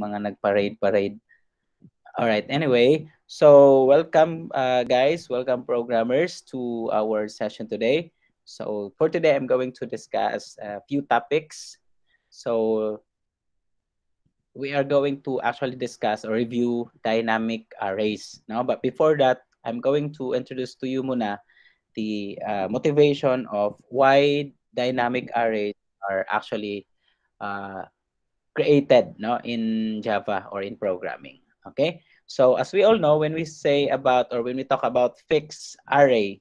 mga nagparade-parade. All right, anyway, so welcome uh, guys, welcome programmers to our session today. So for today, I'm going to discuss a few topics. So we are going to actually discuss or review dynamic arrays now. But before that, I'm going to introduce to you muna the uh, motivation of why dynamic arrays are actually uh, created no in java or in programming okay so as we all know when we say about or when we talk about fixed array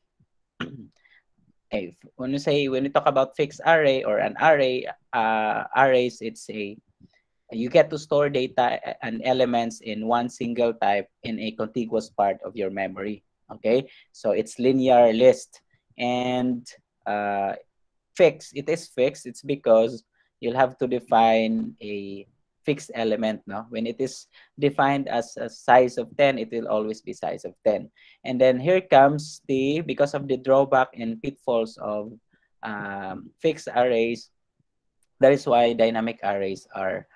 okay, when we say when we talk about fixed array or an array uh, arrays it's a you get to store data and elements in one single type in a contiguous part of your memory okay so it's linear list and uh, fixed it is fixed it's because you'll have to define a fixed element. No? When it is defined as a size of 10, it will always be size of 10. And then here comes the, because of the drawback and pitfalls of um, fixed arrays, that is why dynamic arrays are,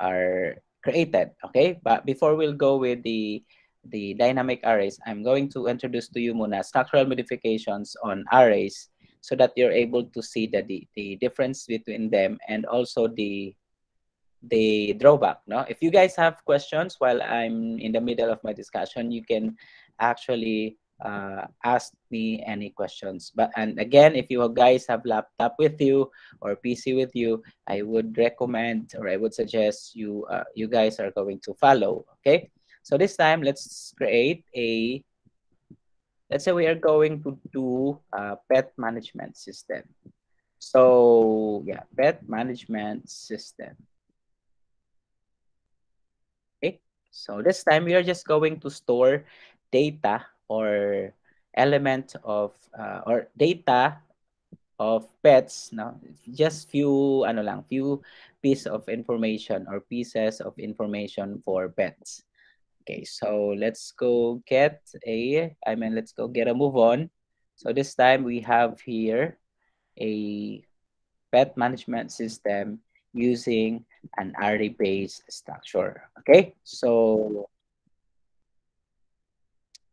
are created, okay? But before we'll go with the the dynamic arrays, I'm going to introduce to you muna structural modifications on arrays so that you're able to see the, the, the difference between them and also the the drawback no if you guys have questions while i'm in the middle of my discussion you can actually uh, ask me any questions but and again if you guys have laptop with you or pc with you i would recommend or i would suggest you uh, you guys are going to follow okay so this time let's create a let's say we are going to do a pet management system. So yeah, pet management system. Okay, so this time we are just going to store data or element of uh, or data of pets no just few ano lang few piece of information or pieces of information for pets Okay, so let's go get a, I mean, let's go get a move on. So this time we have here a pet management system using an array-based structure. Okay, so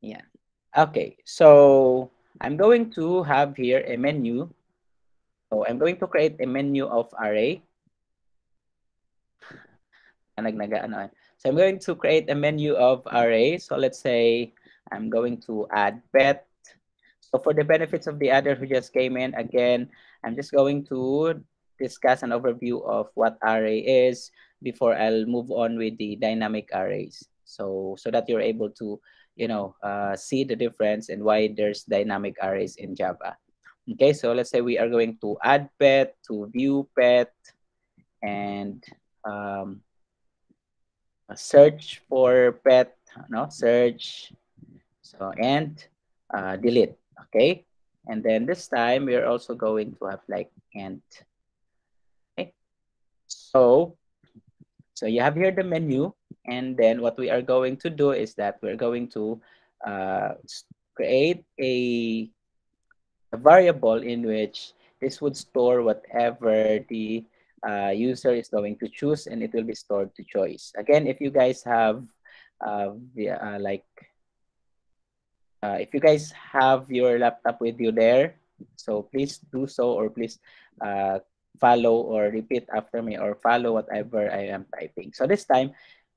yeah. Okay, so I'm going to have here a menu. So I'm going to create a menu of array. Nag, nag, so I'm going to create a menu of array. So let's say I'm going to add pet. So for the benefits of the others who just came in, again, I'm just going to discuss an overview of what array is before I'll move on with the dynamic arrays. So, so that you're able to, you know, uh, see the difference and why there's dynamic arrays in Java. Okay, so let's say we are going to add pet, to view pet, and um, search for pet, no, search, so and uh, delete, okay? And then this time we're also going to have like and, okay? So, so you have here the menu, and then what we are going to do is that we're going to uh, create a, a variable in which this would store whatever the uh, user is going to choose and it will be stored to choice. Again, if you guys have uh, uh like, uh, if you guys have your laptop with you there, so please do so or please uh, follow or repeat after me or follow whatever I am typing. So this time,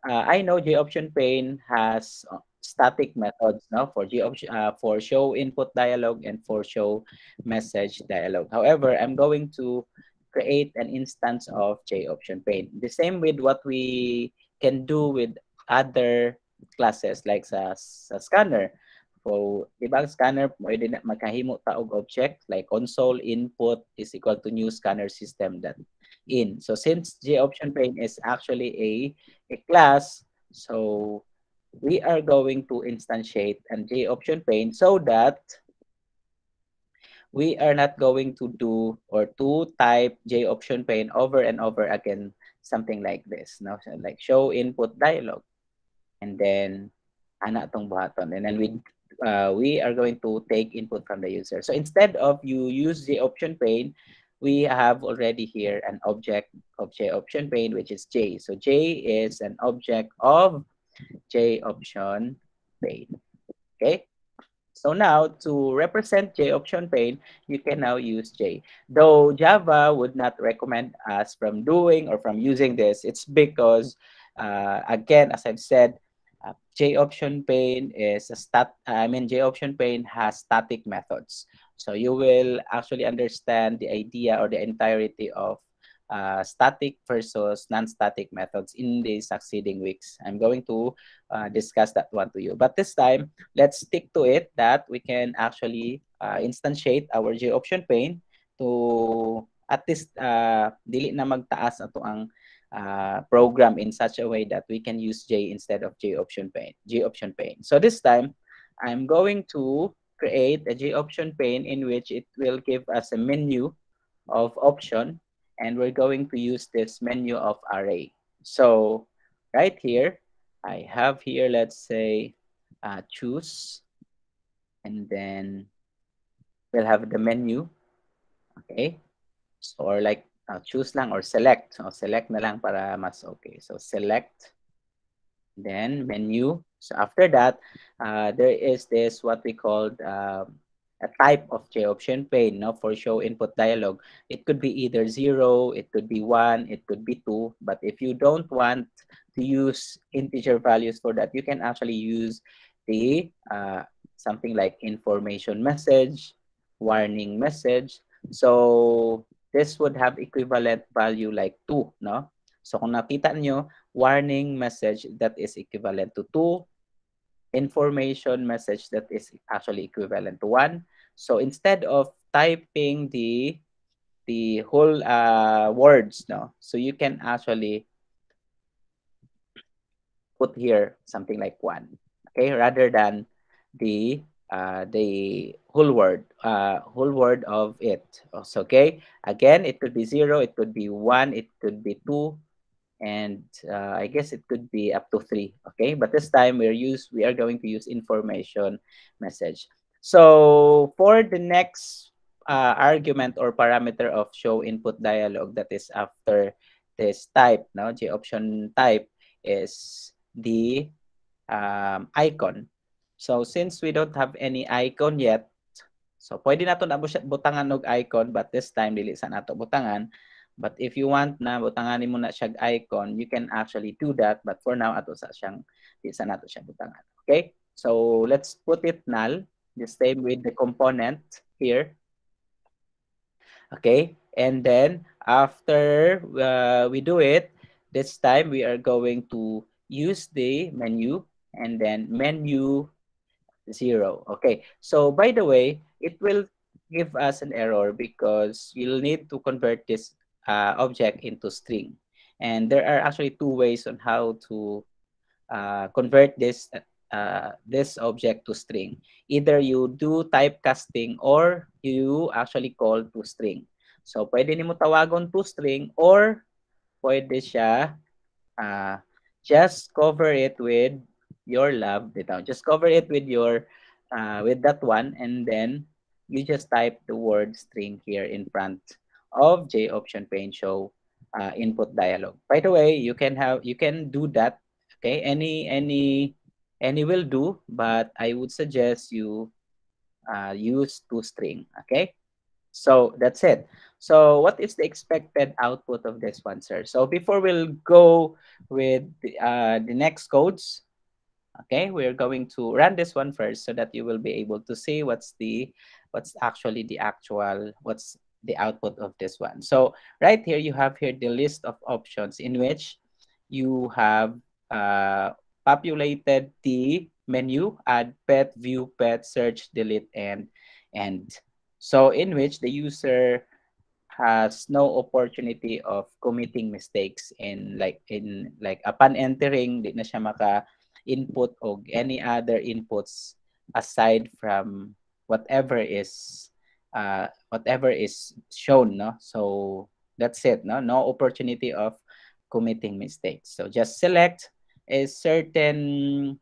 I know JOption pane has static methods now for G uh, for show input dialog and for show message dialog. However, I'm going to create an instance of J option pane. The same with what we can do with other classes like sa, sa scanner. So, di ba scanner, pwede na makahimo taog object like console input is equal to new scanner system that in. So since J option pane is actually a, a class, so we are going to instantiate and J option pane so that we are not going to do or to type J option pane over and over again, something like this. No? So like show input dialog. And then ana tong button. And then we uh, we are going to take input from the user. So instead of you use J option pane, we have already here an object of J option pane, which is J. So J is an object of J option pane. Okay. So now to represent J option pane, you can now use J. Though Java would not recommend us from doing or from using this, it's because, uh, again, as I've said, uh, J option pane is a stat, I mean, J option pane has static methods. So you will actually understand the idea or the entirety of uh, static versus non-static methods in the succeeding weeks. I'm going to uh, discuss that one to you. But this time, let's stick to it that we can actually uh, instantiate our G-option pane to at least uh, dili na magtaas ato ang uh, program in such a way that we can use J instead of J option pane, G option pane. So this time, I'm going to create a J option pane in which it will give us a menu of option and we're going to use this menu of array. So right here, I have here, let's say, uh, choose, and then we'll have the menu, okay? So, or like uh, choose lang or select. So select na lang para mas okay. So select, then menu. So after that, uh, there is this what we called um, a type of J option pane no, for show input dialog. It could be either zero, it could be one, it could be two. But if you don't want to use integer values for that, you can actually use the uh, something like information message, warning message. So this would have equivalent value like two, no? So kung nakita nyo, warning message that is equivalent to two, information message that is actually equivalent to one. So instead of typing the the whole uh, words, no, so you can actually put here something like one, okay, rather than the uh, the whole word, uh, whole word of it. Also, okay, again, it could be zero, it could be one, it could be two, and uh, I guess it could be up to three. Okay, but this time we're use we are going to use information message. So for the next uh, argument or parameter of show input dialog that is after this type, now the option type is the um, icon. So since we don't have any icon yet, so pwede nato na butangan ng icon but this time dili sa nato butangan. But if you want na, butanganin mo na siya icon, you can actually do that. But for now, ato sa siyang, di sa nato siya butangan. Okay? So let's put it null. The same with the component here. Okay? And then after uh, we do it, this time we are going to use the menu and then menu zero. Okay, so by the way, it will give us an error because you'll need to convert this uh, object into string. And there are actually two ways on how to uh, convert this uh, this object to string. Either you do typecasting or you actually call to string. So pwede nimo tawagon to string or pwede siya uh, just cover it with your love dito. Just cover it with your uh, with that one and then you just type the word string here in front of J option pane show uh, input dialog. By the way, you can have you can do that. Okay, any any any will do, but I would suggest you uh, use two string. Okay, so that's it. So what is the expected output of this one, sir? So before we'll go with the, uh, the next codes, okay, we're going to run this one first so that you will be able to see what's the what's actually the actual what's the output of this one. So right here, you have here the list of options in which you have uh, populated the menu, add pet, view pet, search, delete, and end. So in which the user has no opportunity of committing mistakes in like in like upon entering di na siya maka input or any other inputs aside from whatever is uh, whatever is shown. No? So that's it. No? no opportunity of committing mistakes. So just select a certain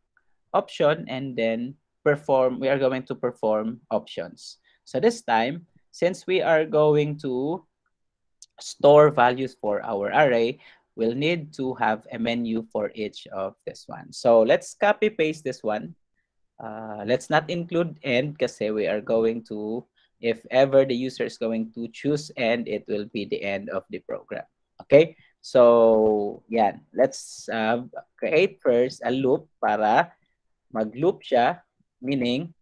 option and then perform. We are going to perform options. So this time, since we are going to store values for our array, we'll need to have a menu for each of this one. So let's copy paste this one. Uh, let's not include end say we are going to if ever the user is going to choose end, it will be the end of the program. Okay? So, yeah, Let's uh, create first a loop para mag-loop siya, meaning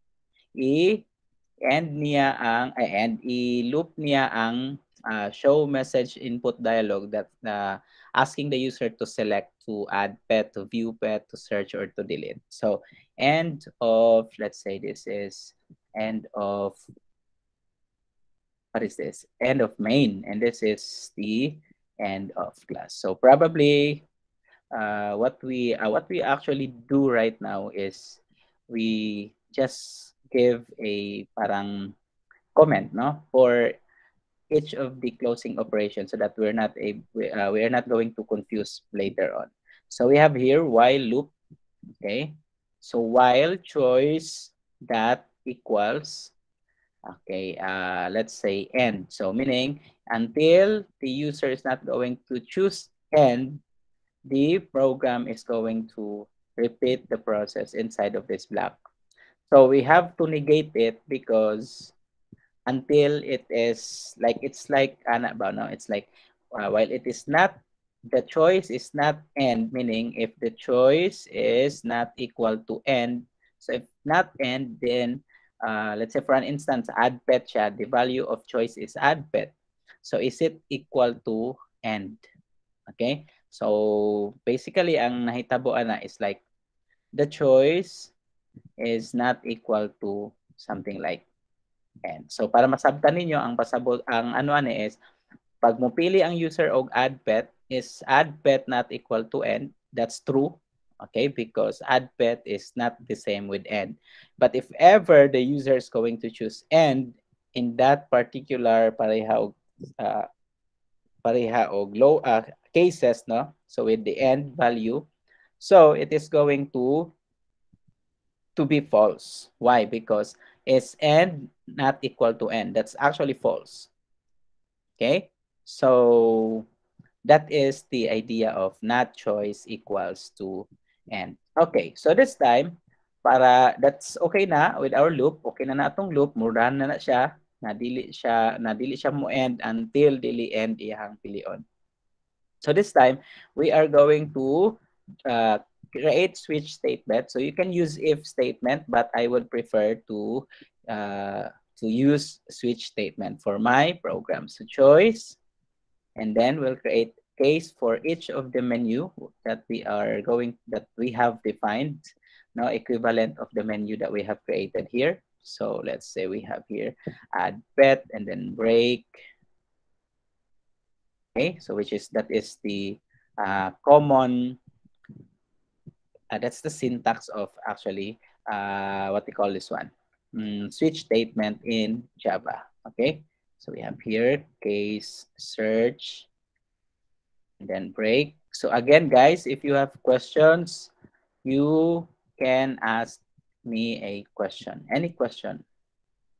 i-end niya ang, uh, i-loop niya ang uh, show message input dialog that uh, asking the user to select to add pet, to view pet, to search, or to delete. So, end of, let's say this is end of what is this? End of main. And this is the end of class. So probably uh, what we uh, what we actually do right now is we just give a parang comment no for each of the closing operations so that we're not a uh, we are not going to confuse later on so we have here while loop okay so while choice that equals Okay, uh, let's say end. So meaning until the user is not going to choose end, the program is going to repeat the process inside of this block. So we have to negate it because until it is like, it's like, ano ah, ba, it's like, uh, while it is not, the choice is not end, meaning if the choice is not equal to end, so if not end, then uh, let's say for an instance, add pet siya, the value of choice is add pet. So is it equal to end? Okay? So basically, ang nahitabo na is like the choice is not equal to something like end. So para masabtan ninyo, ang pasabot, ang ano ani is, pag mupili ang user og add pet, is add pet not equal to end. That's true. okay? Because pet is not the same with end. But if ever the user is going to choose end in that particular pareha, uh, or o uh, cases, no? So with the end value, so it is going to to be false. Why? Because is end not equal to end. That's actually false. Okay? So that is the idea of not choice equals to And Okay, so this time, para that's okay na with our loop, okay na natong loop, murahan na na siya, nadili siya, nadili siya mo end until dili end iyang pilion. So this time, we are going to uh, create switch statement. So you can use if statement, but I would prefer to uh, to use switch statement for my program. So choice, and then we'll create case for each of the menu that we are going, that we have defined, now equivalent of the menu that we have created here. So let's say we have here add pet and then break. Okay, so which is, that is the uh, common, uh, that's the syntax of actually uh, what we call this one, mm, switch statement in Java. Okay, so we have here case search and then break. So again, guys, if you have questions, you can ask me a question. Any question.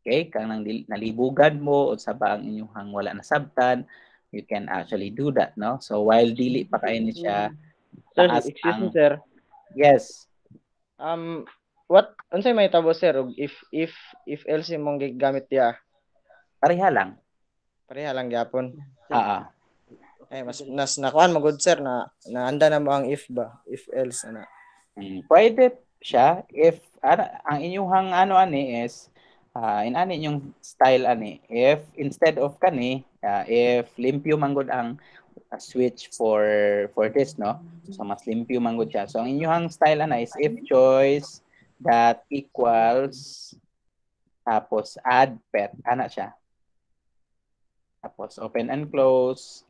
Okay, kang nang nalibugan mo o sa ba inyong hang wala na sabtan, you can actually do that, no? So while dili pa kayo ni siya, sir, excuse ang... me, sir. Yes. Um, what unsay may tabo sir if if if else mong gigamit ya? Pareha lang. Pareha lang gyapon. Ah. ah. Eh mas nas nakuan mo good sir na naanda na mo ang if ba, if else ana. Mm, pwede siya if ana, ang inyuhang ano ani eh, is uh, in ani yung style ani eh, if instead of kani uh, if limpyo mangod ang uh, switch for for this no so mas limpyo mangod siya so ang inyuhang style ana is if choice that equals tapos add pet ana siya tapos open and close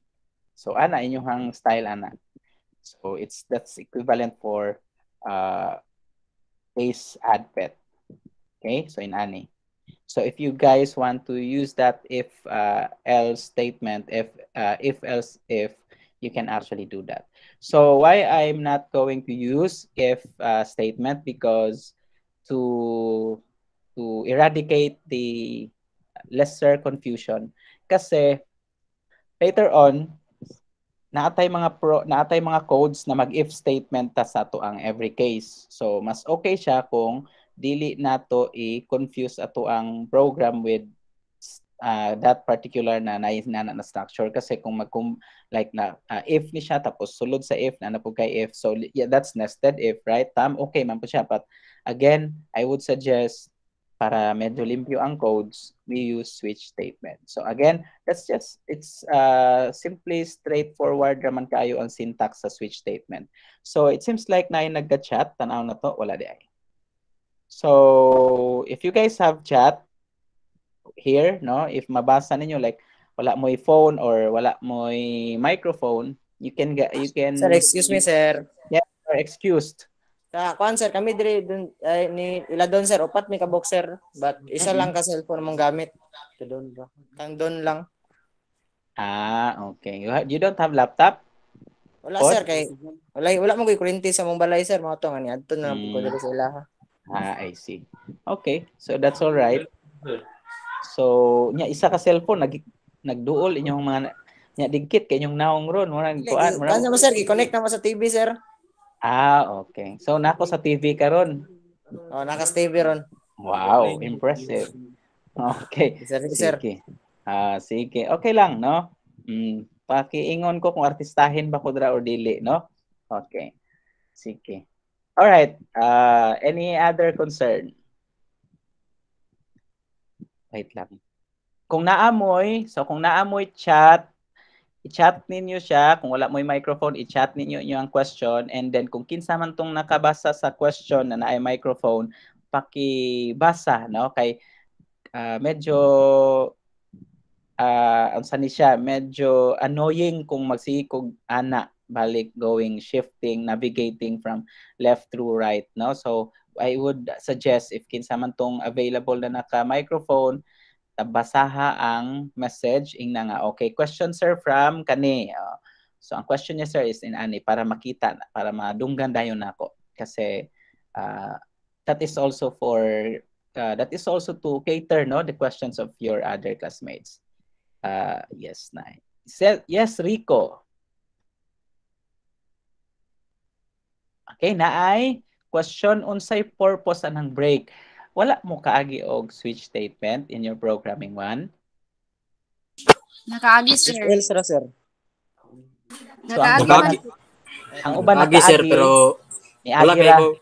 So ana ah, inyuhang style ana. Ah, so it's that's equivalent for uh face ad pet. Okay, so in ani. So if you guys want to use that if uh, else statement, if uh, if else if, you can actually do that. So why I'm not going to use if uh, statement because to to eradicate the lesser confusion, kasi later on naatay mga pro, naatay mga codes na mag-if statement ta sa ato ang every case. So mas okay siya kung dili nato i-confuse ato ang program with uh, that particular na na, na, na structure kasi kung mag like na uh, if ni siya tapos sulod sa if na napod kay if so yeah that's nested if right tam okay man po siya but again I would suggest para medyo limpyo ang codes, we use switch statement. So again, that's just, it's uh, simply straightforward naman kayo ang syntax sa switch statement. So it seems like na yung nagka-chat, tanaw na to, wala di ay. So if you guys have chat here, no, if mabasa ninyo like wala mo phone or wala mo microphone, you can get, you can... Sir, excuse me, sir. Yeah, you're excused. Ka kuan sir kami dire dun ay, ni ila don sir upat mi ka boxer but isa lang ka cellphone mong gamit. Doon ba? Kang doon lang. Ah, okay. You, have, you don't have laptop? Wala Pod? sir kay wala wala mo koy kurente sa mong balay sir mao to ngani adto na hmm. ko diri sa ila. Ah, I see. Okay, so that's all right. So, nya isa ka cellphone nag nagduol inyong mga nya dingkit kay inyong naong ron murag kuan murag. Basta mo sir, i-connect na mo sa TV sir. Ah, okay. So nako sa TV ka ron. Mm-hmm. Oh, naka sa TV ron. Wow, impressive. Okay. Sir, Sige. Ah, sige. Okay lang, no? Mm, pakiingon ko kung artistahin ba ko dra or dili, no? Okay. Sige. All right. Uh, ah, any other concern? Wait lang. Kung naamoy, so kung naamoy chat, i-chat ninyo siya. Kung wala mo yung microphone, i-chat ninyo inyo ang question. And then kung kinsa man tong nakabasa sa question na naay microphone, pakibasa, no? Kay uh, medyo uh, ang sani siya, medyo annoying kung magsikog ana balik going shifting navigating from left to right no so i would suggest if kinsa man tong available na naka microphone basaha ang message ing nga okay question sir from kani so ang question niya sir is in ani para makita para madunggan dayon nako kasi uh, that is also for uh, that is also to cater no the questions of your other classmates uh, yes na yes Rico okay na ay question unsay purpose anang break wala mo kaagi og switch statement in your programming one? Nakaagi, sir. SQL sir, sir. So, ang uban, ang uban nakaagi, sir, pero wala kayo,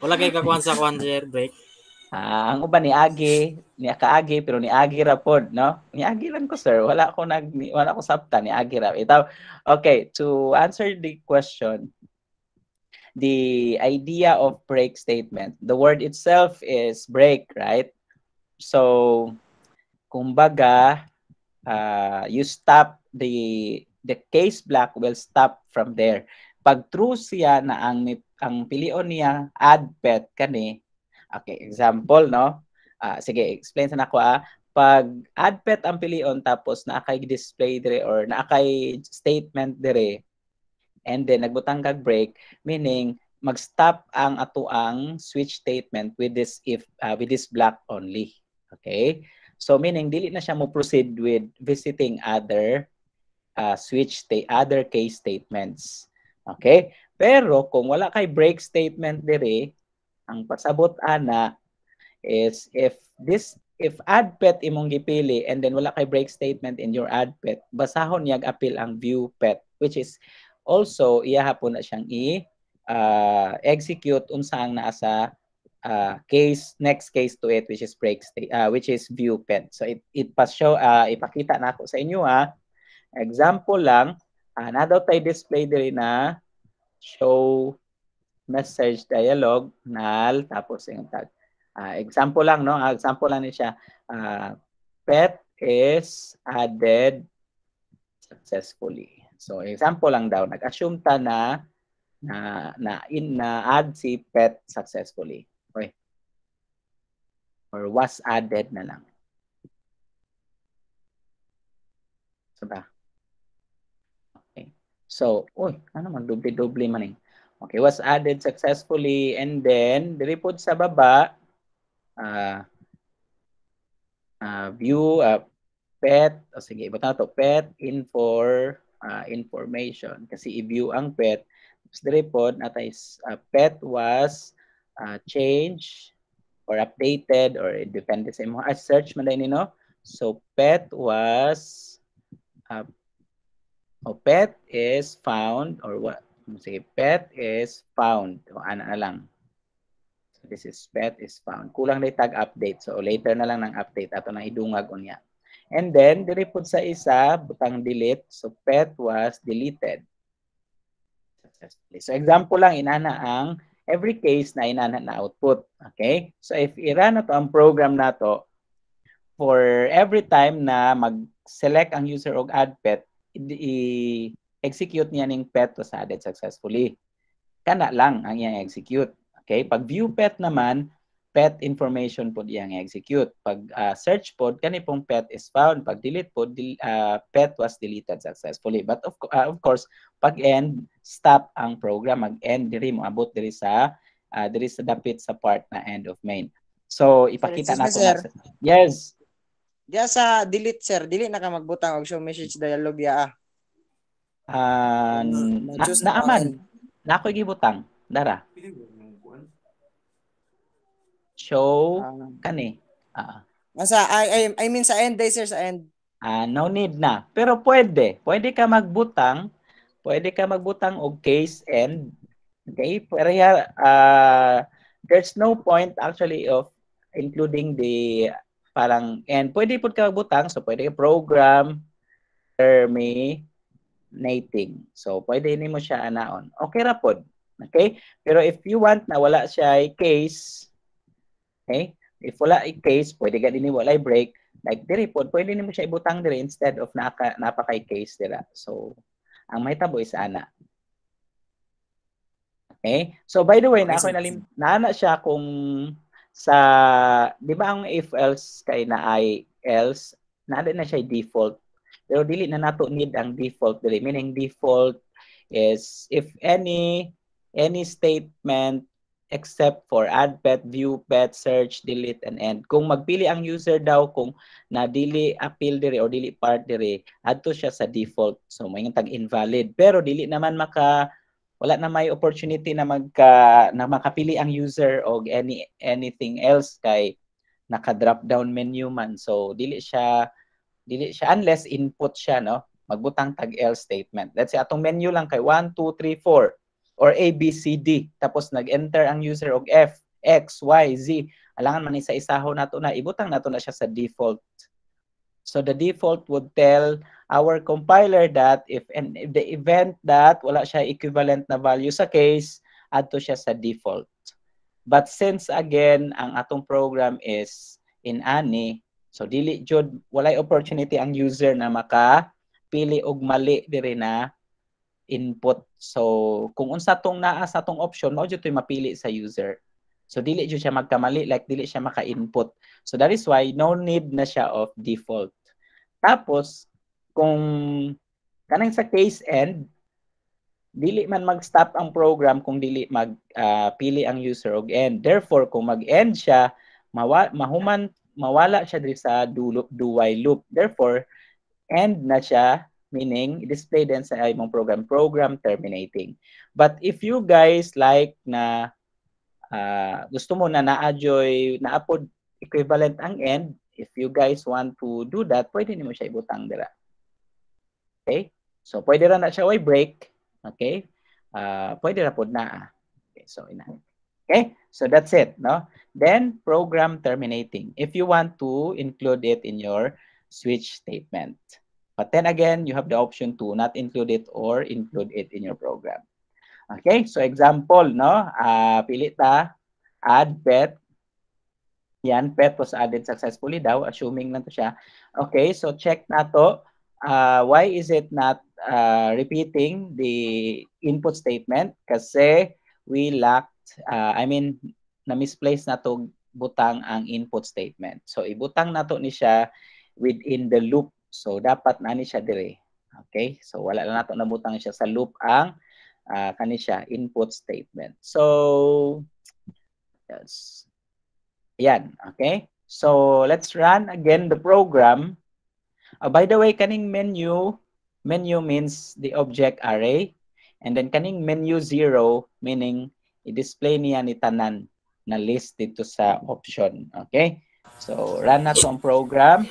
wala kayo kakuan sa kuan, sir, break. Ah, ang uban ni Agi, ni Kaagi pero ni Agi ra pod, no? Ni Agi lang ko sir, wala ko nag wala ko sapta ni Agi ra. Itaw. Okay, to answer the question, the idea of break statement. The word itself is break, right? So, kumbaga, uh, you stop the the case block will stop from there. Pag true siya na ang ang pilion niya add pet kani. Okay, example no. Uh, sige, explain sa nako ah. Pag add pet ang pilion tapos na kay display dire or na kay statement dire and then nagbutang kag break meaning mag-stop ang atuang switch statement with this if uh, with this block only. Okay? So meaning dili na siya mo proceed with visiting other uh, switch the other case statements. Okay? Pero kung wala kay break statement dire, ang pasabot ana is if this if pet imong gipili and then wala kay break statement in your pet basahon yag appeal ang view pet which is Also, iya hapon na siyang i-execute ah, unsang nasa uh, ah, case next case to it which is break state uh, ah, which is view pen. So it it pa show uh, ipakita nako na sa inyo ha. Example lang, uh, na daw tay display diri na show message dialog null tapos yung tag. Uh, example lang no, uh, example lang ni siya. Uh, pet is added successfully. So example lang daw, nag-assume ta na na na in na add si pet successfully. Okay. Or was added na lang. So ba? Okay. So, oy, ano man doble-doble man eh. Okay, was added successfully and then diri pod sa baba uh, uh, view uh, pet, o oh, sige, iba to, pet in for uh, information kasi i-view ang PET tapos dire at is uh, PET was uh, changed or updated or depende sa imong uh, ah, search man ni no so PET was uh, oh, PET is found or what say PET is found o ana na lang so this is PET is found kulang na tag update so later na lang ng update ato nang idungag unya And then, diri po sa isa, butang delete. So, pet was deleted. So, example lang, inana ang every case na inana na output. Okay? So, if i-run na to ang program na to, for every time na mag-select ang user og add pet, i-execute niya ning pet was added successfully. Kana lang ang iyang execute. Okay? Pag view pet naman, pet information po iyang execute. Pag uh, search pod, kani pong pet is found. Pag delete pod, del uh, pet was deleted successfully. But of, uh, of course, pag end, stop ang program. Mag-end diri mo. Abot diri sa, uh, diri sa dapit sa part na end of main. So, ipakita na po. Na, yes. Diya sa delete, sir. Delete na ka magbutang. Og show message dialog ya. Ah. Uh, na, naaman. Na, na, na, na, na, na, na, na, na, na, show uh, kani. Ah. Uh, ah. sa I, I, mean sa end day sir sa end. Ah, uh, no need na. Pero pwede. Pwede ka magbutang. Pwede ka magbutang og case end. Okay? Pero uh, there's no point actually of including the parang and pwede pud ka magbutang so pwede ka program terminating. So pwede ni mo siya anaon. Okay ra pod. Okay? Pero if you want na wala siya case, Okay? If wala i-case, pwede ka din wala i-break. Like diri po, pwede mo siya ibutang diri instead of naka, napakay case dira. So, ang mahitabo is ana. Okay? So, by the way, na ako nalim naana siya kung sa, di ba ang if else kay na ay else, naada na siya default. Pero dili na nato need ang default dili. Meaning default is if any any statement except for add pet, view pet, search, delete, and end. Kung magpili ang user daw kung na dili appeal dire or dili part dire, adto siya sa default. So may tag invalid. Pero dili naman maka wala na may opportunity na magka na makapili ang user og any anything else kay naka drop down menu man. So dili siya dili siya unless input siya no. Magbutang tag else statement. Let's say atong menu lang kay 1 2 3 4 or A, B, C, D. Tapos nag-enter ang user og F, X, Y, Z. Alangan man isa-isaho nato na, ibutang nato na siya sa default. So the default would tell our compiler that if, and if the event that wala siya equivalent na value sa case, adto siya sa default. But since again, ang atong program is in any, so dili jud walay opportunity ang user na maka pili og mali diri na input. So kung unsa tong naa sa tong option mao jud mapili sa user. So dili jud siya magkamali like dili siya maka-input. So that is why no need na siya of default. Tapos kung kanang sa case end dili man mag-stop ang program kung dili magpili ah, uh, ang user og end. Therefore kung mag-end siya mawa- mahuman mawala siya diri sa do, do while loop. Therefore end na siya meaning display din sa imong program program terminating but if you guys like na uh, gusto mo na na-adjoy na-upload equivalent ang end if you guys want to do that pwede nimo siya ibutang dira okay so pwede ra na siya way break okay uh, pwede ra pod na ah. okay so ina okay so that's it no then program terminating if you want to include it in your switch statement But then again, you have the option to not include it or include it in your program. Okay, so example, no? Uh, ah, pili ta, add pet. Yan, pet was added successfully daw, assuming na to siya. Okay, so check na to. Uh, why is it not uh, repeating the input statement? Kasi we lacked, uh, I mean, na-misplace na to butang ang input statement. So, ibutang na to ni siya within the loop So dapat na ni siya dire. Okay? So wala na nato nabutang siya sa loop ang uh, kani siya input statement. So yes. Yan, okay? So let's run again the program. Uh, by the way, kaning menu, menu means the object array. And then kaning menu 0 meaning i-display niya ni tanan na list dito sa option. Okay? So run na tong program.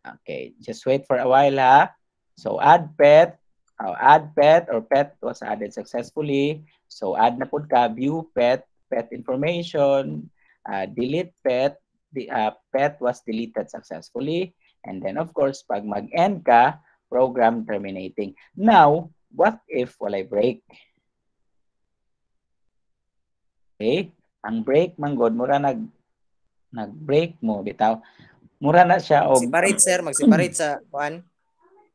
Okay, just wait for a while ha. So add pet, oh, add pet or pet was added successfully. So add na po ka, view pet, pet information, uh, delete pet, the uh, pet was deleted successfully. And then of course, pag mag-end ka, program terminating. Now, what if walay break? Okay? Ang break manggod gud mura nag nag break mo bitaw. Mura na siya og oh. separate sir, mag-separate sa kuan.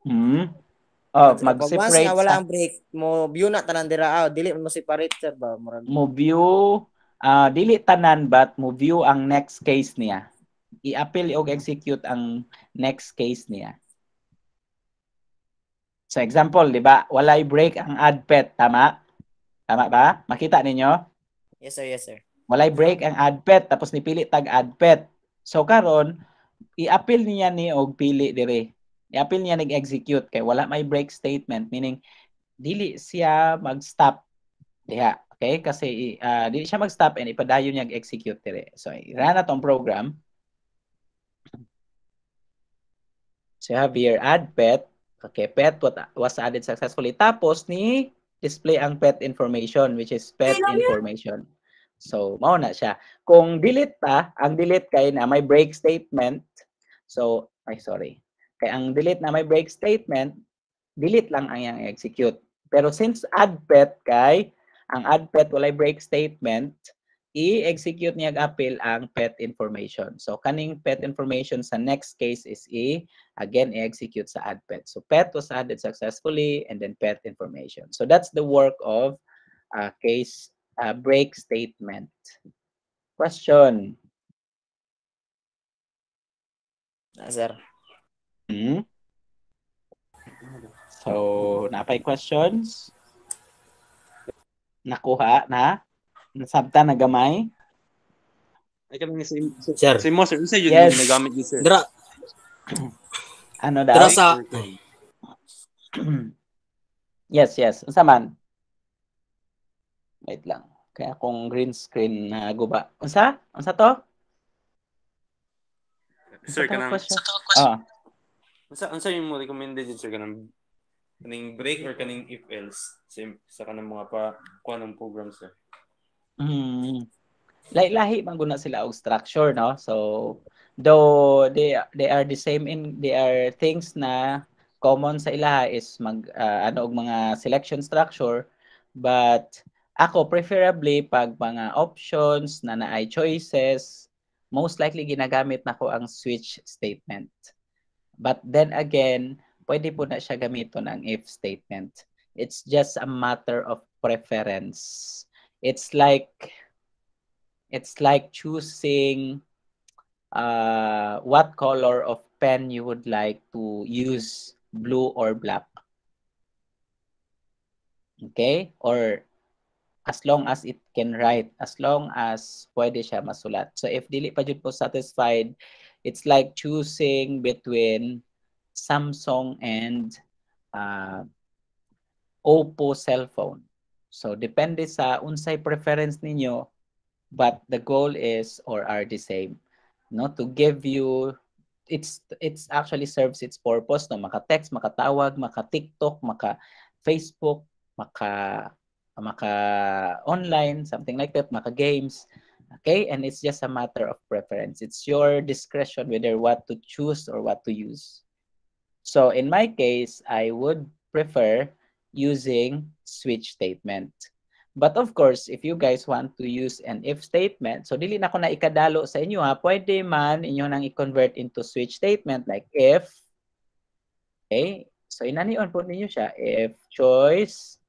Hmm. Oh, mag-separate. wala ang break, mo view na tanan dira. Oh, dili mo separate sir ba mura Mo view uh, dili tanan but mo view ang next case niya. I-appeal og execute ang next case niya. Sa so example, di ba, walay break ang pet tama? Tama ba? Makita ninyo? Yes sir, yes sir. Walay break ang pet tapos nipili tag pet So karon i-appeal niya ni og pili dire. I-appeal niya nag-execute kay wala may break statement meaning dili siya mag-stop diha. Okay? Kasi uh, dili siya mag-stop and ipadayon niya execute dire. So, ira na tong program. So, you have here add pet. Okay, pet what was added successfully. Tapos ni display ang pet information which is pet information. So, mao na siya. Kung delete ta, ang delete kay na may break statement, So, ay sorry. Kaya ang delete na may break statement, delete lang ang iyang execute. Pero since add pet kay ang add pet walay break statement, i-execute niya appeal ang pet information. So kaning pet information sa next case is i again i-execute sa add pet. So pet was added successfully and then pet information. So that's the work of uh, case uh, break statement. Question. Sir. Mm -hmm. So, napay questions? Nakuha na? Nasabta na gamay? Ay kami si, si, sir. si Mo, sir. Isa yun yes. nagamit yun, sir. Dra ano daw? Dra sa... yes, yes. Unsa man? Wait lang. Kaya kung green screen na uh, guba. Unsa? Unsa to? Sir, kanang... Sa tawag question. Ah. Unsa unsa imong recommended sir kanang kaning break or kaning if else sa, kanang mga pa kuan ng program sir? Mm. Like lahi man guna sila og structure no. So though they they are the same in they are things na common sa ila is mag uh, ano og mga selection structure but ako preferably pag mga options na naay choices most likely ginagamit na ko ang switch statement. But then again, pwede po na siya gamito ng if statement. It's just a matter of preference. It's like it's like choosing uh, what color of pen you would like to use, blue or black. Okay? Or as long as it can write, as long as pwede siya masulat. So if dili pa jud po satisfied, it's like choosing between Samsung and uh, Oppo cellphone. So depende sa unsay preference ninyo, but the goal is or are the same. No, to give you it's it's actually serves its purpose no maka-text, maka tawag maka TikTok maka, -Facebook, maka Ah, maka online, something like that, maka games. Okay, and it's just a matter of preference. It's your discretion whether what to choose or what to use. So in my case, I would prefer using switch statement. But of course, if you guys want to use an if statement, so dili na ko na ikadalo sa inyo ha, pwede man inyo nang i-convert into switch statement like if. Okay? So inanion po ninyo siya, if choice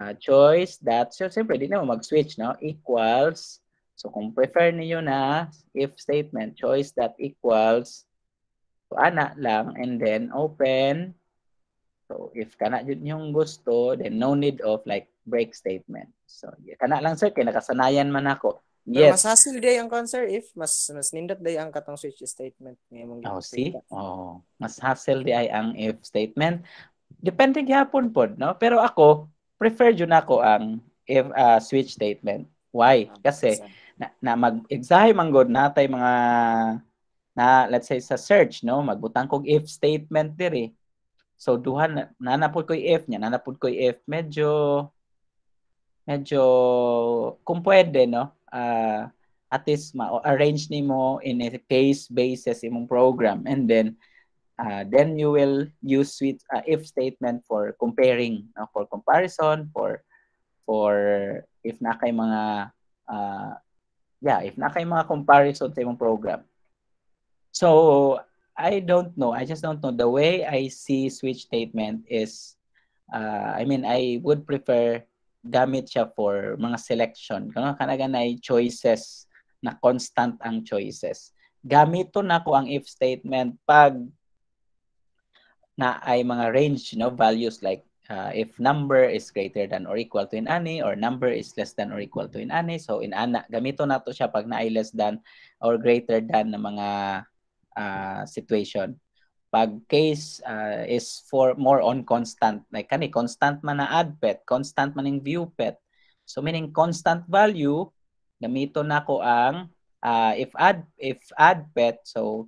uh, choice that, so siyempre, di naman mag-switch, no? Equals, so kung prefer niyo na if statement, choice that equals, so ana lang, and then open, so if kana yung gusto, then no need of like break statement. So kana lang sir, kaya nakasanayan man ako. Yes. Pero mas hassle day ang concert if mas mas nindot day ang katong switch statement nga imong Oh, see? Oh, mas hassle day ang if statement. Depende gyapon pod, no? Pero ako prefer yun ako ang if uh, switch statement. Why? Kasi na, na mag-exahe man god natay mga na let's say sa search no magbutang kog if statement diri. So duhan nanapod ko if niya, nanapod ko if medyo medyo kung pwede no uh, at least ma-arrange nimo in a case basis imong program and then Uh, then you will use with ah, uh, if statement for comparing, no? for comparison, for for if na kay mga uh, yeah, if na kay mga comparison sa imong program. So I don't know. I just don't know. The way I see switch statement is uh, I mean I would prefer gamit siya for mga selection. Kano kanaga na choices na constant ang choices. Gamito na ko ang if statement pag na ay mga range no values like uh, if number is greater than or equal to in any or number is less than or equal to in any so in ana gamito na to siya pag naay less than or greater than na mga uh, situation pag case uh, is for more on constant like kani constant man na add pet constant man ing view pet so meaning constant value gamito na ko ang uh, if add if add pet so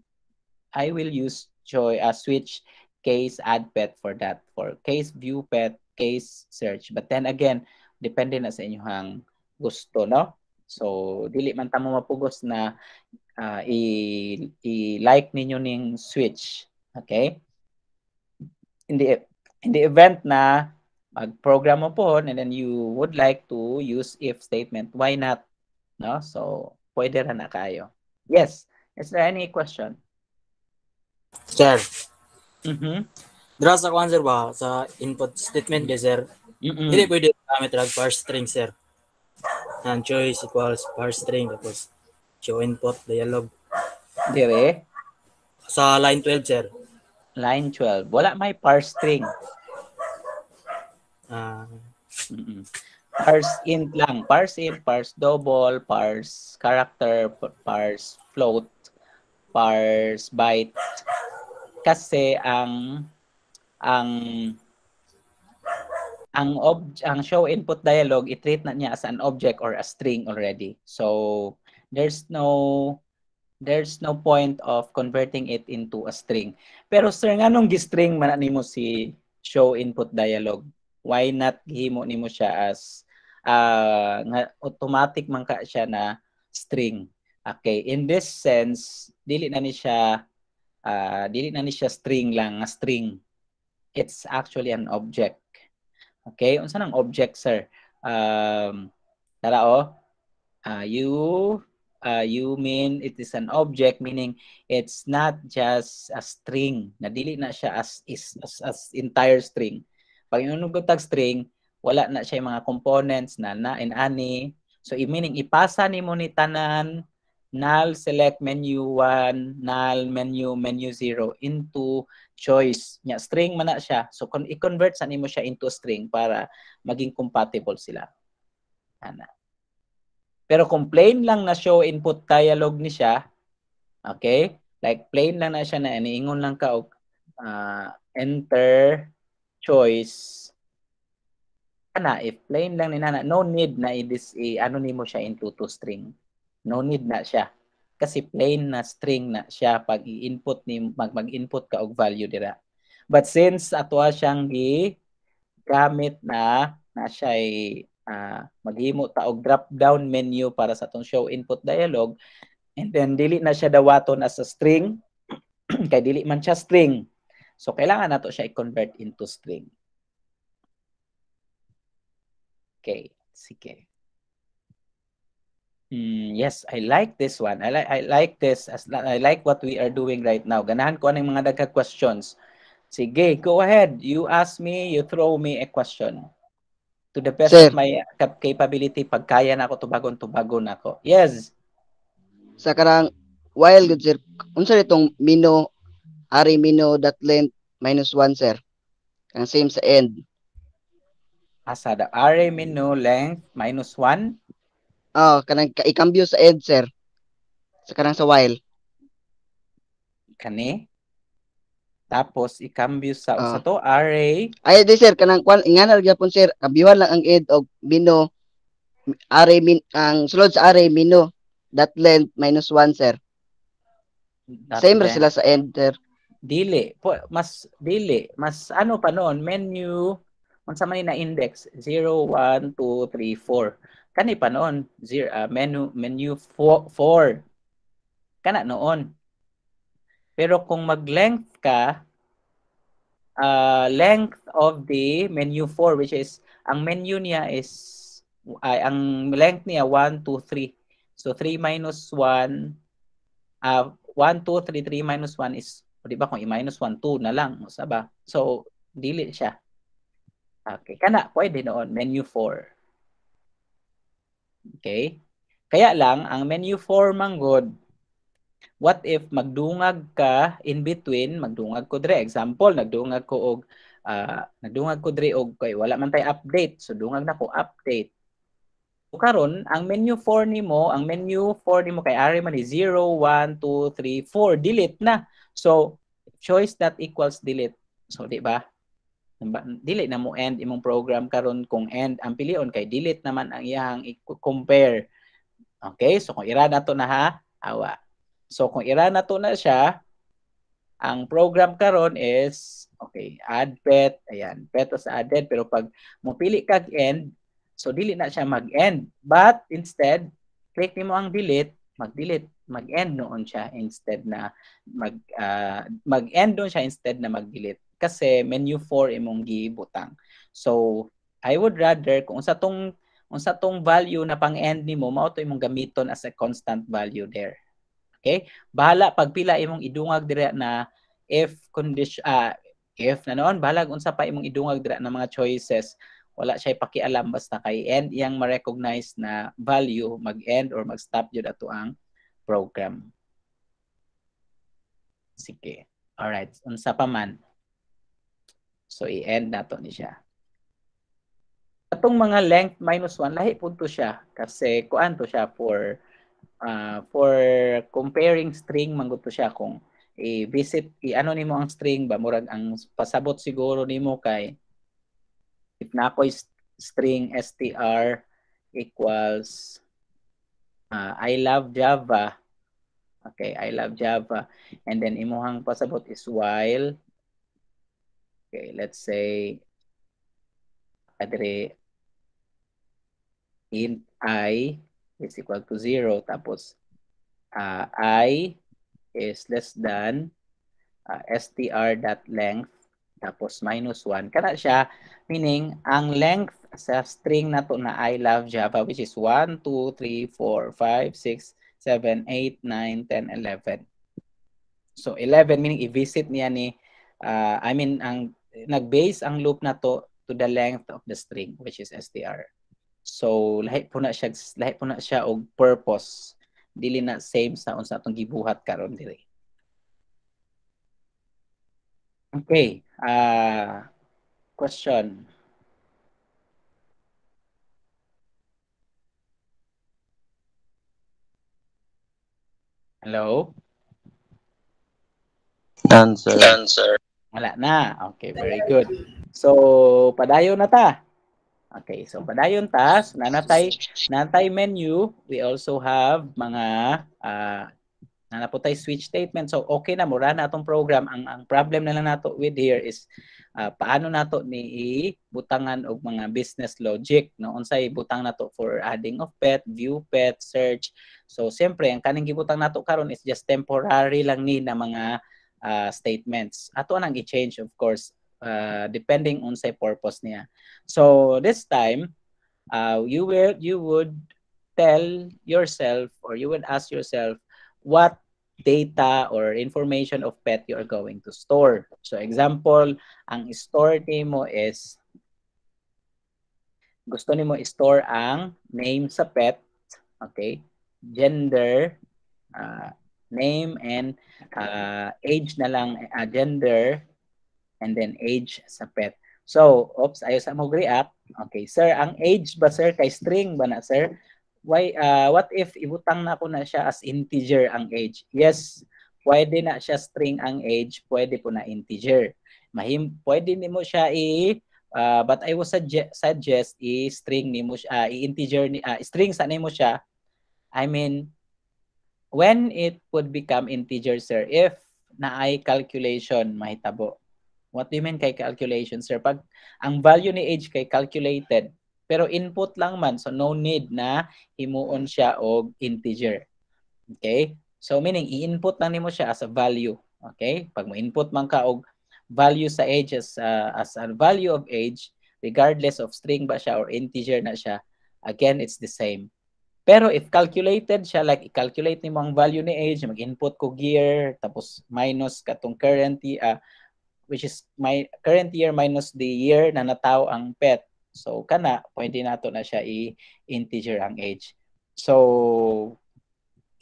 i will use joy uh, switch case add pet for that for case view pet case search but then again depende na sa inyong gusto no so dili man ta mo mapugos na uh, i, i like ninyo ning switch okay in the in the event na mag-program mo po and then you would like to use if statement why not no so pwede ra na kayo yes is there any question sir Mm-hmm. Dra sa kuan sir ba sa input statement kay sir. Mm-hmm. Dili pwede gamit rag parse string sir. And choice equals parse string tapos show input dialog. Dire sa line 12 sir. Line 12. Wala may parse string. Uh, ah. mm -mm. parse int lang, parse int, parse double, parse character, parse float, parse byte kasi ang ang ang ob, ang show input dialog i-treat na niya as an object or a string already. So there's no there's no point of converting it into a string. Pero sir nganong gi-string man nimo si show input dialog? Why not gihimo nimo siya as uh, automatic man ka siya na string? Okay, in this sense dili na ni siya uh, dili na ni siya string lang nga string it's actually an object okay unsa nang object sir um tara oh uh, you uh, you mean it is an object meaning it's not just a string Nadili na siya as is as, as entire string pag inunog string wala na siya mga components na na and ani so i meaning ipasa ni mo ni tanan null select menu 1, null menu menu 0 into choice nya string man na siya. So kon i-convert sa nimo siya into string para maging compatible sila. Ana. Pero kung plain lang na show input dialog ni siya, okay? Like plain lang na siya na iniingon lang ka og uh, ah, enter choice ana if plain lang ni nana no need na i-dis ano nimo siya into to string no need na siya kasi plain na string na siya pag i-input ni mag mag-input ka og value dira but since ato siyang gi gamit na na siya ay uh, maghimo ta og drop down menu para sa atong show input dialog and then dili na siya dawaton as a string kay dili man siya string so kailangan nato siya i-convert into string okay sige Mm, yes, I like this one. I like I like this as I like what we are doing right now. Ganahan ko ng mga daga questions. Sige, go ahead. You ask me, you throw me a question. To the best Sir, of my capability, pagkaya na ako, tubagon-tubagon na ako. Yes. Sa karang, while good sir, unsa itong mino, ari mino dot length minus 1 sir. Ang same sa end. Asa da, ari mino length minus 1? Oh, ah, kanang ikambyo sa Ed, sir. Sa kanang sa while. Kani? Tapos ikambyo sa oh. sa to RA. Ay di sir kanang kwan ingana ra gyapon sir. Kabyuhan lang ang ed og bino array min ang sulod sa array mino that length minus 1 sir. That Same ra sila sa enter. Dili, po, mas dili, mas ano pa noon menu unsa man na index 0 1 2 3 4 kani pa noon zero, uh, menu menu 4 kana noon pero kung mag length ka uh, length of the menu 4 which is ang menu niya is ay uh, ang length niya 1 2 3 so 3 minus 1 uh, 1 2 3 3 minus 1 is o di ba kung i-minus 1 2 na lang o sa ba so delete siya okay kana pwede noon menu 4 Okay? Kaya lang, ang menu for manggod, what if magdungag ka in between, magdungag ko dre. Example, nagdungag ko og uh, nagdungag ko dre og kay wala man tay update, so dungag na ko update. So karon, ang menu for nimo, ang menu for nimo kay ari man ni 0 1 2 3 4 delete na. So choice that equals delete. So di ba? dili na mo end imong program karon kung end ang pilion kay delete naman ang iyang compare okay so kung ira na to na ha awa so kung ira na to na siya ang program karon is okay add pet ayan pet was added pero pag mo pili kag end so dili na siya mag end but instead click nimo ang delete mag delete mag end noon siya instead na mag uh, ah, mag end noon siya instead na mag delete kasi menu 4 imong gibutang. So I would rather kung sa tong unsa tong value na pang-end nimo mao to imong gamiton as a constant value there. Okay? Bahala pagpila imong idungag dire na if condition uh, if na noon balag unsa pa imong idungag dire na mga choices wala siya pakialam basta kay end yang ma-recognize na value mag-end or mag-stop jud ato ang program. Sige. All right. Unsa pa man. So, i-end nato ni siya. Atong mga length minus 1, lahi punto siya. Kasi kuan to siya for uh, for comparing string, manguto siya kung i-visit, i-ano nimo ang string ba? Murag ang pasabot siguro nimo kay if na ako'y string str equals uh, I love Java. Okay, I love Java. And then imuhang pasabot is while Okay, let's say adre int i is equal to 0 tapos uh, i is less than uh, ah, str.length tapos minus 1 kana siya meaning ang length sa string na to na I love Java which is 1 2 3 4 5 6 7 8 9 10 11 so 11 meaning i-visit niya ni uh, I mean, ang nag-base ang loop na to to the length of the string, which is str. So, lahi po na siya, lahi po na siya og purpose. Dili na same sa unsa atong gibuhat karon diri. Okay. Uh, question. Hello? Answer. Answer. Wala na. Okay, very good. So, padayon na ta. Okay, so padayon tas, nanatay, nanatay menu, we also have mga uh, ah, nanapotay switch statement. So okay na mura na atong program. Ang ang problem na lang nato with here is uh, paano nato ni butangan og mga business logic no unsay butang nato for adding of pet, view pet, search. So siyempre ang kaning gibutang nato karon is just temporary lang ni na mga uh, statements. Ato nang i-change of course uh, depending on say purpose niya. So this time uh, you will you would tell yourself or you would ask yourself what data or information of pet you are going to store. So example, ang store name mo is gusto nimo store ang name sa pet, okay? Gender, uh, name and uh, age na lang, uh, gender, and then age sa pet. So, oops, ayos sa mo react. Okay, sir, ang age ba sir kay string ba na sir? Why uh, what if ibutang na ko na siya as integer ang age? Yes, pwede na siya string ang age, pwede po na integer. Mahim pwede nimo siya i uh, but I would suggest, suggest i-string nimo siya, uh, i-integer ni, uh, string sa nimo siya. I mean, when it would become integer, sir, if na ay calculation mahitabo. What do you mean kay calculation, sir? Pag ang value ni age kay calculated, pero input lang man, so no need na himuon siya og integer. Okay? So meaning, i-input lang nimo siya as a value. Okay? Pag mo input man ka og value sa age as, uh, as a value of age, regardless of string ba siya or integer na siya, again, it's the same. Pero if calculated siya, like i-calculate ni mo ang value ni age, mag-input ko gear, tapos minus katong current, uh, which is my current year minus the year na nataw ang pet. So kana, pwede nato na siya i-integer ang age. So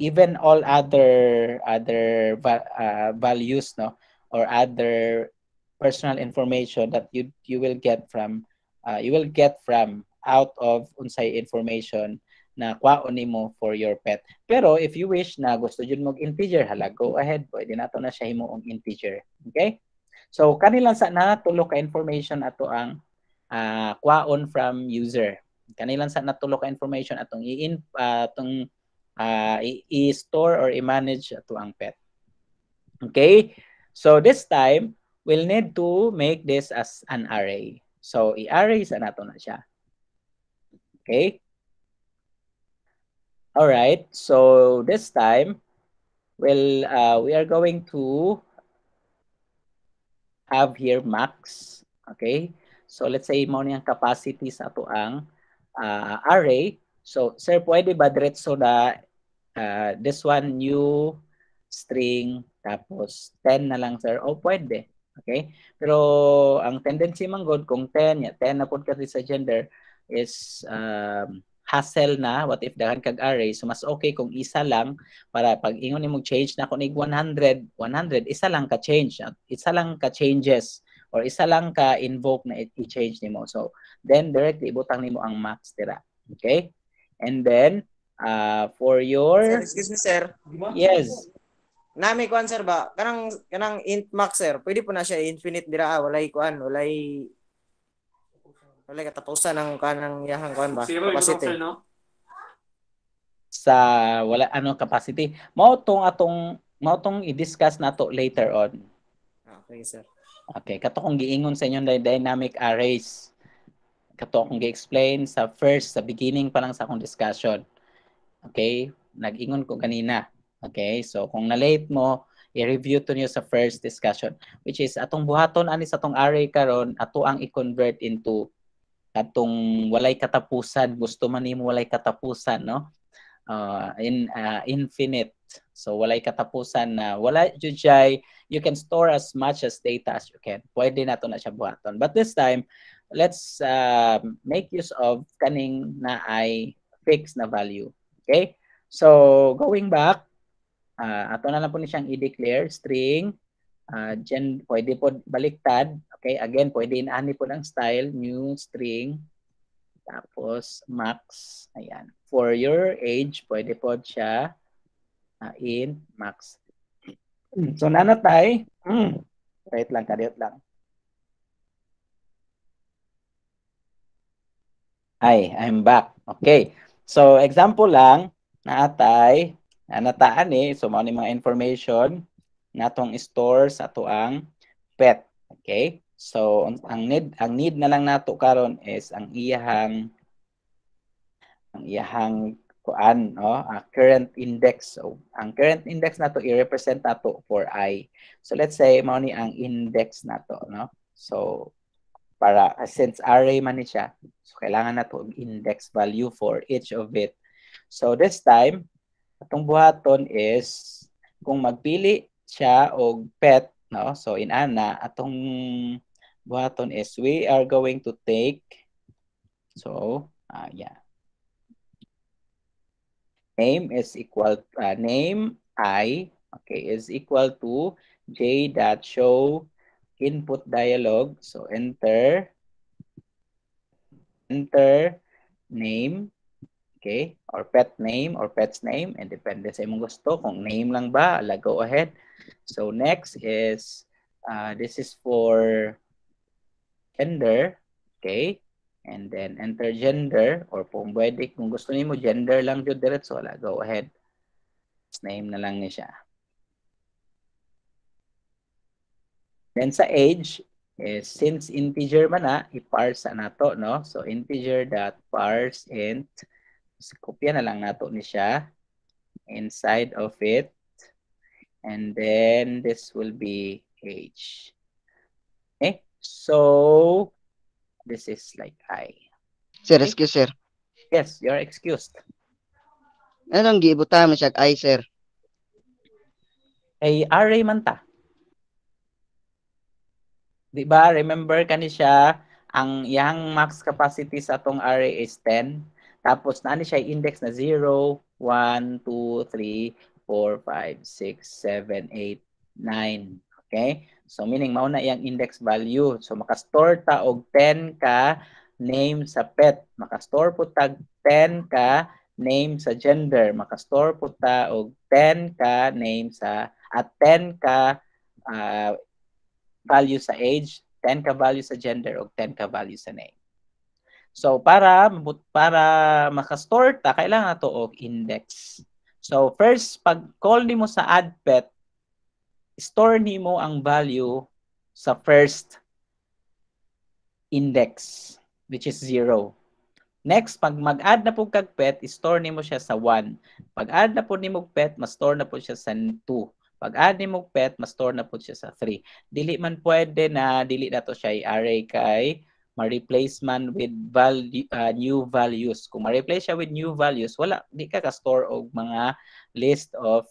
even all other other uh, values no or other personal information that you you will get from uh, you will get from out of unsay information na kwaon nimo for your pet. Pero if you wish na gusto jud mag integer hala, go ahead, pwede nato na siya himo og integer. Okay? So kanilang sa natulo ka information ato ang uh, kwaon from user. Kanilang sa natulo ka information atong i-in uh, ah, atong uh, ah, i-store or i-manage ato ang pet. Okay? So this time we'll need to make this as an array. So i-array sa nato na siya. Okay? All right, so this time, well, uh, we are going to have here max, okay? So let's say mo niyang capacity sa ato ang uh, array. So, sir, pwede ba diretso na uh, this one new string tapos 10 na lang sir o oh, pwede okay pero ang tendency man god kung 10 ya 10 na pod kasi sa gender is um, hassle na what if daghan kag array so mas okay kung isa lang para pag ingon nimo change na kunig 100 100 isa lang ka change isa lang ka changes or isa lang ka invoke na i-change nimo so then directly ibutang nimo ang max tira okay and then uh, for your sir, excuse me sir yes Nami kuan sir ba? Kanang kanang int max sir. Pwede po na siya infinite dira ah, walay kuan, walay wala ka tapusan kanang yahan kuan ba? Zero capacity. No? Sa wala ano capacity. Mao tong atong mao tong i-discuss nato later on. Ah, okay, sir. Okay, kato kong giingon sa inyong dynamic arrays. Kato kong gi-explain sa first, sa beginning pa lang sa akong discussion. Okay, nag-ingon ko kanina. Okay, so kung na-late mo, i-review to niyo sa first discussion which is atong buhaton ani sa atong array karon ato ang i-convert into katong walay katapusan gusto man nimo walay katapusan no uh, in uh, infinite so walay katapusan na uh, wala jujay you can store as much as data as you can pwede nato na siya buhaton but this time let's uh, make use of kaning na ay fixed na value okay so going back uh, ato na lang po ni siyang i-declare string uh, gen pwede po baliktad Okay, again, pwede inani po ng style, new string, tapos max, ayan. For your age, pwede po siya uh, in max. Hmm, so, nanatay, mm, wait lang, kadiot lang. Ay, I'm back. Okay. So, example lang, naatay, nataan eh, so mga information natong store sa tuang pet. Okay? So ang need ang need na lang nato karon is ang iyahang ang iyahang kuan no a current index so ang current index nato i-represent nato for i so let's say mao ni ang index nato no so para uh, since array man siya so kailangan nato og index value for each of it so this time atong buhaton is kung magpili siya og pet No? So in ana atong buhaton is we are going to take so uh, yeah. Name is equal uh, name i okay is equal to j dot show input dialog so enter enter name Okay? Or pet name or pet's name. And depende sa imong gusto. Kung name lang ba, ala, go ahead. So next is, uh, this is for gender. Okay? And then enter gender or kung pwede, kung gusto nimo gender lang jud diretso ala, go ahead. Name na lang ni siya. Then sa age is eh, since integer man na, i-parse na to, no? So integer dot parse int kopya na lang nato ni siya inside of it. And then this will be H. Okay, eh, so this is like I. Sir, okay? excuse sir. Yes, you're excused. Anong giibutan mo siya I, sir? Ay, array man ta. Di ba? Remember kani siya, ang yang max capacity sa atong array is 10. Tapos na ano siya, index na 0, 1, 2, 3, 4, 5, 6, 7, 8, 9. Okay? So meaning mao na iyang index value. So maka-store ta og 10 ka name sa pet. Maka-store po tag 10 ka name sa gender. Maka-store po ta og 10 ka name sa at 10 ka uh, value sa age, 10 ka value sa gender, o 10 ka value sa name. So para para makastore ta kailangan nato og index. So first pag call nimo sa adpet store nimo ang value sa first index which is 0. Next, pag mag-add na po kag pet, store nimo siya sa 1. Pag-add na po nimo pet, ma-store na po siya sa 2. Pag-add nimo pet, ma-store na po siya sa 3. Dili man pwede na dili na to siya i-array kay ma replacement with value, uh, new values. Kung ma-replace siya with new values, wala, di ka ka-store og mga list of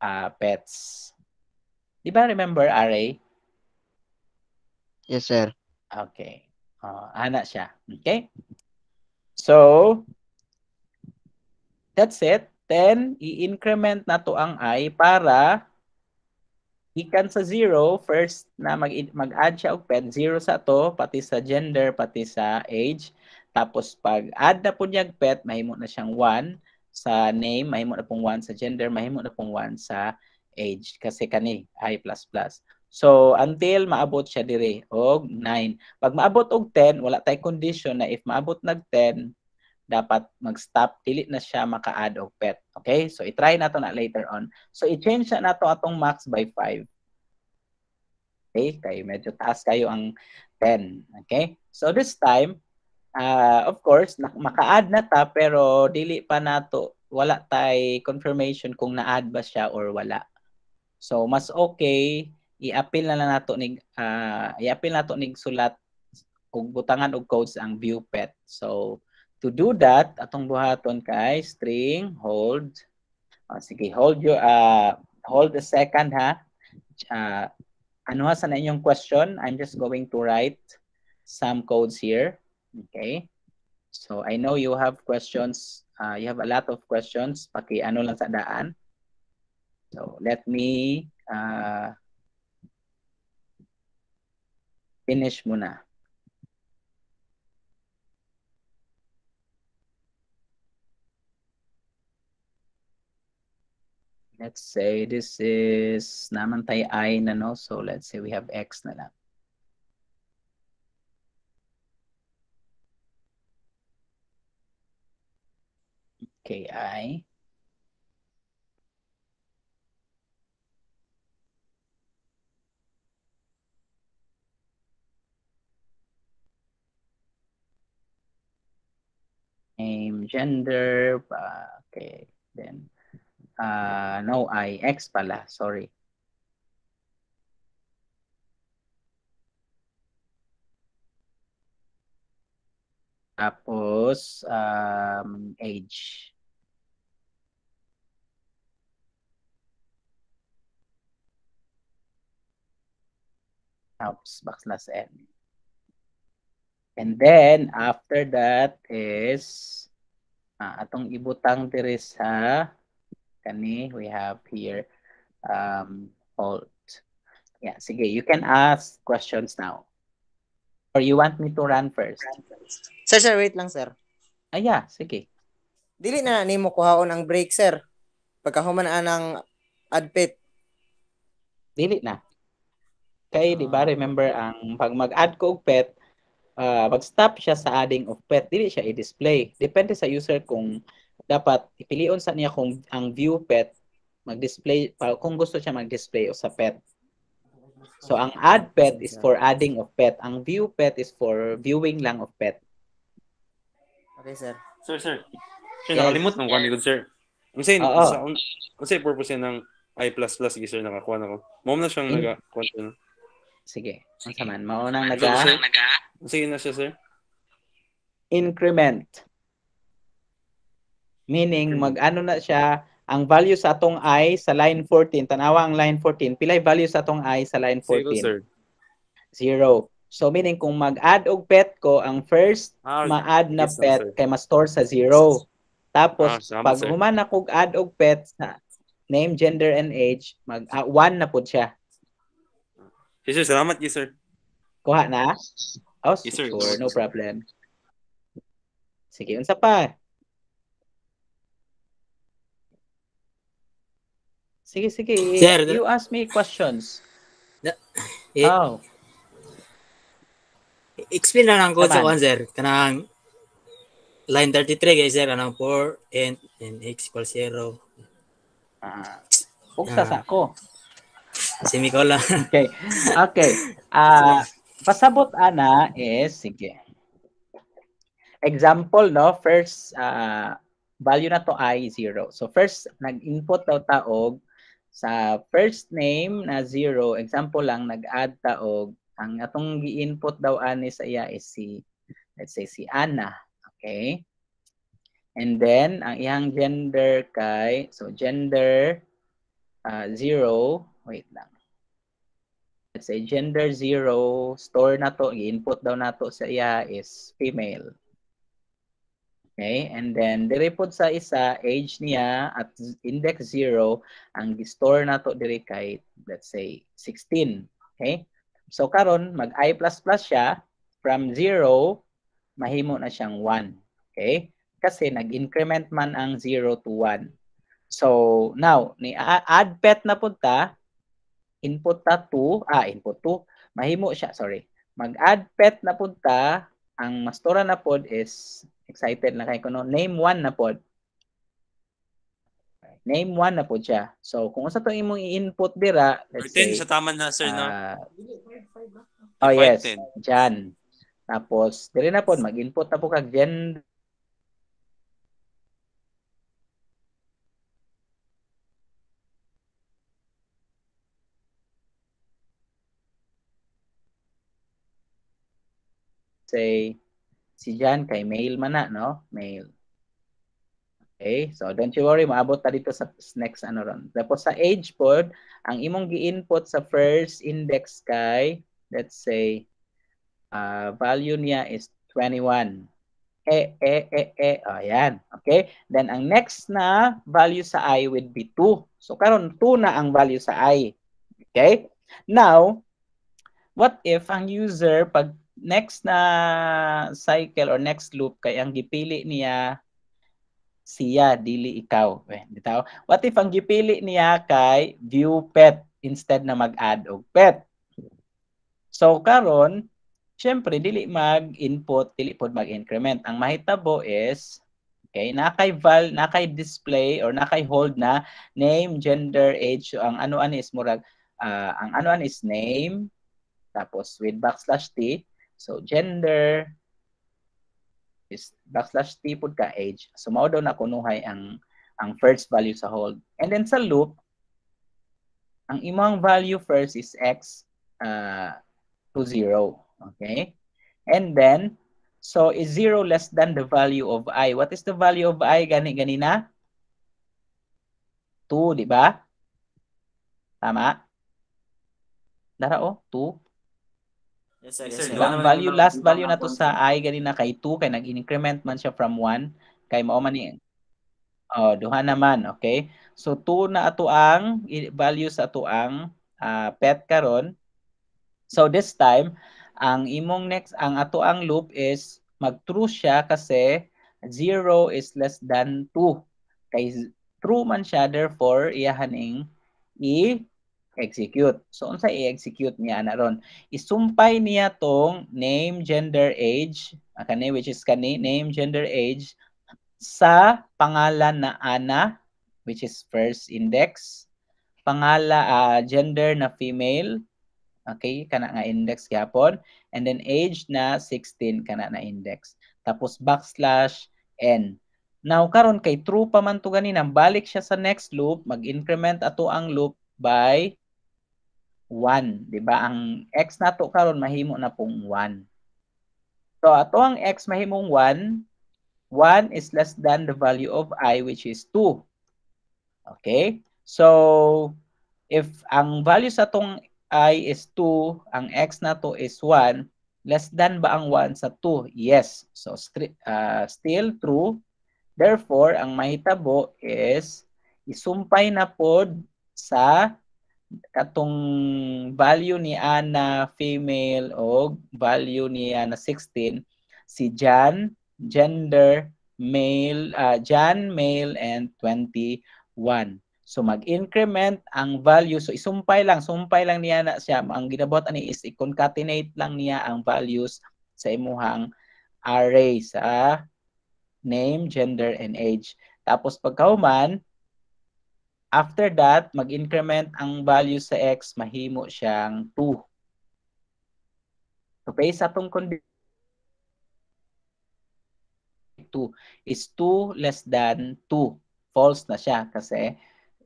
uh, pets. Di ba remember, Aray? Yes, sir. Okay. Uh, oh, ana siya. Okay? So, that's it. Then, i-increment na to ang i para Ikan sa zero, first na mag, mag-add siya og pet, zero sa to, pati sa gender, pati sa age. Tapos pag add na po niya pet, mahimo na siyang 1 sa name, mahimo na pong 1 sa gender, mahimo na pong 1 sa age kasi kani i++. So until maabot siya dire og 9. Pag maabot og 10, wala tay condition na if maabot nag 10, dapat mag-stop dili na siya maka-add og pet. Okay? So i-try nato na later on. So i-change na nato atong max by 5. Okay? Kay medyo taas kayo ang 10. Okay? So this time, uh, of course, maka-add na ta pero dili pa nato wala tay confirmation kung na-add ba siya or wala. So mas okay i-appeal na lang nato ni uh, ah, i-appeal nato ning sulat ug butangan og codes ang view pet. So To do that, atong buhaton kay string hold. O, ah, sige, hold your uh, hold a second ha. Uh, ano ha sa na inyong question? I'm just going to write some codes here. Okay. So I know you have questions. Uh, you have a lot of questions. Paki ano lang sa daan. So let me uh, finish muna. Let's say this is naman tayo i na no. So let's say we have x na lang. Okay, i. Name, gender, okay, then uh, no I, X pala, sorry. Tapos, um, age. Oops, Tapos, backslash N. And then, after that is, ah, atong ibutang diri sa kani, we have here um, alt. Yeah, sige, you can ask questions now. Or you want me to run first? Sir, sir, wait lang, sir. Ah, yeah, sige. Dili na ni mo kuhaon ang break, sir. Pagkahuman ang adpit. Dili na. Kay, di ba, remember ang pag mag-add ko pet, uh, ah, pag-stop siya sa adding of pet, dili siya i-display. Depende sa user kung dapat ipilion sa niya kung ang view pet mag-display kung gusto siya mag-display o sa pet. So ang add pet is for adding of pet. Ang view pet is for viewing lang of pet. Okay, sir. Sir, sir. Sir, yes. nakalimot ng kwan good, sir. I'm saying, Oo. sa, un, ang purpose yan ng I++, sige sir, nakakuha na ko. Mom na siyang mm. nakakuha na. Sige. Ang saman. Maunang naga. Sige na siya, sir. Increment. Meaning, hmm. mag-ano na siya, ang value sa atong i sa line 14, tanawa ang line 14, pilay value sa atong i sa line 14? Zero, sir. Zero. So meaning kung mag-add og pet ko, ang first ah, ma-add na yes, pet sir. kay ma-store sa zero. Tapos ah, pag human na add og pet sa name, gender and age, mag uh, one na pud siya. Yes, sir. Salamat, yes, sir. Kuha na? Oh, yes, sir. Sure, no problem. Sige, unsa pa? Sige, sige. Sir, you ask me questions. The, it, oh. Eh, Explain na lang ko sa one, sir. Kanang line 33, guys, sir. Kanang 4 and, and x equals 0. Ah, buksa ah. sa sako. Semicolon. okay. Okay. Uh, pasabot ana is, sige. Example, no? First, uh, value na to ay 0. So first, nag-input daw taog sa first name na zero, example lang, nag-add ta og ang atong gi-input daw ani sa iya is si let's say si Ana, okay? And then ang iyang gender kay so gender uh, zero, wait lang. Let's say gender zero store na to, gi-input daw nato sa iya is female. Okay? And then, dire po sa isa, age niya at index 0, ang store na to dire kay, let's say, 16. Okay? So, karon mag-i++ siya, from 0, mahimo na siyang 1. Okay? Kasi nag-increment man ang 0 to 1. So, now, ni add pet na punta, input ta 2, ah, input 2, mahimo siya, sorry. Mag-add pet na punta ang mas na pod is excited na kay kuno name one na pod name one na pod siya so kung sa to imong i-input dira let's 10 sa tama na sir uh, ah, na oh yes diyan tapos dire na pod mag-input na po kag gender say, si Jan kay mail man na, no? Mail. Okay, so don't you worry, maabot ta dito sa next ano ron. Tapos sa age pod, ang imong gi-input sa first index kay, let's say, uh, value niya is 21. E, e, e, e, o, oh, yan. Okay, then ang next na value sa i would be 2. So karon 2 na ang value sa i. Okay, now, what if ang user pag next na cycle or next loop kay ang gipili niya siya dili ikaw eh, bitaw what if ang gipili niya kay view pet instead na mag-add og pet so karon syempre dili mag-input dili pod mag-increment ang mahitabo is okay na kay val na kay display or na kay hold na name gender age so, ang ano ani is murag uh, ang ano ani is name tapos with backslash t So, gender is backslash t pud ka age. So, mao daw na kunuhay ang ang first value sa hold. And then sa loop, ang imong value first is x uh, to 0. Okay? And then, so is 0 less than the value of i. What is the value of i? Gani, ganina? na? 2, di ba? Tama? Dara o, oh, 2. Yes, sir. Yes, sir. Yes, value, last value na to sa i ganina kay 2 kay nag-increment man siya from 1 kay mao man ni. Oh, duha naman, okay? So 2 na ato ang value sa ato ang uh, pet karon. So this time ang imong next ang ato ang loop is mag true siya kasi 0 is less than 2. Kay true man siya therefore iyahaning i execute. So unsa i-execute niya na ron? Isumpay niya tong name, gender, age, kani which is kani name, gender, age sa pangalan na ana which is first index, pangala uh, gender na female, okay, kana nga index gyapon, and then age na 16 kana na index. Tapos backslash n. Now karon kay true pa man to ganin, balik siya sa next loop, mag-increment ato ang loop by 1, di ba? Ang x nato karon mahimo na pong 1. So ato ang x mahimong 1, 1 is less than the value of i which is 2. Okay? So if ang value sa tong i is 2, ang x nato is 1, less than ba ang 1 sa 2? Yes. So uh, still true. Therefore, ang mahitabo is isumpay na pod sa katong value ni Ana female o value ni Ana 16 si Jan gender male uh, Jan male and 21 so mag-increment ang value so isumpay lang sumpay lang niya na siya ang ginabuhat ani is i-concatenate lang niya ang values sa imuhang array sa name gender and age tapos pagkahuman After that, mag-increment ang value sa x, mahimo siyang 2. So, based sa itong condition, 2 is 2 less than 2. False na siya kasi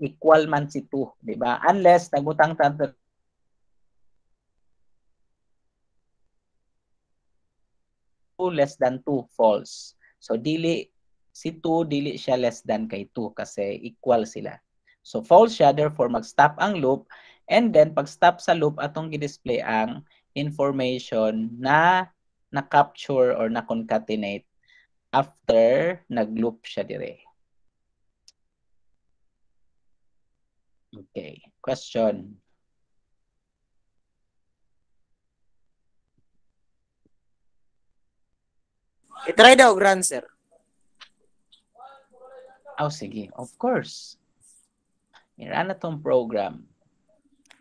equal man si 2, di ba? Unless nagutang tanto less than 2 false. So dili si 2 dili siya less than kay 2 kasi equal sila. So false siya, therefore mag-stop ang loop and then pag-stop sa loop atong gi-display ang information na na-capture or na-concatenate after nag-loop siya dire. Okay, question. I-try daw, grand sir. Oh, sige. Of course. Run ano program.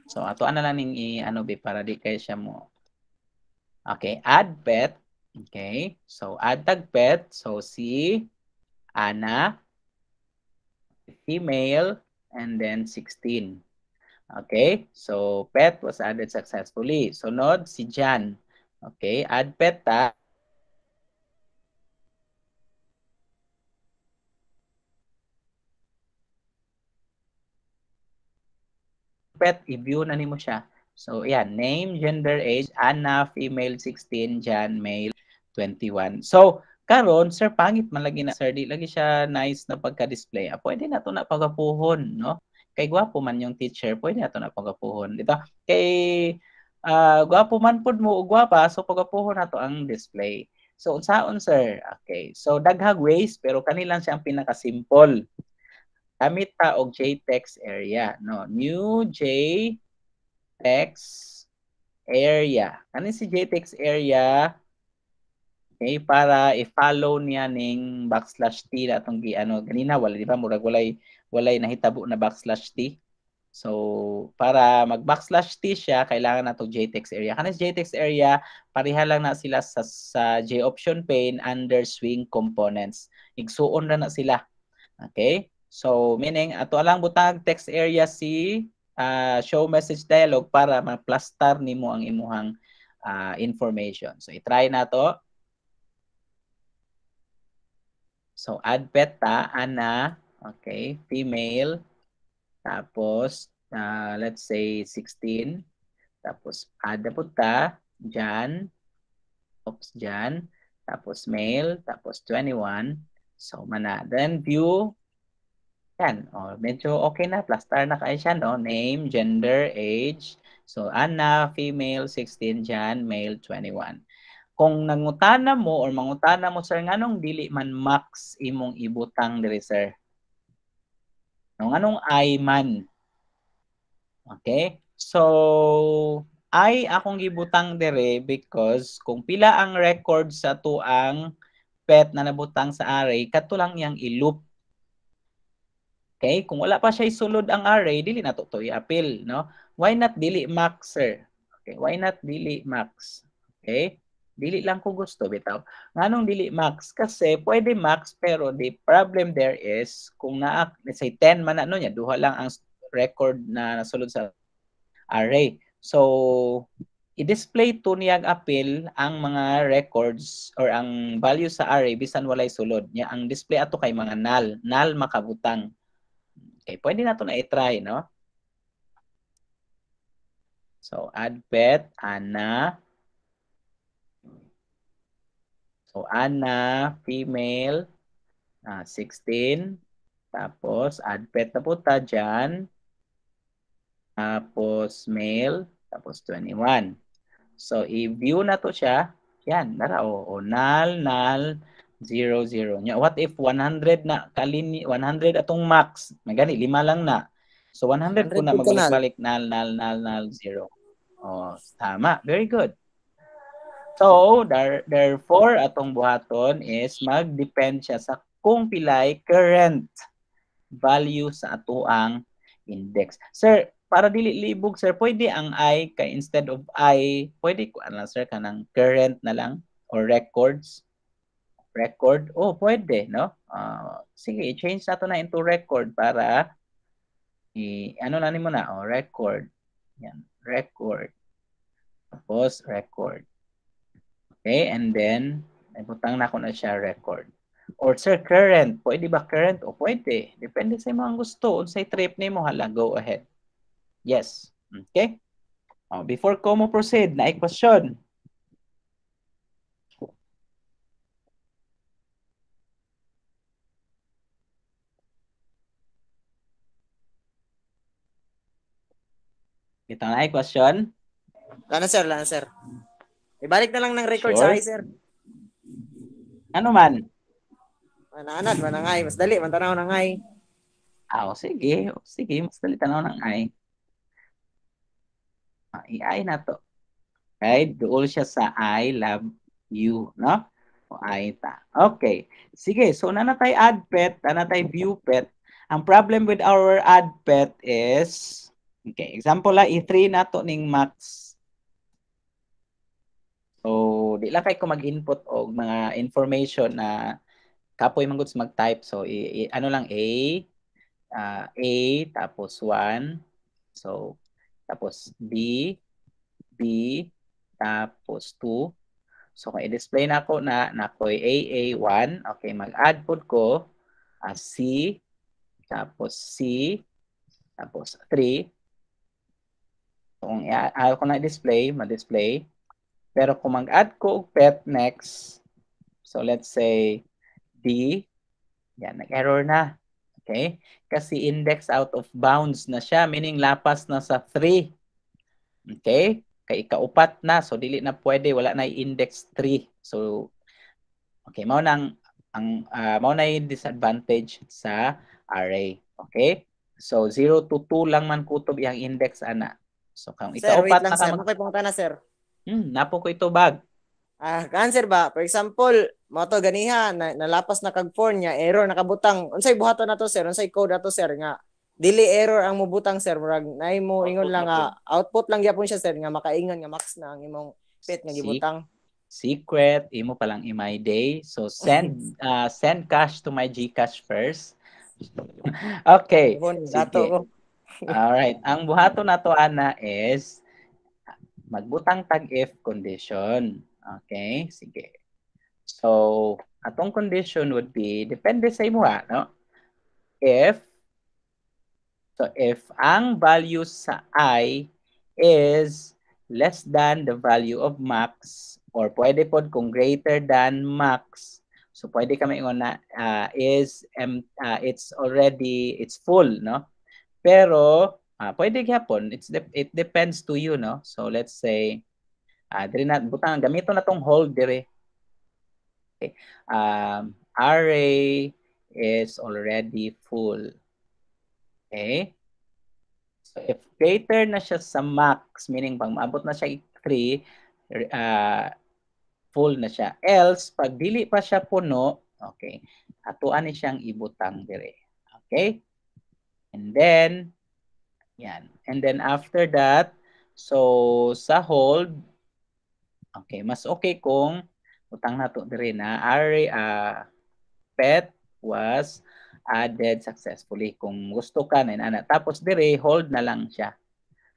So ato ana lang ning i ano bi para di kay siya mo. Okay, add pet. Okay? So add tag pet. So si Ana female and then 16. Okay? So pet was added successfully. Sunod si Jan. Okay, add pet tag pet, i-view na ano nimo siya. So, ayan, Name, gender, age, Anna, female, 16, Jan, male, 21. So, karon sir pangit man lagi na sir di lagi siya nice na pagka-display ah, pwede na to na pagapuhon no kay gwapo man yung teacher pwede na to na pagapuhon dito kay uh, gwapo man pud mo ug gwapa so pagapuhon nato ang display so unsaon sir okay so daghag ways pero kanilang siya ang pinaka simple gamit ta og JText area no new JText area ani si JText area okay para i-follow niya ning backslash t na atong ano ganina wala di ba murag walay walay nahitabo na backslash t So, para mag-backslash t siya, kailangan na itong JText area. Kanas JTEX area, pareha lang na sila sa, sa J-option pane under swing components. Igsuon na na sila. Okay? So, meaning, ato alang butang text area si uh, show message dialog para maplastar nimo ang imuhang uh, information. So, itry na to. So, add peta, ana, okay, female, tapos, uh, let's say 16, tapos add na punta, dyan, oops, jan, tapos male, tapos 21, so mana. Then view, yan, oh, medyo okay na. Plus star na kayo siya, no? Name, gender, age. So, Anna, female, 16 dyan, male, 21. Kung nangutana mo or mangutana mo, sir, nganong dili man max imong ibutang diri, sir? No, nganong I man? Okay? So, I akong ibutang dire because kung pila ang record sa tuang pet na nabutang sa array, katulang yang iloop Okay? Kung wala pa siya isulod ang array, dili na to toy appeal, no? Why not dili max, sir? Okay, why not dili max? Okay? Dili lang ko gusto bitaw. Nganong dili max? Kasi pwede max pero the problem there is kung na say 10 man ano niya, duha lang ang record na nasulod sa array. So i-display to niyag appeal ang mga records or ang value sa array bisan walay sulod niya. Ang display ato kay mga null, null makabutang eh, pwede na natin na i-try, no? So, add pet, Anna. So, Anna, female, ah, 16. Tapos, add pet na punta dyan. Tapos, male. Tapos, 21. So, i-view na to siya. Yan, nara, o, o nal, nal, nal 0, 0. Nya, what if 100 na kalini, 100 atong max? Magani, lima lang na. So 100, 100 po na magbalik-balik nal nal nal nal 0. Oh, tama. Very good. So, there, therefore, atong buhaton is magdepend siya sa kung pilay current value sa atoang index. Sir, para dili libog sir, pwede ang I kay instead of I, pwede ko ano sir kanang current na lang or records record, oh, pwede, no? Uh, sige, change nato na into record para i ano na nimo na, oh, record. Yan, record. Tapos record. Okay, and then ibutang na ko na siya record. Or sir, current. Pwede ba current? O oh, pwede. Depende sa mga gusto. sa trip nimo mo, hala, go ahead. Yes. Okay? Oh, before ko mo proceed, na question. Ito eh, na ay question. Lana sir, lana sir. Ibalik na lang ng record sure. sa akin, sir. Ano man? Mananad, manangay. Mas dali, mantanaw ng ay. Ah, oh, sige. O, sige, mas dali tanaw ng ay. Ah, i-ay na to. Okay, dool siya sa I love you, no? O I ta. Okay. Sige, so nanatay ad pet, nanatay view pet. Ang problem with our ad pet is Okay, example la ah, i3 e nato ning max. So, di lang kay ko mag-input og mga information na kapoy man guds mag-type. So, i, i, ano lang A uh, A tapos 1. So, tapos B B tapos 2. So, kung i-display na ako na nakoy AA1, okay, mag-add pod ko uh, C tapos C tapos 3 kung ayaw ko na i-display, ma-display. Pero kung mag-add ko pet next, so let's say D, yan, nag-error na. Okay? Kasi index out of bounds na siya, meaning lapas na sa 3. Okay? Kay ikaupat na, so dili na pwede, wala na index 3. So, okay, mao nang ang uh, mao na disadvantage sa array. Okay? So, 0 to 2 lang man kutob yung index ana. So, kung sir, ikaw wait lang, sir. Mag- na, sir. Hmm, napo ko ito bag. Ah, cancer ba? For example, mo to ganiha na, nalapas na kag phone niya, error nakabutang. Unsay buhato na to, sir? Unsay code na to, sir nga? Dili error ang mubutang, sir. Murag nay mo ingon lang nga output lang gyapon siya, sir, nga makaingon nga max na ang imong pet nga gibutang. Secret, imo pa lang my day. So send uh, send cash to my GCash first. okay. Sige. All right. Ang buhato na to ana is magbutang tag if condition. Okay? Sige. So, atong condition would be depende sa imuha, ah, no? If So if ang value sa i is less than the value of max or pwede pod kung greater than max so pwede kami ingon na uh, is um, uh, it's already it's full no pero, ah, pwede gyapon. It's de- it depends to you, no? So, let's say, ah, dire na, butang, gamito na tong hold dire. Okay. Um, array is already full. Okay? So, if greater na siya sa max, meaning pang maabot na siya 3, uh, ah, full na siya. Else, pag dili pa siya puno, okay, atuan ni siyang ibutang dire. Okay? And then, yan. And then after that, so sa hold, okay, mas okay kung utang nato diri na are, uh, ah, pet was added successfully kung gusto ka na ana tapos dire hold na lang siya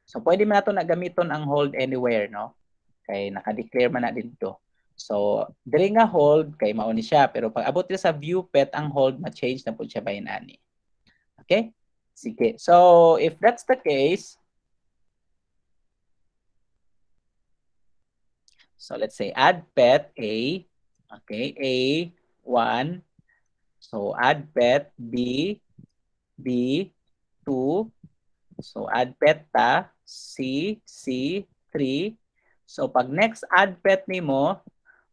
so pwede man nato nagamiton ang hold anywhere no kay naka-declare man na dito so dire nga hold kay mao siya pero pag abot sa view pet ang hold ma-change na pud siya by nani okay Sige. So, if that's the case, so let's say add pet A, okay, A, 1. So, add pet B, B, 2. So, add peta, C, C, 3. So, pag next add pet ni mo,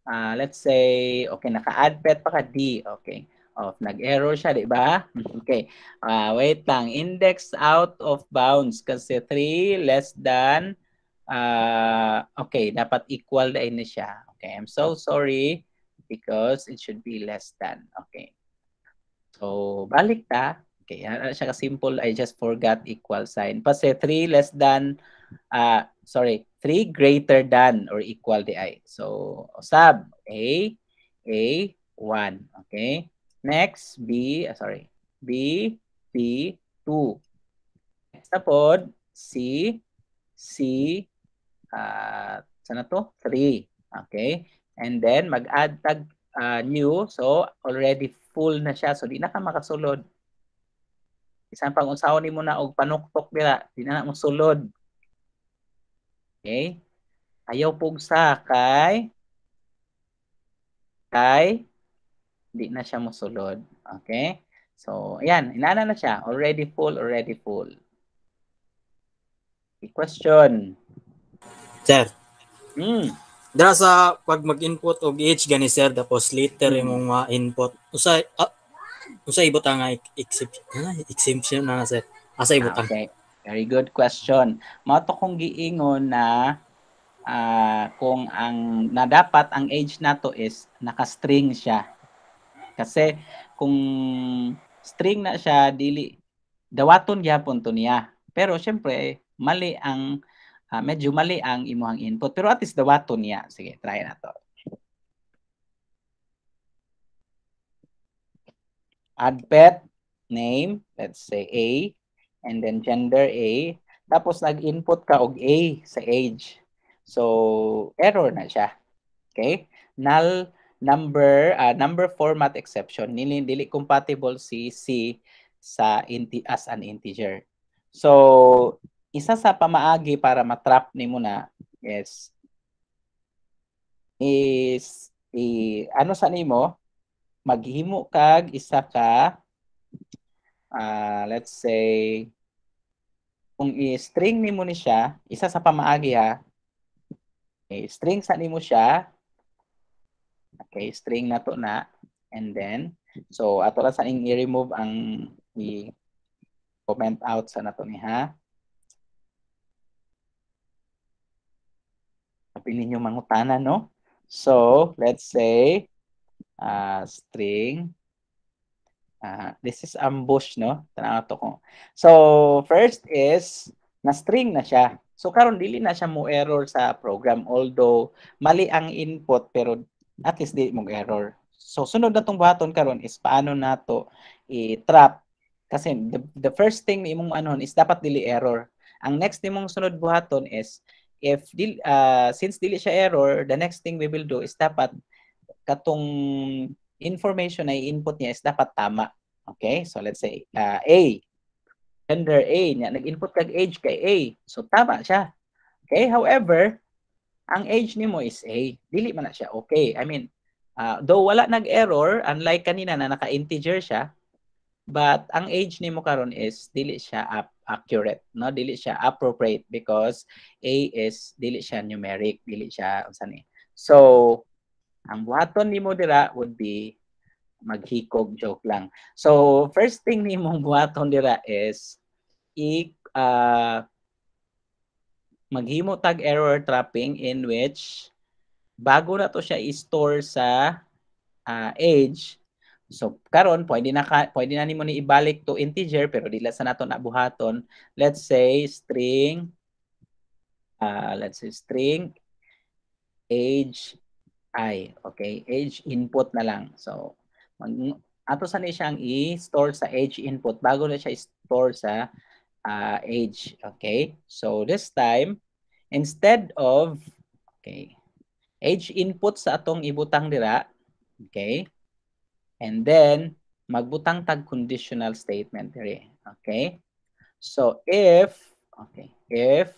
uh, let's say, okay, naka-add pet pa ka D, okay of nag-error siya, di ba? Okay. Uh, wait lang. Index out of bounds kasi 3 less than uh, okay, dapat equal din na siya. Okay, I'm so sorry because it should be less than. Okay. So, balik ta. Okay, ah, siya ka-simple. I just forgot equal sign. Kasi 3 eh, less than, uh, sorry, 3 greater than or equal di ay. So, sub, A, A, 1. Okay. Next, B, ah, sorry, B, B, 2. Next na po, C, C, uh, ah, sana to? 3. Okay? And then, mag-add tag uh, new. So, already full na siya. So, di na ka makasulod. Isang pang unsaon ni mo na og panuktok dira. Di na na mo sulod. Okay? Ayaw sa kay kay di na siya musulod. Okay? So, ayan. Inana na siya. Already full, already full. Okay, question. Sir. Hmm. Dara sa pag mag-input og each gani sir tapos later mm. imong ma-input usay uh, ah, usay ibot nga exception ah, exemption na na sir asa ibot ah, okay. Very good question. Mao to kong giingon na uh, kung ang na dapat ang age nato is naka-string siya. Kasi kung string na siya dili dawaton gyapon to niya. Pero syempre mali ang uh, medyo mali ang imuhang input pero at least dawaton niya. Sige, try na to. Add pet name, let's say A and then gender A. Tapos nag-input ka og A sa age. So error na siya. Okay? Null number uh, number format exception nili dili compatible si C sa inti as an integer. So isa sa pamaagi para matrap nimo na is is i ano sa nimo maghimo kag isa ka uh, let's say kung i-string nimo ni siya isa sa pamaagi ha i-string sa nimo siya Okay, string na to na. And then, so ato ra sa ing i-remove ang i-comment out sa nato ni ha. Pili nyo mangutana, no? So, let's say, uh, string. Uh, this is ambush, no? Tanaw to ko. So, first is, na-string na siya. So, karon dili na siya mo error sa program. Although, mali ang input, pero at least di mong error. So sunod na tong buhaton karon is paano nato i-trap kasi the, the first thing ni imong anon is dapat dili error. Ang next nimong sunod buhaton is if dil, uh, ah, since dili siya error, the next thing we will do is dapat katong information ay input niya is dapat tama. Okay? So let's say uh, A gender A niya nag-input kag age kay A. So tama siya. Okay? However, ang age ni mo is A. Dili man na siya okay. I mean, uh, though wala nag-error, unlike kanina na naka-integer siya, but ang age ni mo karon is dili siya up accurate no dili siya appropriate because a is dili siya numeric dili siya unsa ni eh. so ang buhaton nimo dira would be maghikog joke lang so first thing nimo buhaton dira is i uh, maghimo tag error trapping in which bago na to siya i-store sa uh, age. So karon pwede na ka, pwede na nimo ni ibalik to integer pero dili sa nato nabuhaton. Let's say string uh, let's say string age i. Okay, age input na lang. So mag, ato sa ni siyang i-store sa age input bago na siya i-store sa uh, age. Okay, so this time, instead of okay, age input sa atong ibutang dira, okay, and then magbutang tag conditional statement dire. Okay, so if okay, if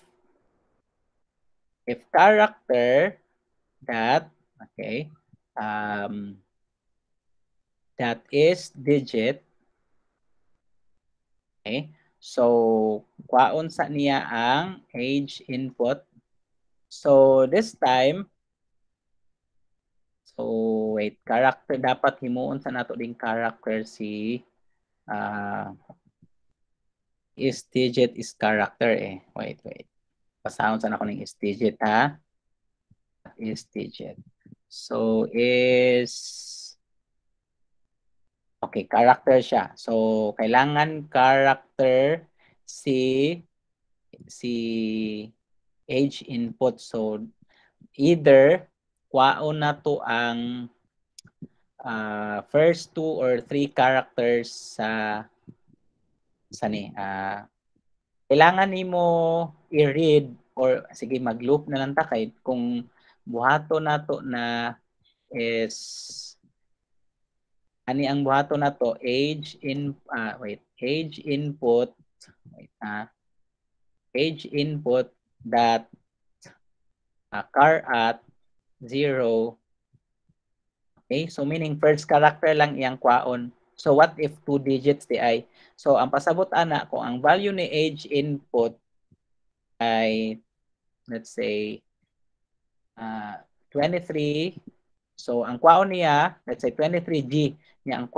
if character that okay um that is digit okay So, kwaon sa niya ang age input. So, this time, so wait, character, dapat himuon sa nato din character si uh, ah, is digit is character eh. Wait, wait. Pasahon sa na ko ng is digit ha. Is digit. So, is Okay, character siya. So, kailangan character si si age input. So, either kwao na to ang uh, first two or three characters sa sa ni uh, ah, kailangan nimo i-read or sige mag-loop na lang ta kay kung buhato nato na is ani ang buhaton na to age in uh, wait age input wait ah uh, age input dot uh, car at 0 okay so meaning first character lang iyang kwaon so what if two digits di ay so ang pasabot ana kung ang value ni age input ay let's say uh, ah, 23 so ang kwaon niya let's say 23g nya ang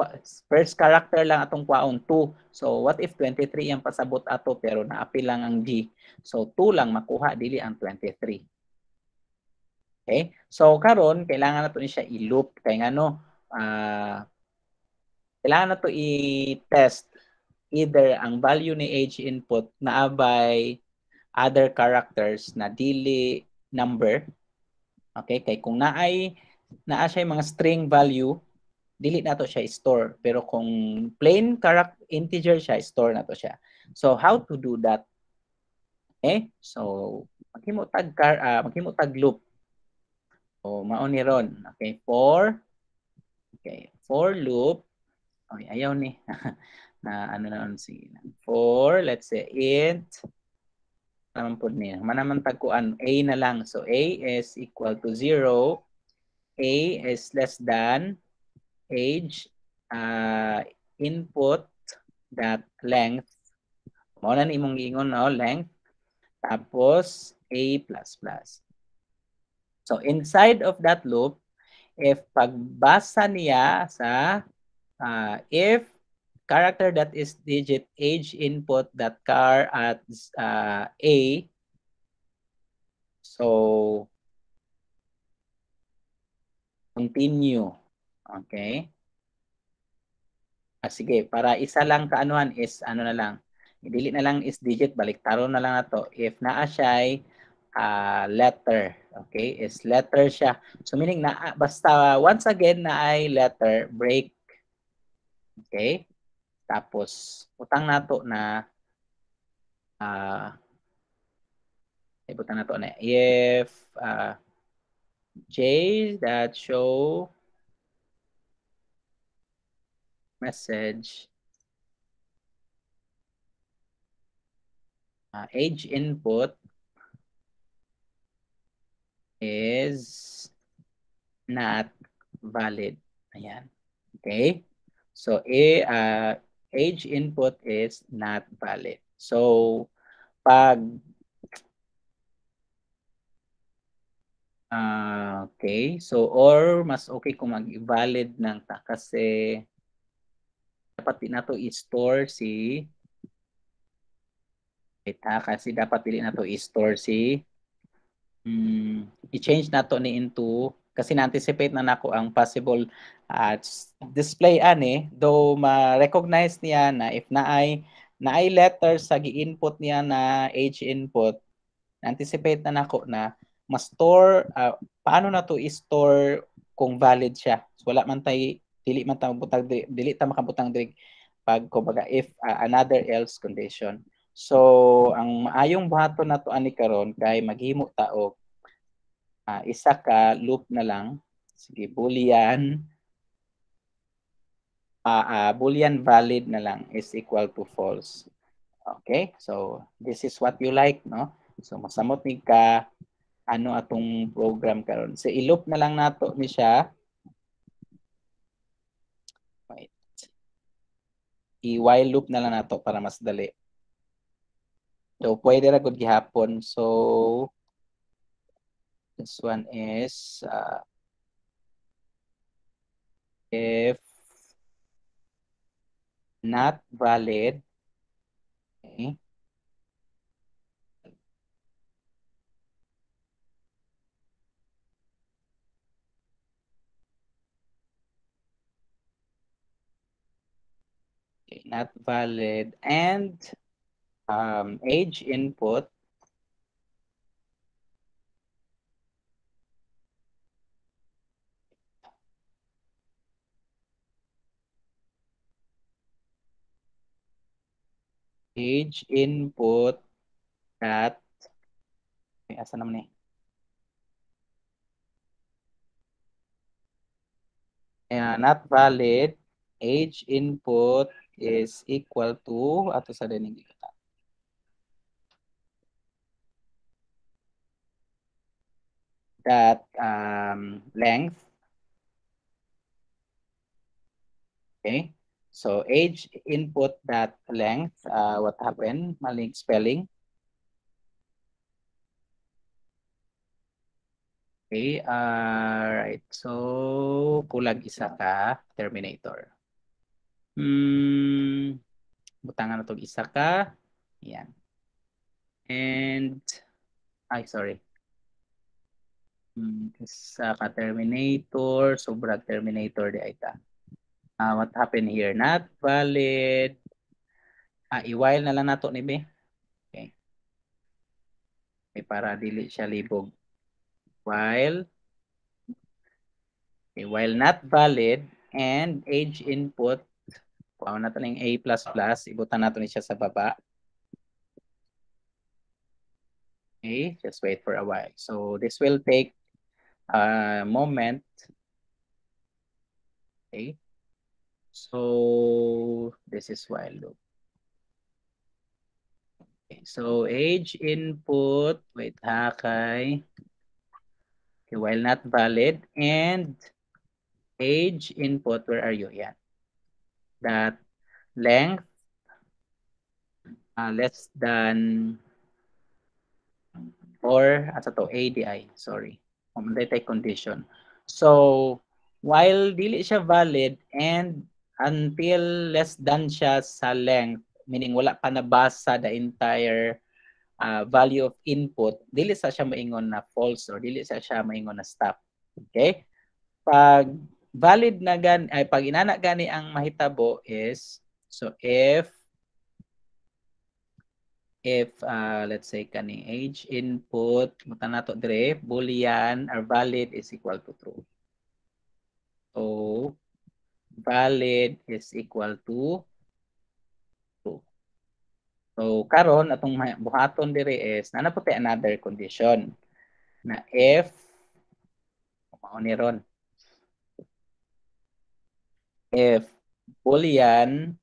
first character lang atong kwaon 2 so what if 23 ang pasabot ato pero naapi lang ang g so 2 lang makuha dili ang 23 okay so karon kailangan nato ni siya i-loop kay ngano uh, ah, kailangan nato i-test either ang value ni age input na abay other characters na dili number okay kay kung naay naa siya mga string value dili nato siya store pero kung plain character integer siya store nato siya so how to do that eh so maghimo tag car uh, ah, maghimo tag loop o so, mao ni ron okay for okay for loop okay, ayaw ni na ano na on ano, for let's say int naman po niya manaman tagkuan a na lang so a is equal to 0 a is less than age, uh, ah, input, that length. Mo na imong giingon no, length. Tapos A++. So inside of that loop, if pagbasa niya sa uh, if character that is digit age input that car at uh, A, so continue. Okay? Ah, sige, para isa lang kaanuhan is ano na lang. I-delete na lang is digit. Baliktaro na lang na to. If naa siya ay uh, letter. Okay? Is letter siya. So meaning na ah, basta once again na ay letter break. Okay? Tapos utang na to na uh, na to na if uh, J that show message uh, age input is not valid. Ayan. Okay? So, a, uh, age input is not valid. So, pag uh, okay, so or mas okay kung mag-valid ng ta kasi dapat din nato i-store si Wait kasi dapat dili nato i-store si um, i-change nato ni into kasi na-anticipate na nako ang possible uh, display ani though ma-recognize niya na if naay naay letter sa gi-input niya na age input na-anticipate na nako na ma-store uh, paano na to i-store kung valid siya so wala man tay dili man ta butang dili ta makabutang diri pag kumbaga if uh, another else condition. So ang maayong buhaton nato ani karon kay maghimo ta og uh, ah, isa ka loop na lang. Sige, boolean uh, uh, boolean valid na lang is equal to false. Okay? So this is what you like, no? So masamot ni ka ano atong program karon. Si i-loop na lang nato ni siya i-while loop na lang nato para mas dali. So, pwede ra good gihapon. So, this one is uh, if not valid, okay, not valid, and um, age input age input at okay, asa naman eh yeah, not valid age input is equal to ato sa dining gikita. That um, length Okay, so age input that length, uh, what happened, maling spelling. Okay, uh, right. So, kulag isa ka, Terminator. Hmm, butangan na itong isa ka. Ayan. And, ay sorry. Hmm, ka Terminator, sobra Terminator di ita. Uh, ah, what happened here? Not valid. Ah, i-while na lang nato ni B. Okay. okay para dili siya libog. While. Okay, while not valid and age input Kuha na ito A++. Ibutan natin siya sa baba. Okay, just wait for a while. So this will take a moment. Okay. So this is while loop. Okay, so age input, wait hakay. Okay, while not valid and age input, where are you? Yeah that length uh, less than or asa ah, to ADI sorry data condition so while dili siya valid and until less than siya sa length meaning wala pa nabasa the entire uh, value of input dili sa siya maingon na false or dili sa siya maingon na stop okay pag valid na gan ay pag inana gani ang mahitabo is so if if uh, let's say kani age input mutan nato dire boolean or valid is equal to true so valid is equal to true so karon atong buhaton dire is na naputay another condition na if mao ni ron if boolean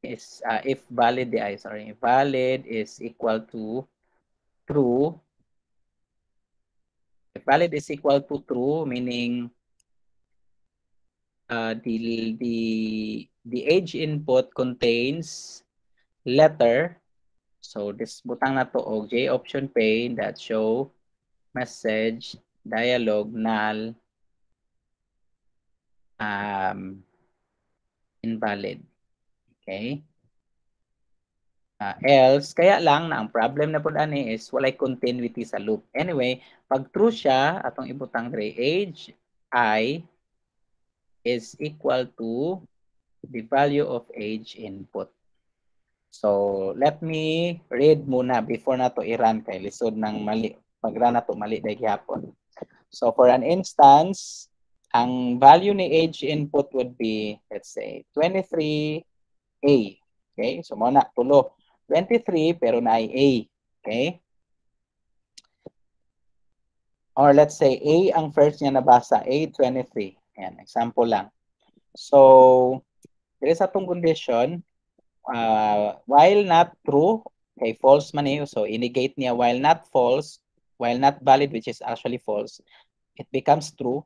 is uh, if valid the i sorry valid is equal to true if valid is equal to true meaning uh, the the the age input contains letter so this butang na to og j option pane that show message dialog null um, invalid. Okay? Uh, else, kaya lang na ang problem na po ani is walay continuity sa loop. Anyway, pag true siya, atong ibutang gray age i is equal to the value of age input. So, let me read muna before na to i-run kay lisod ng mali. Pag-run na to mali dahil gihapon. So, for an instance, ang value ni age input would be, let's say, 23A. Okay? So, muna, tulo. 23, pero na ay A. Okay? Or let's say, A ang first niya nabasa, A23. Ayan, example lang. So, there is atong condition, uh, while not true, okay, false man eh, so innegate niya, while not false, while not valid, which is actually false, it becomes true,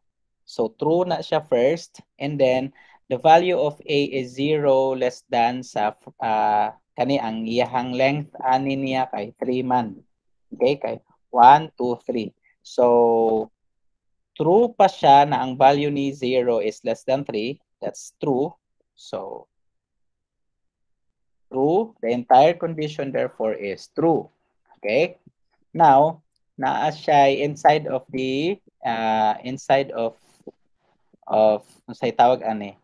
So true na siya first and then the value of A is 0 less than sa uh, kani ang iyahang length ani niya kay 3 man. Okay, kay 1, 2, 3. So true pa siya na ang value ni 0 is less than 3. That's true. So true, the entire condition therefore is true. Okay? Now, naa siya inside of the uh, inside of of unsay ano tawag ani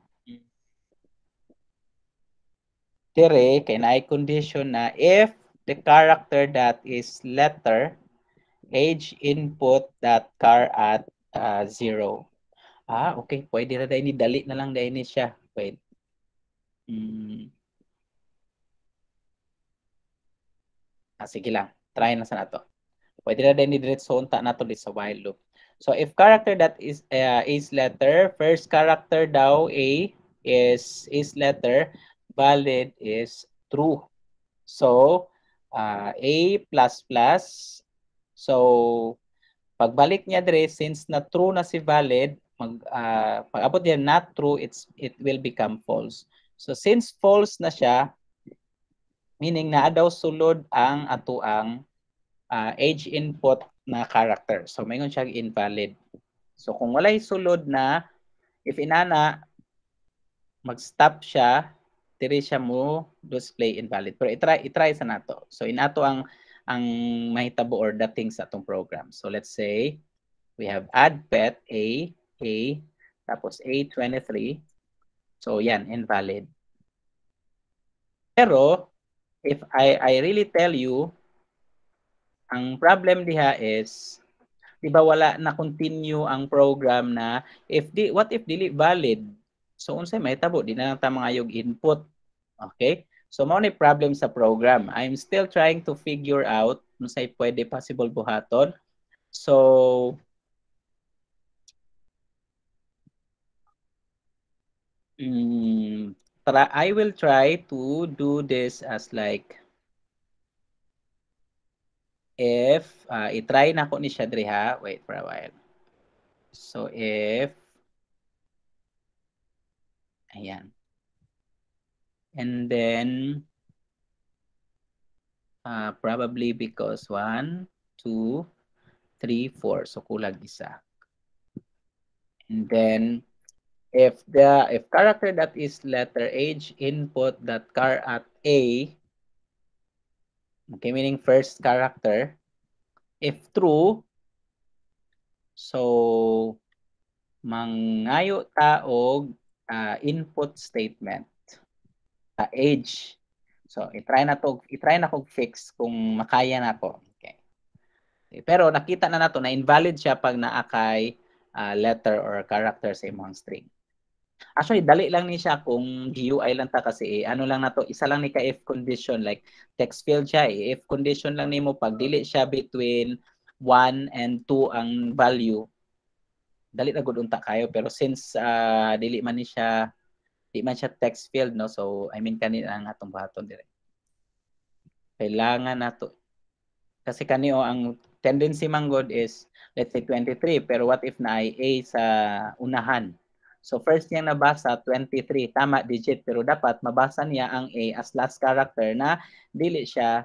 dire eh? can i condition na if the character that is letter age input that car at uh, zero. Ah, okay. Pwede ra dai ni dali na lang dai ni siya. Wait. Mm. Ah, sige lang. Try na sa nato. Pwede na dahil diretso unta nato di sa while loop. So if character that is uh, is letter, first character daw A is is letter, valid is true. So uh, A++. So pagbalik niya dre, since na true na si valid, mag uh, pag abot niya not true, it's it will become false. So since false na siya, meaning na daw sulod ang atuang uh, age input na character. So, mayroon siya invalid. So, kung walay sulod na, if inana, mag-stop siya, diri siya mo display invalid. Pero itry, itry sa nato. So, inato ang ang mahitabo or dating sa atong program. So, let's say, we have add pet A, A, tapos A23. So, yan, invalid. Pero, if I, I really tell you ang problem diha is, di ba wala na continue ang program na if di, what if dili valid? So unsay mahitabo di na lang ta mga yog input. Okay? So mao ni problem sa program. I'm still trying to figure out unsay pwede possible buhaton. So mm, try, I will try to do this as like if uh, i-try na ko ni siya diha wait for a while so if ayan and then uh, probably because one two three four so kulang isa and then if the if character that is letter age input that car at a Okay, meaning first character. If true, so mangayo taog uh, ah, input statement. Uh, age. So, i-try na to, i-try na kog fix kung makaya na ko. Okay. okay. Pero nakita na nato na invalid siya pag naa kay uh, letter or character sa imong string. Actually, dali lang ni siya kung GUI lang ta kasi eh, ano lang na to, isa lang ni ka if condition like text field siya eh. if condition lang nimo pag dili siya between 1 and 2 ang value. Dali na gud unta kayo pero since uh, dili man ni siya di man siya text field no so I mean kanina ang atong buhaton dire. Kailangan nato kasi kani kanio oh, ang tendency man god is let's say 23 pero what if na ay A sa unahan So first niyang nabasa 23, tama digit pero dapat mabasa niya ang A as last character na dili siya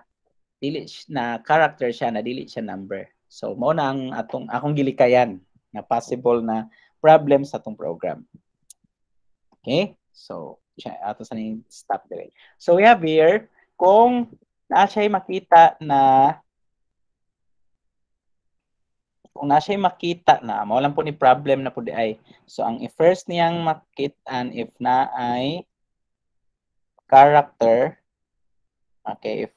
dili na character siya na dili siya number. So mo na ang atong akong gilikayan na possible na problem sa atong program. Okay? So ato sa ning stop dire. So we have here kung na siya makita na kung na siya makita na mao lang po ni problem na po di ay so ang if first niyang and if na ay character okay if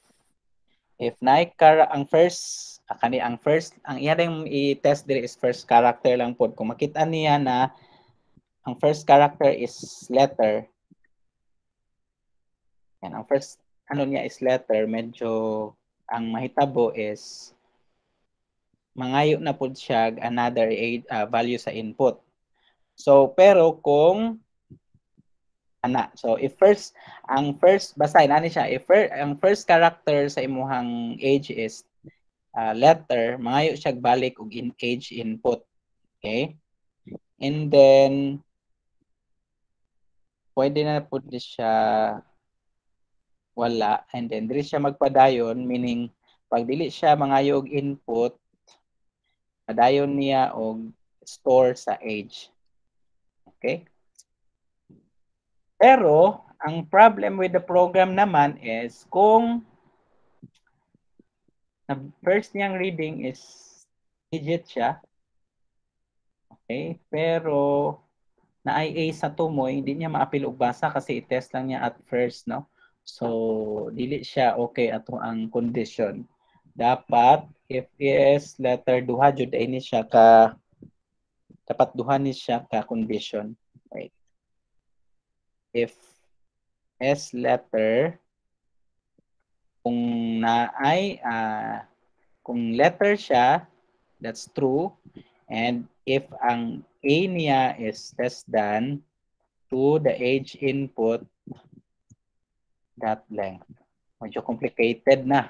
if na ay ang first kani ang first ang iya ding i-test dire is first character lang po kung makita niya na ang first character is letter and ang first ano niya is letter medyo ang mahitabo is mangayo na pud siya another aid, uh, ah, value sa input. So pero kung ana so if first ang first basta ani siya if first, ang first character sa imuhang age is uh, letter mangayo siya balik og in age input. Okay? And then pwede na pud siya wala and then diri siya magpadayon meaning pag dili siya mangayo og input Padayon niya og store sa age. Okay? Pero, ang problem with the program naman is kung na first niyang reading is digit siya, okay, pero na IA sa tumoy, hindi niya maapil og basa kasi i-test lang niya at first, no? So, dili siya okay ato ang condition. Dapat if yes letter duha jud ini siya ka dapat duha ni siya ka condition right if s letter kung naay uh, kung letter siya that's true and if ang a niya is less than to the age input that length medyo complicated na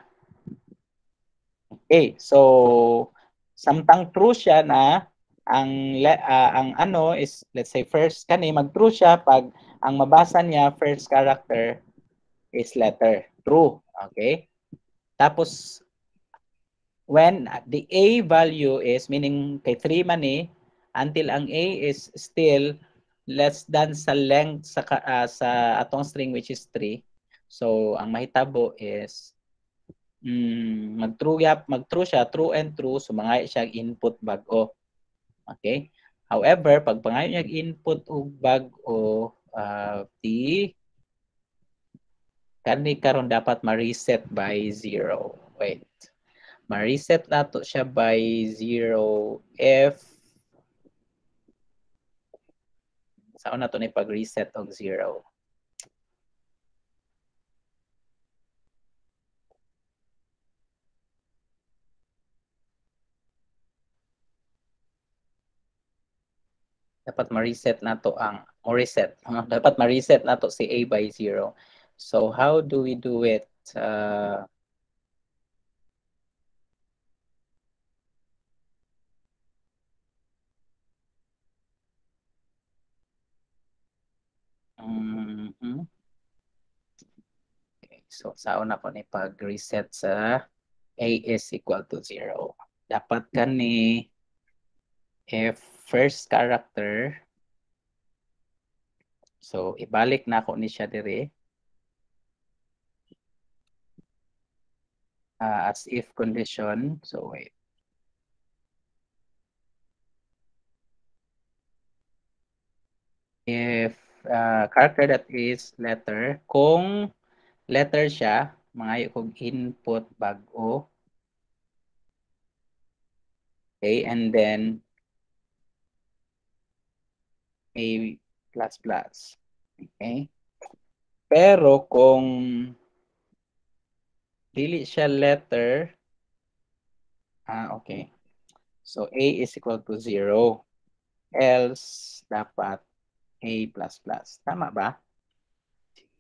Okay, so samtang true siya na ang uh, ang ano is let's say first kani mag true siya pag ang mabasa niya first character is letter true okay tapos when the a value is meaning kay 3 man ni eh, until ang a is still less than sa length sa uh, sa atong string which is 3 so ang mahitabo is mm, mag true gap, mag true siya, true and true, sumangay siya input bag-o. Okay? However, pag pangayo niya input o bag-o, uh, ah, t kani karon dapat ma-reset by 0. Wait. Ma-reset nato siya by 0 if na to ni pag-reset og 0? dapat ma-reset nato ang reset dapat ma-reset nato si a by 0 so how do we do it uh, mm -hmm. So, sa una ko ni pag-reset sa A is equal to 0. Dapat ka ni F first character. So, ibalik na ako ni siya Uh, as if condition. So, wait. If uh, character that is letter, kung letter siya, mga kog input bago. Okay, and then A++. Okay? Pero kung dili siya letter, ah, okay. So, A is equal to 0. Else, dapat A++. Tama ba?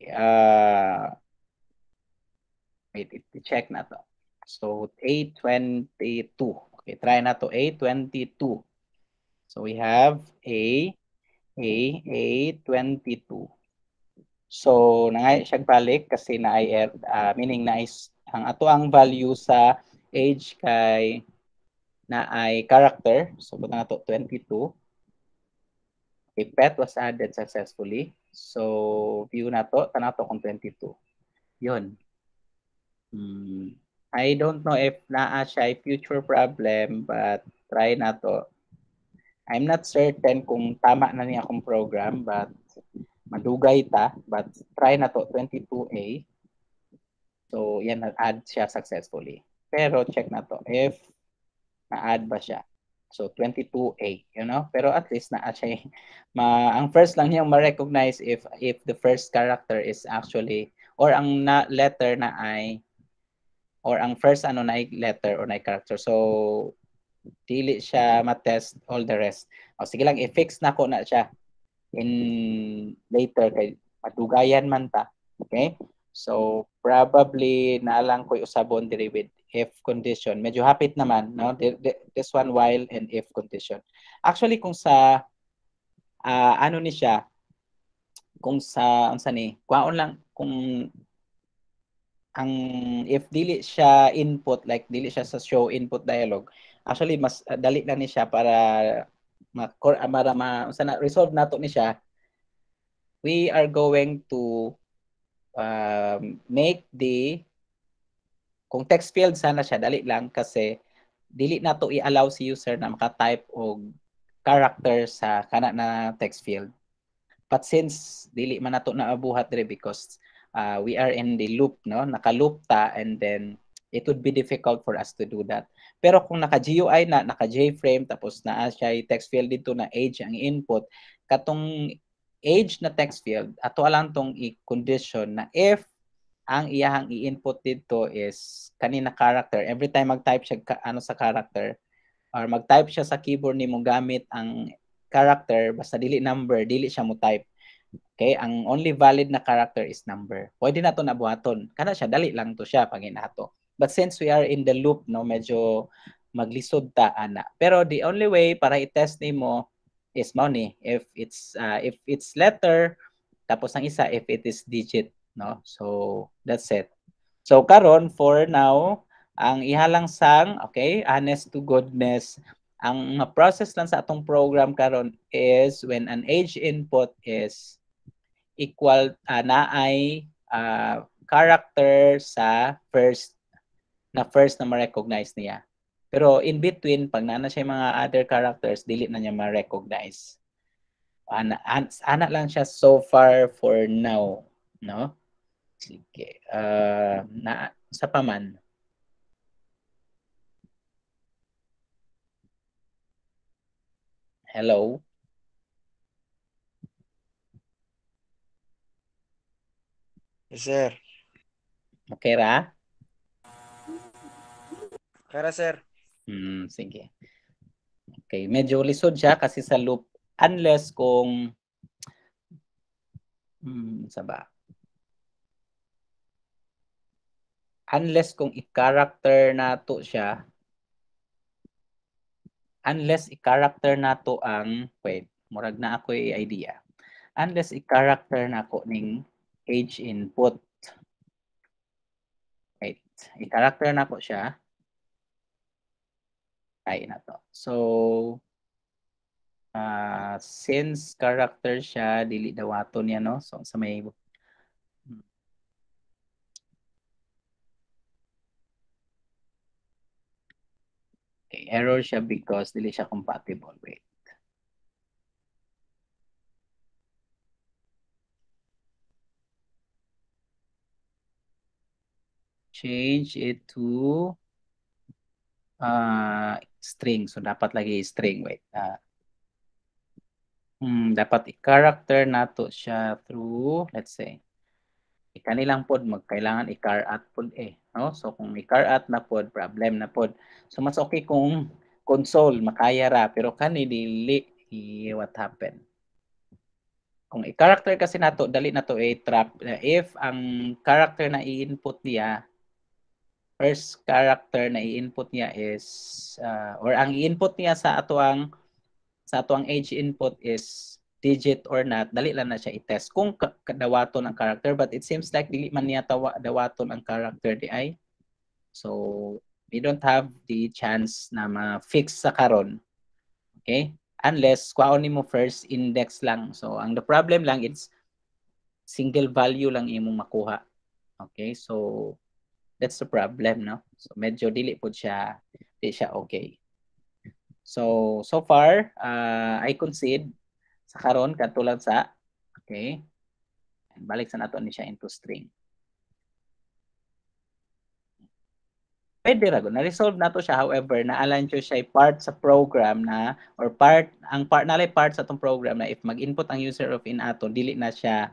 Uh, wait, i-check na to. So, A22. Okay, try na to. A22. So, we have A A, A, 22. So, nangay siya balik kasi na ay, uh, er, ah, meaning na is, ang ato ang value sa age kay na ay character. So, butang ato 22. Okay, pet was added successfully. So, view na to, to kung 22. Yun. Hmm. I don't know if naa siya ay future problem, but try na to. I'm not certain kung tama na niya akong program but madugay ta but try na to 22A. So yan na-add siya successfully. Pero check na to if na-add ba siya. So 22A, you know? Pero at least na siya ma ang first lang niyang ma-recognize if if the first character is actually or ang na letter na ay or ang first ano na letter or na character. So dili siya mm-hmm. ma-test all the rest. O sige lang, i-fix na ko na siya in later kay madugayan man ta. Okay? So probably naalang ko usabon diri with if condition. Medyo hapit naman, no? This one while and if condition. Actually kung sa uh, ano ni siya kung sa unsa ni kwaon lang kung ang if dili siya input like dili siya sa show input dialogue actually mas uh, dali na ni siya para ma ah, para ma unsa na resolve nato ni siya we are going to um, make the kung text field sana siya dali lang kasi dili nato i-allow si user na maka-type og character sa kana na text field but since dili man nato naabuhat dire because uh, we are in the loop no naka-loop ta and then it would be difficult for us to do that pero kung naka-GUI na, naka-JFrame, tapos na siya text field dito na age ang input, katong age na text field, ato lang tong i-condition na if ang iyahang i-input dito is kanina character. Every time mag-type siya ka, ano sa character or mag-type siya sa keyboard nimo gamit ang character basta dili number, dili siya mo type. Okay, ang only valid na character is number. Pwede na to nabuhaton. Kana siya dali lang to siya pag inato. But since we are in the loop, no, medyo maglisod ta ana. Pero the only way para i-test nimo is money. if it's uh, if it's letter tapos ang isa if it is digit, no. So that's it. So karon for now ang ihalang sang, okay, honest to goodness, ang process lang sa atong program karon is when an age input is equal uh, na ay uh, character sa first na first na ma-recognize niya. Pero in between, pag nana siya mga other characters, dili na niya ma-recognize. Ana, an, ana lang siya so far for now. No? Sige. Uh, na, sa paman. Hello? Yes, sir. Okay ra? Tara, sir. Hmm, sige. Okay, medyo lisod siya kasi sa loop unless kung hmm, sa ba? Unless kung i-character na to siya, unless i-character na to ang, wait, murag na ako yung idea. Unless i-character na ko ning age input. Wait, i-character na ko siya I na to. So, uh, since character siya, dili dawato niya, no? So, sa may Okay, error siya because dili siya compatible with. Change it to uh, string. So, dapat lagi string. Wait. Uh, hmm, dapat i-character nato siya through, let's say, ikani lang pod magkailangan i-car at pod eh no so kung i-car at na pod problem na pod so mas okay kung console makaya ra pero kani dili eh, what happen kung i-character kasi nato dali nato i eh, trap eh, if ang character na i-input niya first character na i-input niya is uh, or ang input niya sa atuang sa atuang age input is digit or not dali lang na siya i-test kung kadawaton ang character but it seems like dili man niya tawa dawaton ang character di ay so we don't have the chance na ma-fix sa karon okay unless kwaon nimo first index lang so ang the problem lang it's single value lang imong makuha okay so that's the problem no so medyo dili po siya di siya okay so so far uh, I concede sa karon katulad sa okay and balik sa nato ni siya into string pwede ra na resolve na to siya however na align siya siya part sa program na or part ang part nalay part sa atong program na if mag-input ang user of in ato dili na siya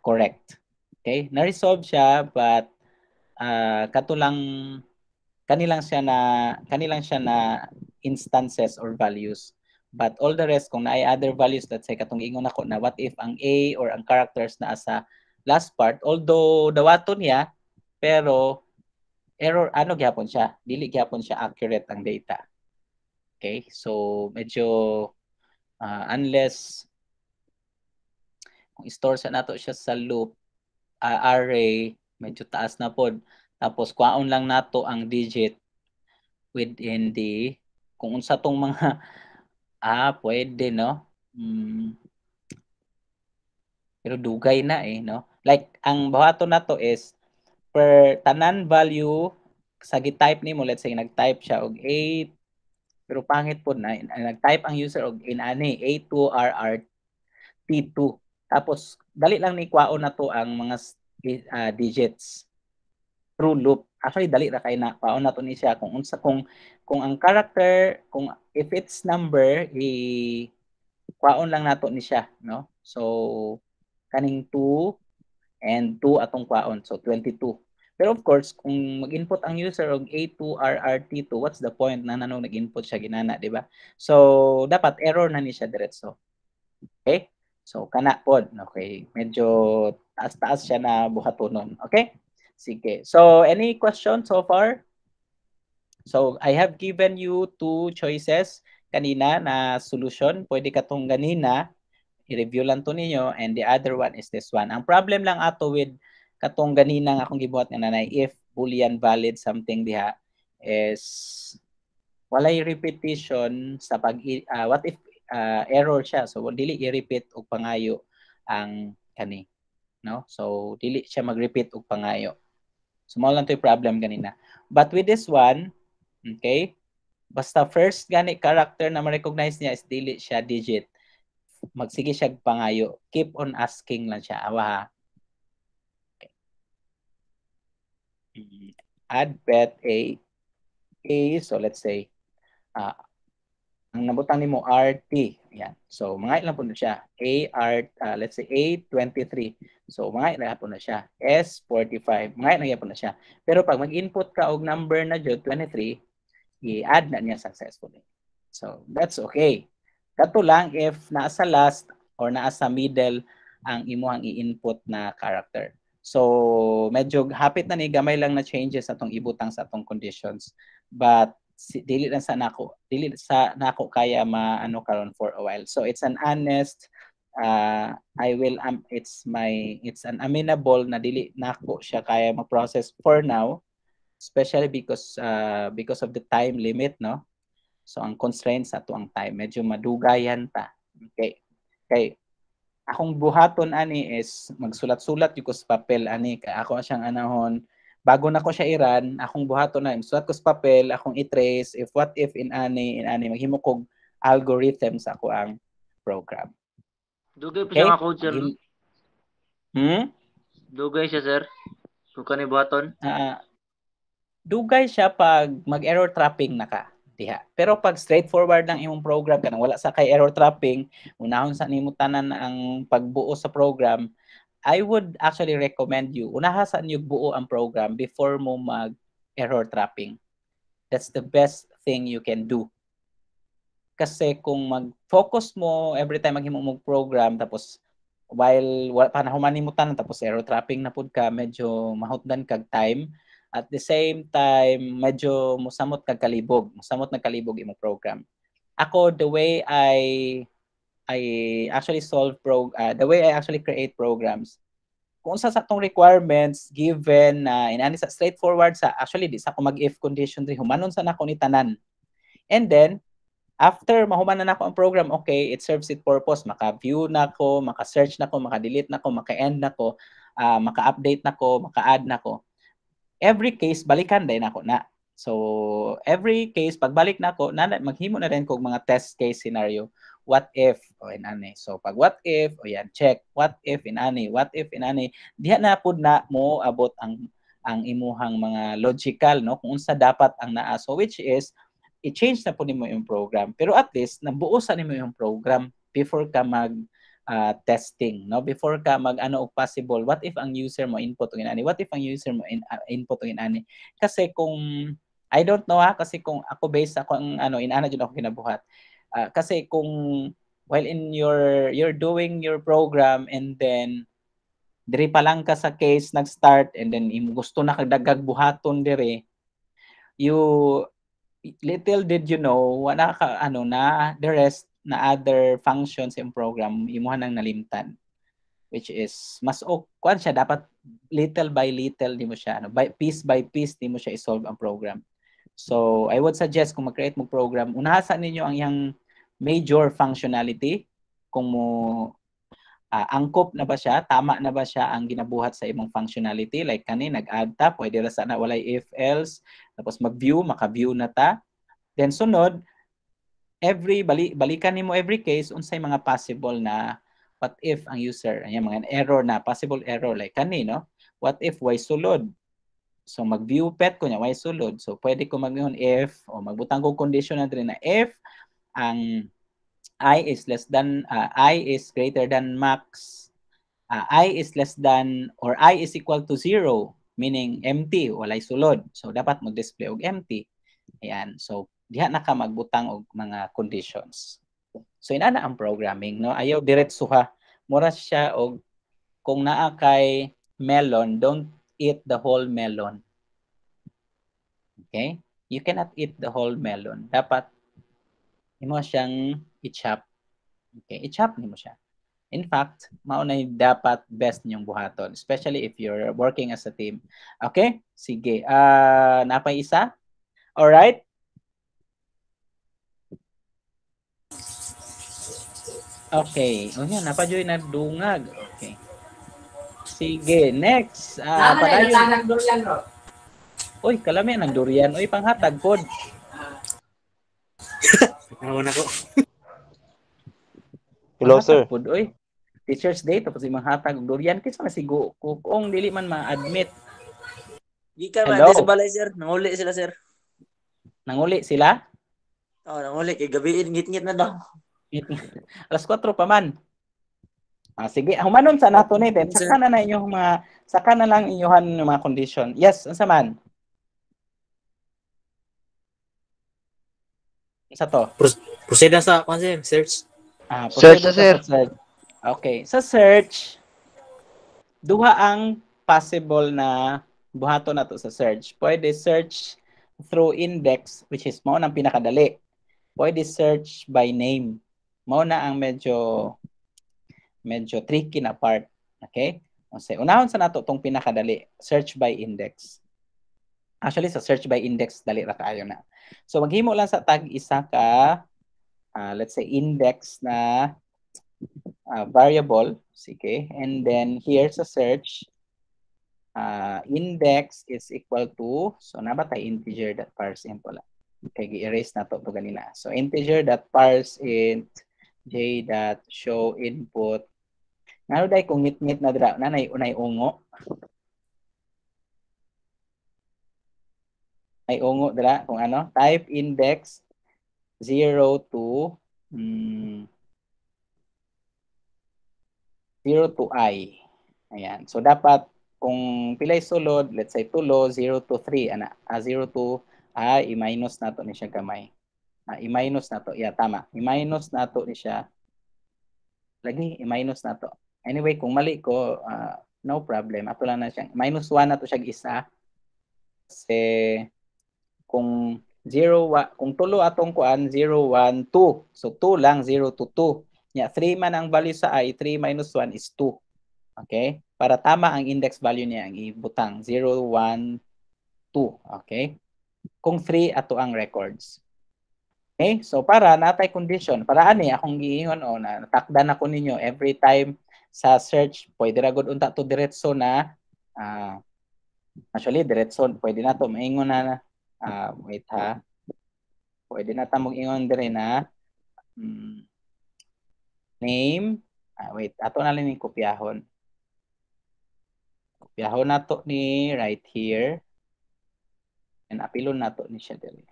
correct okay na resolve siya but uh, katulang kanilang siya na kanilang siya na instances or values but all the rest kung naay other values let's say katong ingon ako na what if ang a or ang characters na asa last part although dawaton niya pero error ano gyapon siya dili gyapon siya accurate ang data okay so medyo uh, unless kung store sa nato siya sa loop uh, array medyo taas na pod tapos kwaon lang nato ang digit within the kung unsa tong mga ah pwede no mm. pero dugay na eh no like ang buhaton nato is per tanan value sa gitype ni mo let's say nagtype siya og 8 pero pangit po na nagtype ang user og in ani A2RR T2 tapos dali lang ni kwaon na to ang mga uh, digits through loop actually dali ra kay na paon nato ni siya kung unsa kung kung ang character kung if it's number i kwaon lang nato ni siya no so kaning 2 and 2 atong kwaon so 22 pero of course kung mag-input ang user og A2 RRT2 what's the point na nanong nag-input siya ginana di ba so dapat error na ni siya diretso okay so kana pod okay medyo taas-taas siya na buhatunon. Okay? Sige. So, any question so far? So, I have given you two choices kanina na solution. Pwede ka itong ganina. I-review lang to ninyo. And the other one is this one. Ang problem lang ato with katong ganina nga akong gibuhat nga nanay, if boolean valid something diha is walay repetition sa pag uh, what if uh, error siya so dili i-repeat og pangayo ang kani no so dili siya magrepeat og pangayo so mao lang toy problem ganina but with this one okay basta first gani character na ma-recognize niya is dili siya digit magsige siya pangayo keep on asking lang siya awa okay. add bet a a so let's say uh, ang nabutang nimo RT. Yan. So mga ilan po siya. AR uh, ah, let's say A23. So, mga nagyapon na siya. S45, mga nagyapon na siya. Pero pag mag-input ka og number na jud 23, i-add na niya successfully. So, that's okay. Kato lang if nasa last or nasa middle ang imuhang i-input na character. So, medyo hapit na ni gamay lang na changes atong ibutang sa atong conditions. But si, dili na sa nako, dili sa nako kaya maano karon for a while. So, it's an honest uh, I will um, it's my it's an amenable na dili nako siya kaya mag-process for now especially because uh, because of the time limit no so ang constraints ato ang time medyo madugayan ta okay okay akong buhaton ani is magsulat-sulat yung sa papel ani kay ako siyang anahon bago na ko siya iran akong buhaton ani sulat ko sa papel akong i-trace if what if in ani in ani maghimo kog algorithms ako ang program दोघे okay. coach sir. Hmm? Dugay siya sir. Suka ni buhaton. Uh, dugay siya pag mag-error trapping na ka. Diha. Pero pag straightforward lang imong program kanang wala sa kay error trapping, unahon sa nimo tanan ang pagbuo sa program, I would actually recommend you unaha sa niyo buo ang program before mo mag error trapping. That's the best thing you can do kasi kung mag-focus mo, every time maghimong mong program, tapos while panahumanin mo tanan, tapos trapping na pud ka, medyo mahutdan kag time. At the same time, medyo musamot kag kalibog. Musamot na kalibog imong program. Ako, the way I I actually solve pro uh, ah, the way I actually create programs kung sa sa tong requirements given na uh, inani sa straightforward sa actually di sa ko mag if condition diri humanon sa nako ni tanan and then After mahuman na ako ang program, okay, it serves its purpose. Maka-view na ko, maka-search na ko, maka-delete na ko, maka-end na ko, uh, ah, maka-update na ko, maka-add na ko. Every case, balikan din ako na. So, every case, pagbalik na ako, na, maghimo na rin kog mga test case scenario. What if? O in ani. So, pag what if, o yan, check. What if in ani? What if in ani? Diha na po na mo abot ang ang imuhang mga logical no kung unsa dapat ang naa so which is i-change na po nimo yung program. Pero at least, nabuusan nimo yung program before ka mag uh, testing, no? Before ka mag ano possible, what if ang user mo input ang inani? What if ang user mo in, uh, input ang inani? Kasi kung I don't know ha, kasi kung ako based ako ang ano inana jud ako kinabuhat. Uh, kasi kung while in your you're doing your program and then diri pa lang ka sa case nag-start and then gusto na kag dagag buhaton diri you little did you know wala ka ano na the rest na other functions in program imuhan nang nalimtan which is mas ok kwan siya dapat little by little di mo siya ano by piece by piece di mo siya isolve ang program so i would suggest kung mag-create mo program unahasan ninyo ang yang major functionality kung mo uh, angkop na ba siya? Tama na ba siya ang ginabuhat sa imong functionality? Like kani, nag-add ta, pwede ra sana walay if, else. Tapos mag-view, maka-view na ta. Then sunod, every bali, balikan nimo every case unsay mga possible na what if ang user ayan mga error na possible error like kani no what if why sulod so mag view pet ko niya why sulod so pwede ko mag if o magbutang ko condition na diri na if ang i is less than uh, i is greater than max uh, i is less than or i is equal to 0 meaning empty walay sulod so dapat mo display og empty ayan so diha na ka magbutang og mga conditions so ina inana ang programming no ayaw diretsuha mura siya og kung naa kay melon don't eat the whole melon okay you cannot eat the whole melon dapat imo siyang i-chop. Okay, i-chop mo siya. In fact, mao na dapat best niyong buhaton, especially if you're working as a team. Okay? Sige. Uh, napay isa? All right? Okay. O oh, yan, napajoy na dungag. Okay. Sige, next. Uh, Lama na, ng durian, bro. Uy, kalami ng durian. Uy, panghatag, pod. Ah. Nawan ako. Hello, sir. Pud, oy. Teacher's Day tapos imong hatag og durian kinsa na sigo kung dili man ma-admit. Gikan man sa balay sir, nanguli sila sir. Nanguli sila? Oh, nanguli kay gabi ngit-ngit na daw. Alas 4 pa man. Ah, sige, humanon sa nato ni then saka na na inyong mga saka na lang inyuhan yung mga condition. Yes, unsa man? Isa to. Pros- proceed na sa kwan sir, search. Ah, search sa search. search. Okay. Sa search, duha ang possible na buhaton nato sa search. Pwede search through index, which is mao ang pinakadali. Pwede search by name. Mao na ang medyo medyo tricky na part. Okay? Kasi unahon sa nato tong pinakadali, search by index. Actually, sa search by index, dali ra kaayo na. So, maghimo lang sa tag isa ka uh, let's say index na uh, variable, sige, and then here's a search, uh, index is equal to, so na ba integer that parseInt wala. Okay, erase na to po So integer that parseInt j dot show input. Naro dai kung nitnit na dra nanay unay ungo. Ay ungo dra kung ano, type index 0 to um, hmm. 0 to i. Ayan. So dapat kung pilay sulod, let's say tulo, 0 to 3, ana, a ah, 0 to ah, i-minus na to ni siya kamay. Ah, i-minus na to. Yeah, tama. I-minus na to ni siya. Lagi, i-minus na to. Anyway, kung mali ko, uh, no problem. Ato lang na siya. Minus 1 na to siya isa. Kasi kung 0 wa, kung tulo atong kuan 012 so 2 lang 022 nya 3 man ang value sa i 3 minus 1 is 2 okay para tama ang index value niya ang ibutang 012 okay kung 3 ato ang records okay so para natay condition para ani akong giingon o oh, na takdan ako ninyo every time sa search pwede ra gud unta to diretso na uh, actually diretso pwede na to maingon na Uh, wait ha. Pwede na tamog ingon dire na mm, name. Ah, wait, ato na lang kopyahon. Kopyahon na to ni right here. And apilon na to ni siya dire.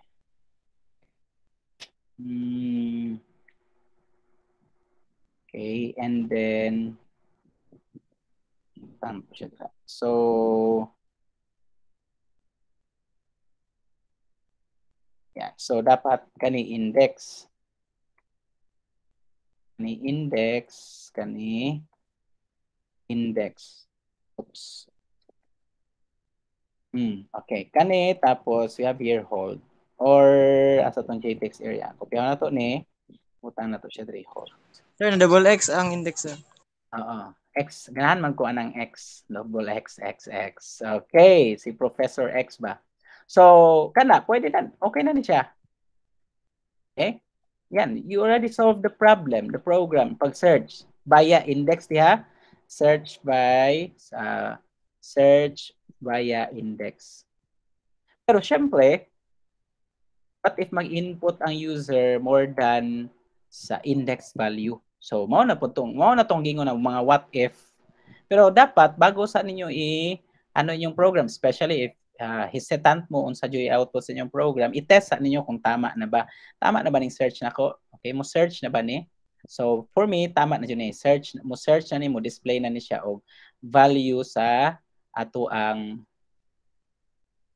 Mm. Okay, and then so Yeah. So, dapat kani index. Kani index. Kani index. Oops. Hmm, okay. Kani, tapos we have here hold. Or asa tong JTX area. Kopya na to ni. Butang na to siya diri hold. Sir, double X ang index sir. Oo. X, ganahan man ko anang X. Double X, X, X. Okay, si Professor X ba? So, kana, pwede na. Okay na ni siya. Okay? Eh, yan, you already solved the problem, the program, pag-search via index niya. search by, uh, search via index. Pero syempre, what if mag-input ang user more than sa index value? So, mao na po tong, mao na tong gingon ng mga what if. Pero dapat, bago sa ninyo i, ano yung program, especially if uh, ah, hesitant mo unsa joy output sa inyong program, itest sa ninyo kung tama na ba. Tama na ba ning search nako? Okay, mo search na ba ni? So for me tama na jud ni search mo search na ni mo display na ni siya og value sa ato ang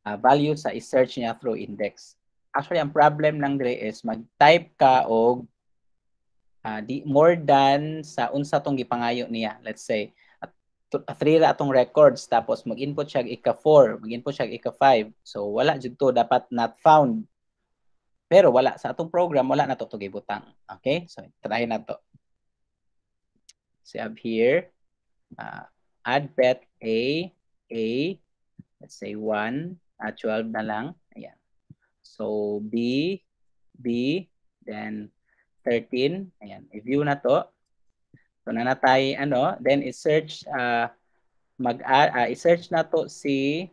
uh, value sa i-search niya through index. Actually ang problem lang Dre is mag-type ka og uh, di, more than sa unsa tong gipangayo niya, let's say 3 ra atong records tapos mag-input siya ika-4, mag-input siya ika-5. So wala jud to dapat not found. Pero wala sa atong program wala na to to gibutang. Okay? So try na to. So up here uh, add bet A A let's say 1 uh, 12 na lang. Ayan. So B B then 13. Ayan, i-view na to. So nanatay ano, then i-search uh, mag uh, i-search na to si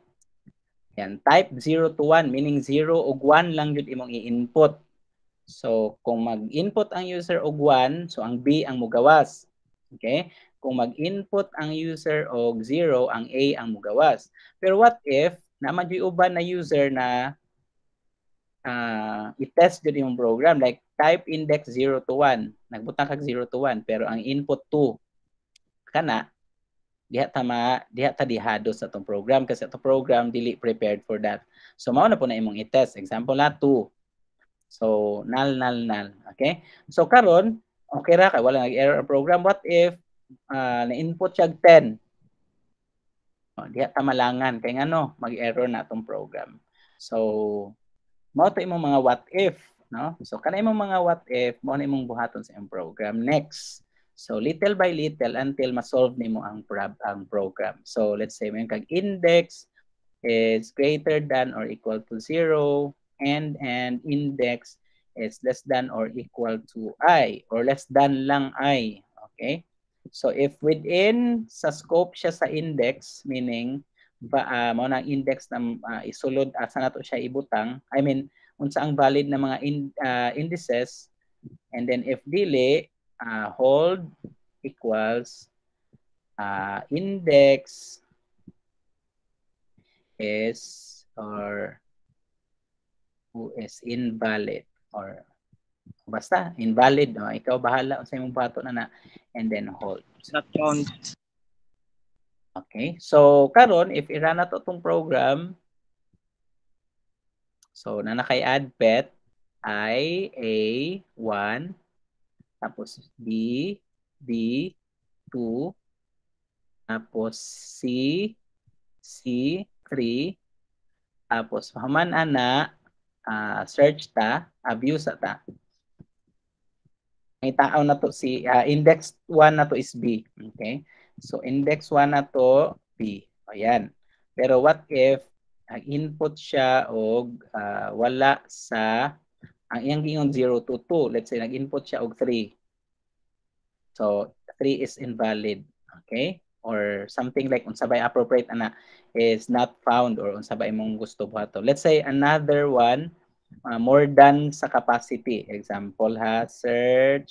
yan, type 0 to 1 meaning 0 og 1 lang jud imong i-input. So kung mag-input ang user og 1, so ang B ang mugawas. Okay? Kung mag-input ang user og 0, ang A ang mugawas. Pero what if naman jud uban na user na uh, i-test jud imong program like type index 0 to 1. Nagbutang kag 0 to 1 pero ang input 2 kana diha tama diha ta dihado sa atong program kasi atong program dili prepared for that. So mao na po na imong i-test. Example na 2. So null null null, okay? So karon okay ra kay wala nag error ang program what if uh, ah, na input siya 10 oh, diha tamalangan kay ngano mag-error na atong program so mao to imong mga what if no? So kanay imong mga what if mo na imong buhaton sa imong program. Next. So little by little until ma-solve nimo ang prob ang program. So let's say may kag index is greater than or equal to 0 and and index is less than or equal to i or less than lang i. Okay? So if within sa scope siya sa index, meaning ba uh, mao nang index na uh, isulod asa uh, nato siya ibutang, I mean unsa ang valid na mga in, uh, indices and then if dili uh, hold equals uh, index is or who is invalid or basta invalid no ikaw bahala sa imong bato na na and then hold not count okay so karon if i run to tong program So, na naka-add pet, I, A, 1, tapos B, B, 2, tapos C, C, 3, tapos paman ana, uh, search ta, abuse ta. May tao na to si uh, index 1 na to is B. Okay? So index 1 na to B. O yan. Pero what if ang input siya og uh, wala sa ang iyang gingon 0 to 2 let's say nag-input siya og 3 so 3 is invalid okay or something like unsabay appropriate ana is not found or unsabay bay imong gusto buhato let's say another one uh, more than sa capacity example ha search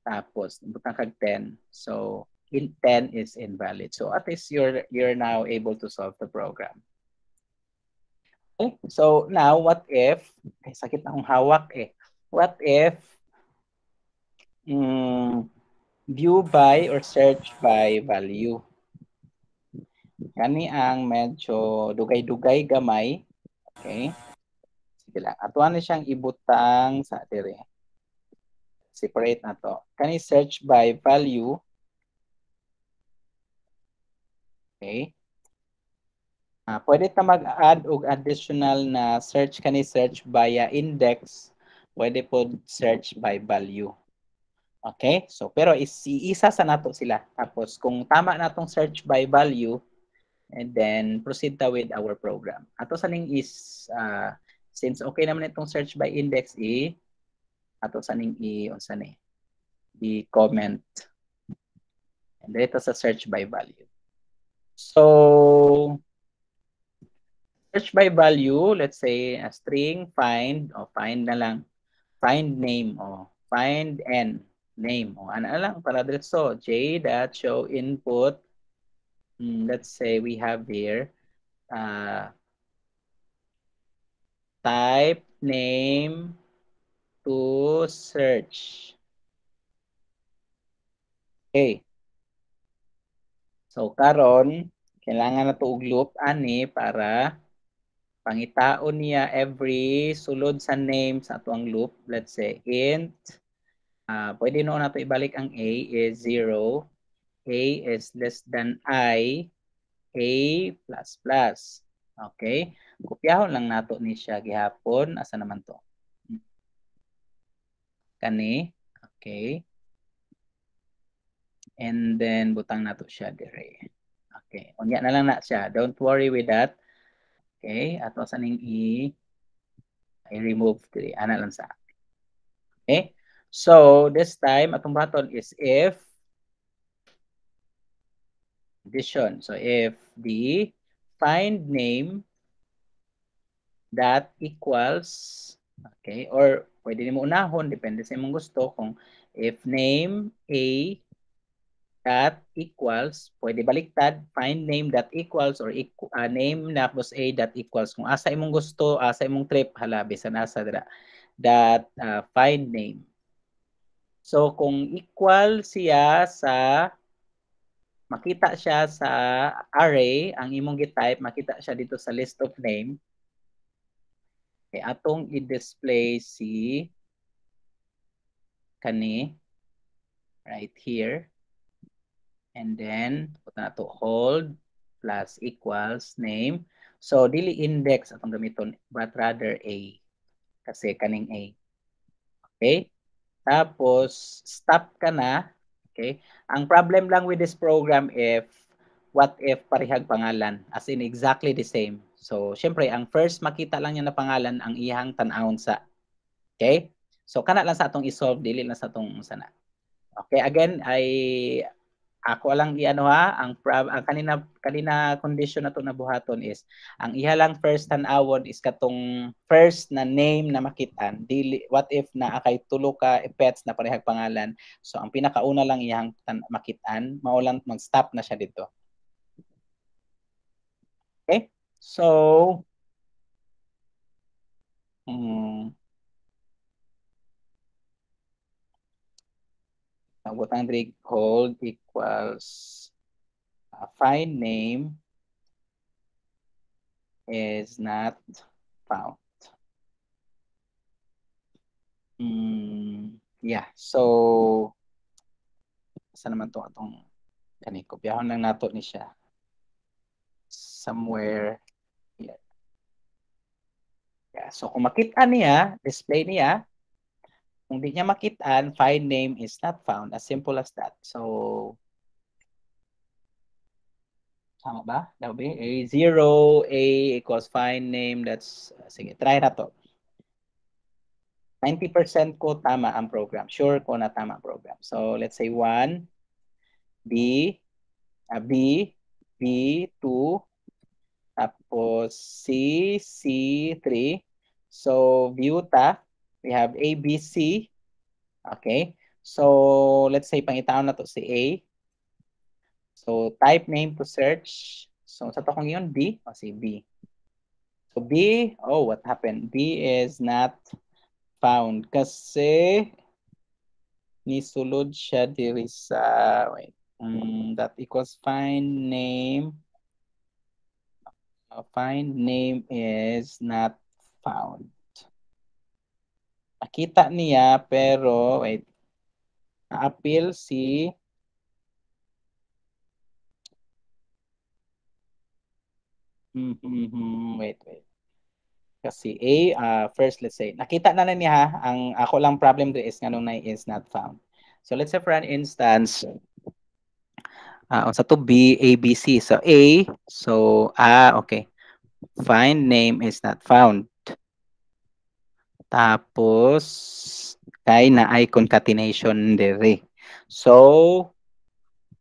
tapos butang kag 10 so in 10 is invalid. So at least you're, you're now able to solve the program. Okay. So now, what if, eh, sakit na akong hawak eh. What if mm, view by or search by value? Kani ang medyo dugay-dugay gamay. Okay. Sige lang. Atuan na siyang ibutang sa dire. Separate na to. Kani search by value Okay? Uh, pwede ta mag-add og additional na search kani search by index, pwede po search by value. Okay? So pero is iisa sa nato sila. Tapos kung tama na natong search by value and then proceed ta with our program. Ato saning is uh, since okay naman itong search by index i ato saning i unsa ni i comment and dito sa search by value. So search by value, let's say a string find or oh, find na lang. Find name or oh, find n name or oh, ano na lang para diretso j that show input mm, let's say we have here uh, type name to search. Okay. So karon kailangan nato na loop ani para pangitaon niya every sulod sa name sa atuang loop. Let's say int uh, pwede noon nato ibalik ang a is 0, a is less than i, a plus plus. Okay? Kopyahon lang nato ni siya gihapon. Asa naman to? Kani? Okay and then butang nato siya dire. Okay, unya na lang na siya. Don't worry with that. Okay, ato sa ning i I remove diri ana lang sa. Okay? So, this time atong button is if condition. So, if the find name that equals okay or pwede nimo unahon depende sa imong gusto kung if name A that equals, pwede baliktad, find name that equals or equ uh, name tapos a that equals. Kung asa imong gusto, asa imong trip, hala, bisan asa dira. That uh, ah, find name. So kung equal siya sa makita siya sa array, ang imong gitype, makita siya dito sa list of name. Okay, e, atong i-display si kani right here. And then, punta na to hold plus equals name. So, dili index atong gamiton, but rather A. Kasi kaning A. Okay? Tapos, stop ka na. Okay? Ang problem lang with this program if, what if parihag pangalan. As in, exactly the same. So, syempre, ang first makita lang niya na pangalan, ang iyang tan-aon sa. Okay? So, kana lang sa atong isolve, dili lang sa atong sana. Okay, again, I ako lang iano ha, ang prob, ang kanina kanina condition na to na buhaton is ang iha lang first tanawon is katong first na name na makitan. Dili what if na akay tulo ka eh, pets na parehag pangalan. So ang pinakauna lang iyang tan- makitan, mao lang mag-stop na siya dito. Okay? So hmm, uh, what Andre called equals a fine name is not found. Mm, yeah, so saan naman to atong kaniko? Biyahon lang nato ni siya. Somewhere here. Yeah, so kung makita niya, display niya, kung di niya makitaan, find name is not found. As simple as that. So, Tama ba? That would be A0, A equals find name. That's, sige, try na to. 90% ko tama ang program. Sure ko na tama program. So, let's say 1, B, uh, B, B, 2, tapos C, C, 3. So, view ta. We have A, B, C. Okay. So, let's say pangitaon na to si A. So, type name to search. So, sa to kong yun, B. O, si B. So, B, oh, what happened? B is not found kasi nisulod siya diri sa, wait, um, that equals find name. find name is not found. Nakita niya pero wait. Appeal si mm -hmm, wait, wait. Kasi A, uh, eh, ah, first let's say, nakita na na niya ha, ang ako lang problem to is nga nung is not found. So let's say for an instance, uh, sa to B, A, B, C. So A, so ah, okay. Find name is not found. Tapos, kay na ay concatenation dere. Eh. So,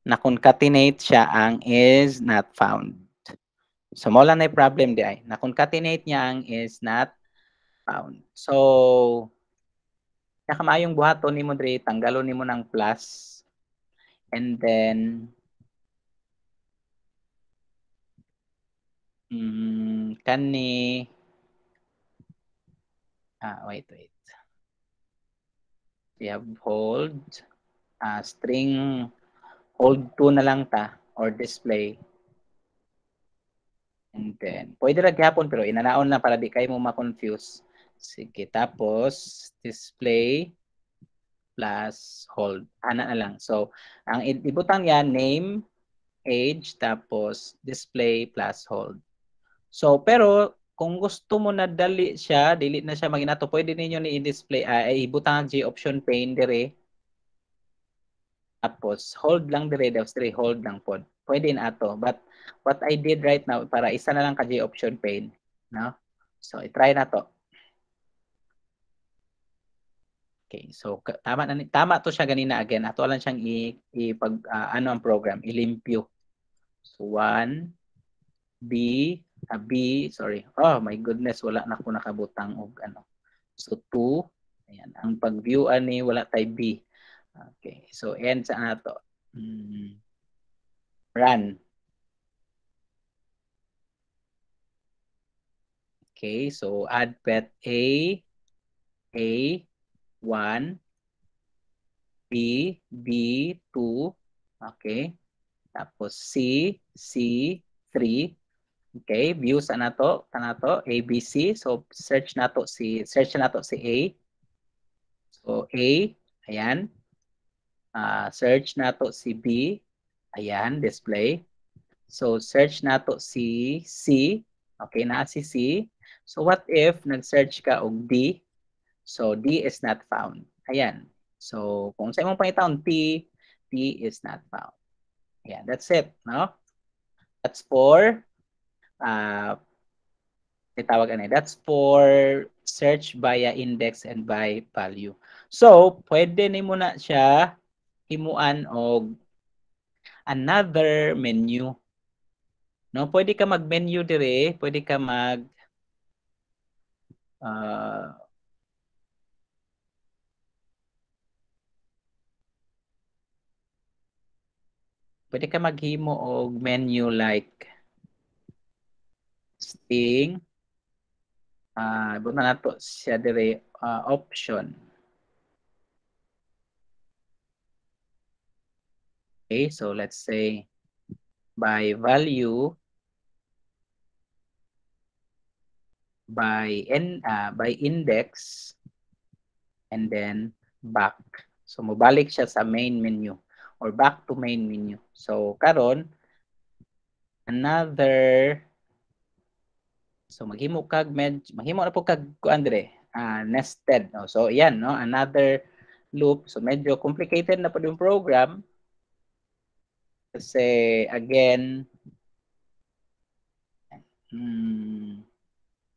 na-concatenate siya ang is not found. So, mula na problem di ay. Na-concatenate niya ang is not found. So, nakamayong buhato ni mo dere, tanggalo ni mo ng plus. And then, mm, kani ah, wait, wait. We have hold, ah, string, hold to na lang ta, or display. And then, pwede lang gihapon pero inanaon na para di kayo mo ma-confuse. Sige, tapos, display plus hold. Ana na lang. So, ang ibutang yan, name, age, tapos display plus hold. So, pero kung gusto mo na dali siya, dili na siya maginato, pwede ninyo ni i-display ay ah, uh, eh, ibutang G option pain dire. Tapos hold lang dire daw dire hold lang pod. Pwede na ato. But what I did right now para isa na lang ka G option pain, no? So i-try na to. Okay, so tama na tama to siya ganina again. Ato lang siyang i, i pag uh, ah, ano ang program, ilimpyo. So 1 B na B, sorry. Oh my goodness, wala na ko nakabutang og ano. So 2, ayan, ang pag-view ani wala tay B. Okay. So n sa nato. Mm, run. Okay, so add pet A, A, 1, B, B, 2, okay. Tapos C, C, 3, Okay, views na to, na to, C. So search na to si search na to si A. So A, ayan. Uh, search na to si B. Ayan, display. So search na to si C. Okay, na si C. So what if nag-search ka og D? So D is not found. Ayan. So kung sa imong pangitaon T, T is not found. Ayan, that's it, no? That's for uh, ah, itawag ano, eh, that's for search by index and by value. So, pwede ni mo na siya himuan og another menu. No, pwede ka mag-menu dire, pwede ka mag uh, pwede ka maghimo og menu like Sting. Uh, ah, Buta na to siya dire uh, option. Okay, so let's say by value by n uh, ah, by index and then back. So mobalik siya sa main menu or back to main menu. So karon another So maghimo kag med maghimo na po kag andre uh, nested no. So yan no another loop. So medyo complicated na po yung program kasi again hmm,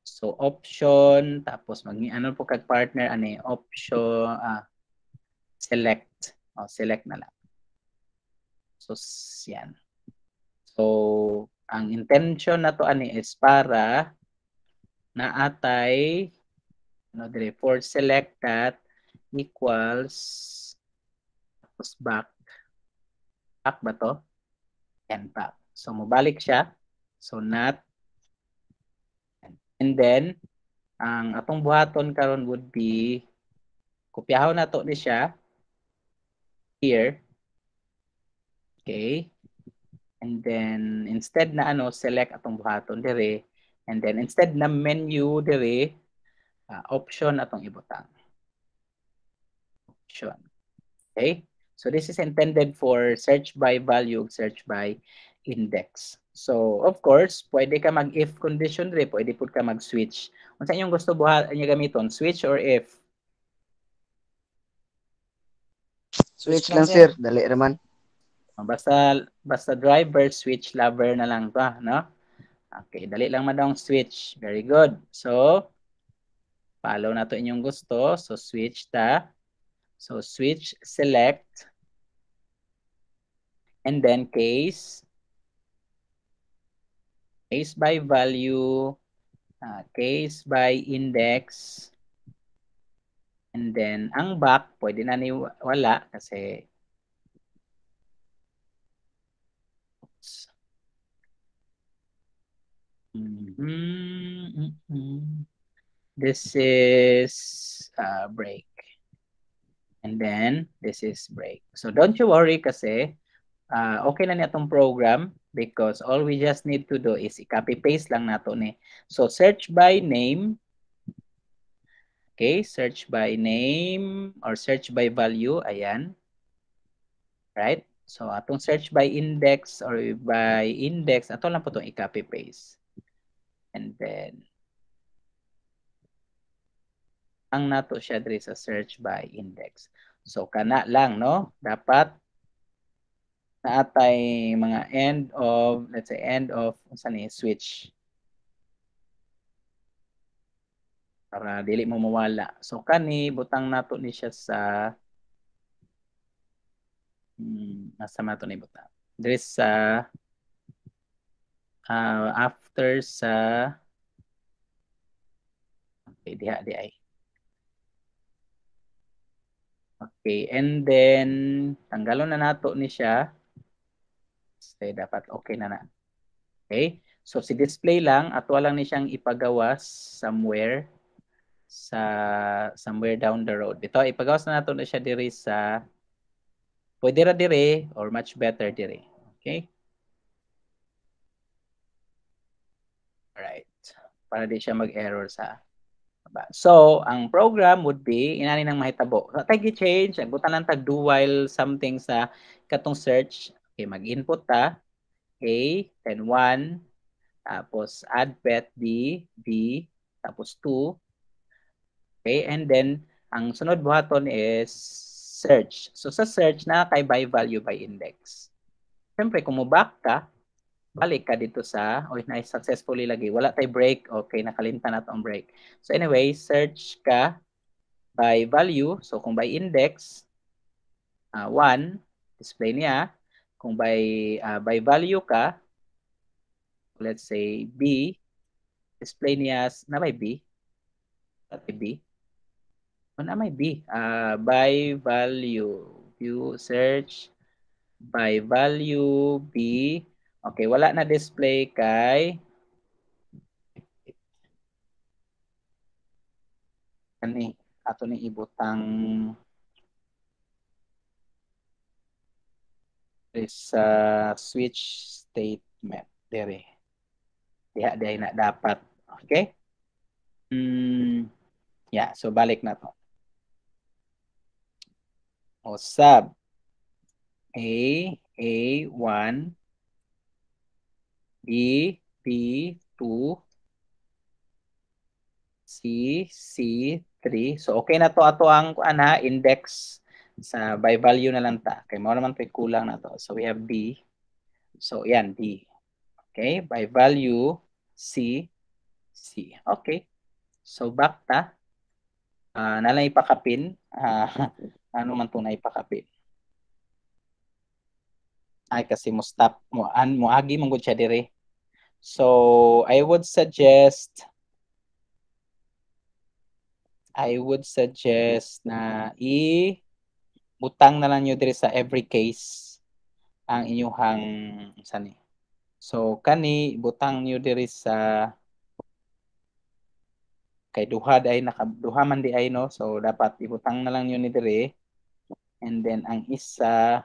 so option tapos mag ano po kag partner ani eh, option ah, select oh, select na lang. So yan. So ang intention na to ani eh, is para na atay ano dire for select that equals tapos back back ba to and back so mabalik siya so not and then ang atong buhaton karon would be kopyaho nato ni siya here okay and then instead na ano select atong buhaton dire And then instead na menu dire, uh, option atong ibutang. Option. Okay? So this is intended for search by value, search by index. So of course, pwede ka mag if condition dire, pwede pud ka mag switch. Unsa inyong gusto buhat niya gamiton, switch or if? Switch lang sir, dali raman. Basta basta driver switch lover na lang ba, no? Okay, dali lang madong switch. Very good. So, follow na to inyong gusto. So, switch ta. So, switch, select, and then case, case by value, uh, case by index, and then ang back, pwede na ni wala kasi Mm. This is a break. And then, this is break. So, don't you worry kasi uh, okay na niya itong program because all we just need to do is i-copy-paste lang nato ni. So, search by name. Okay, search by name or search by value. Ayan. Right? So, atong search by index or by index, ato lang po itong i-copy-paste. And then, ang nato siya diri sa search by index. So, kana lang, no? Dapat naatay mga end of, let's say, end of, saan ni, switch. Para dili mo mawala. So, kani, butang nato ni siya sa, hmm, nasa nato ni butang. Diri sa, uh, uh, after sa okay diha di ay okay and then tanggalon na nato ni siya so dapat okay na na okay so si display lang ato lang ni siyang ipagawas somewhere sa somewhere down the road dito ipagawas na nato na siya diri sa pwede ra dire or much better dire okay para di siya mag-error sa baba. So, ang program would be inani ng mahitabo. So, tag change agutan lang tag do while something sa katong search. Okay, mag-input ta. A, then 1, tapos add pet B, B. tapos 2. Okay, and then ang sunod buhaton is search. So sa search na kay by value by index. Siyempre, kung mo back ka, balik ka dito sa, o oh, na successfully lagi. Wala tay break, okay, nakalimtan na tong break. So anyway, search ka by value. So kung by index, uh, ah, 1, display niya. Kung by, uh, by value ka, let's say B, display niya, na may B? At B? O oh, na may B? Uh, by value, view, search, by value, B, Okay, wala na display kay ani ato ni ibutang is uh, switch statement dere. Diha diha na dapat. Okay? Mm, yeah, so balik na to. O sub A A1 B, B, 2, C, C, 3. So, okay na to. Ato ang ana, index sa by value na lang ta. Kay mo naman ito'y kulang na to. So, we have B. So, yan, B. Okay, by value, C, C. Okay. So, back ta. Uh, ah, nalang ipakapin. Uh, ano man ito na ipakapin? Ay, kasi mo stop. Mo, an, mo agi mong siya dire. So I would suggest I would suggest na i butang na lang niyo diri sa every case ang inyuhang sani. So kani butang niyo diri sa kay duha ay nakaduha man di ay no. So dapat ibutang na lang niyo ni diri and then ang isa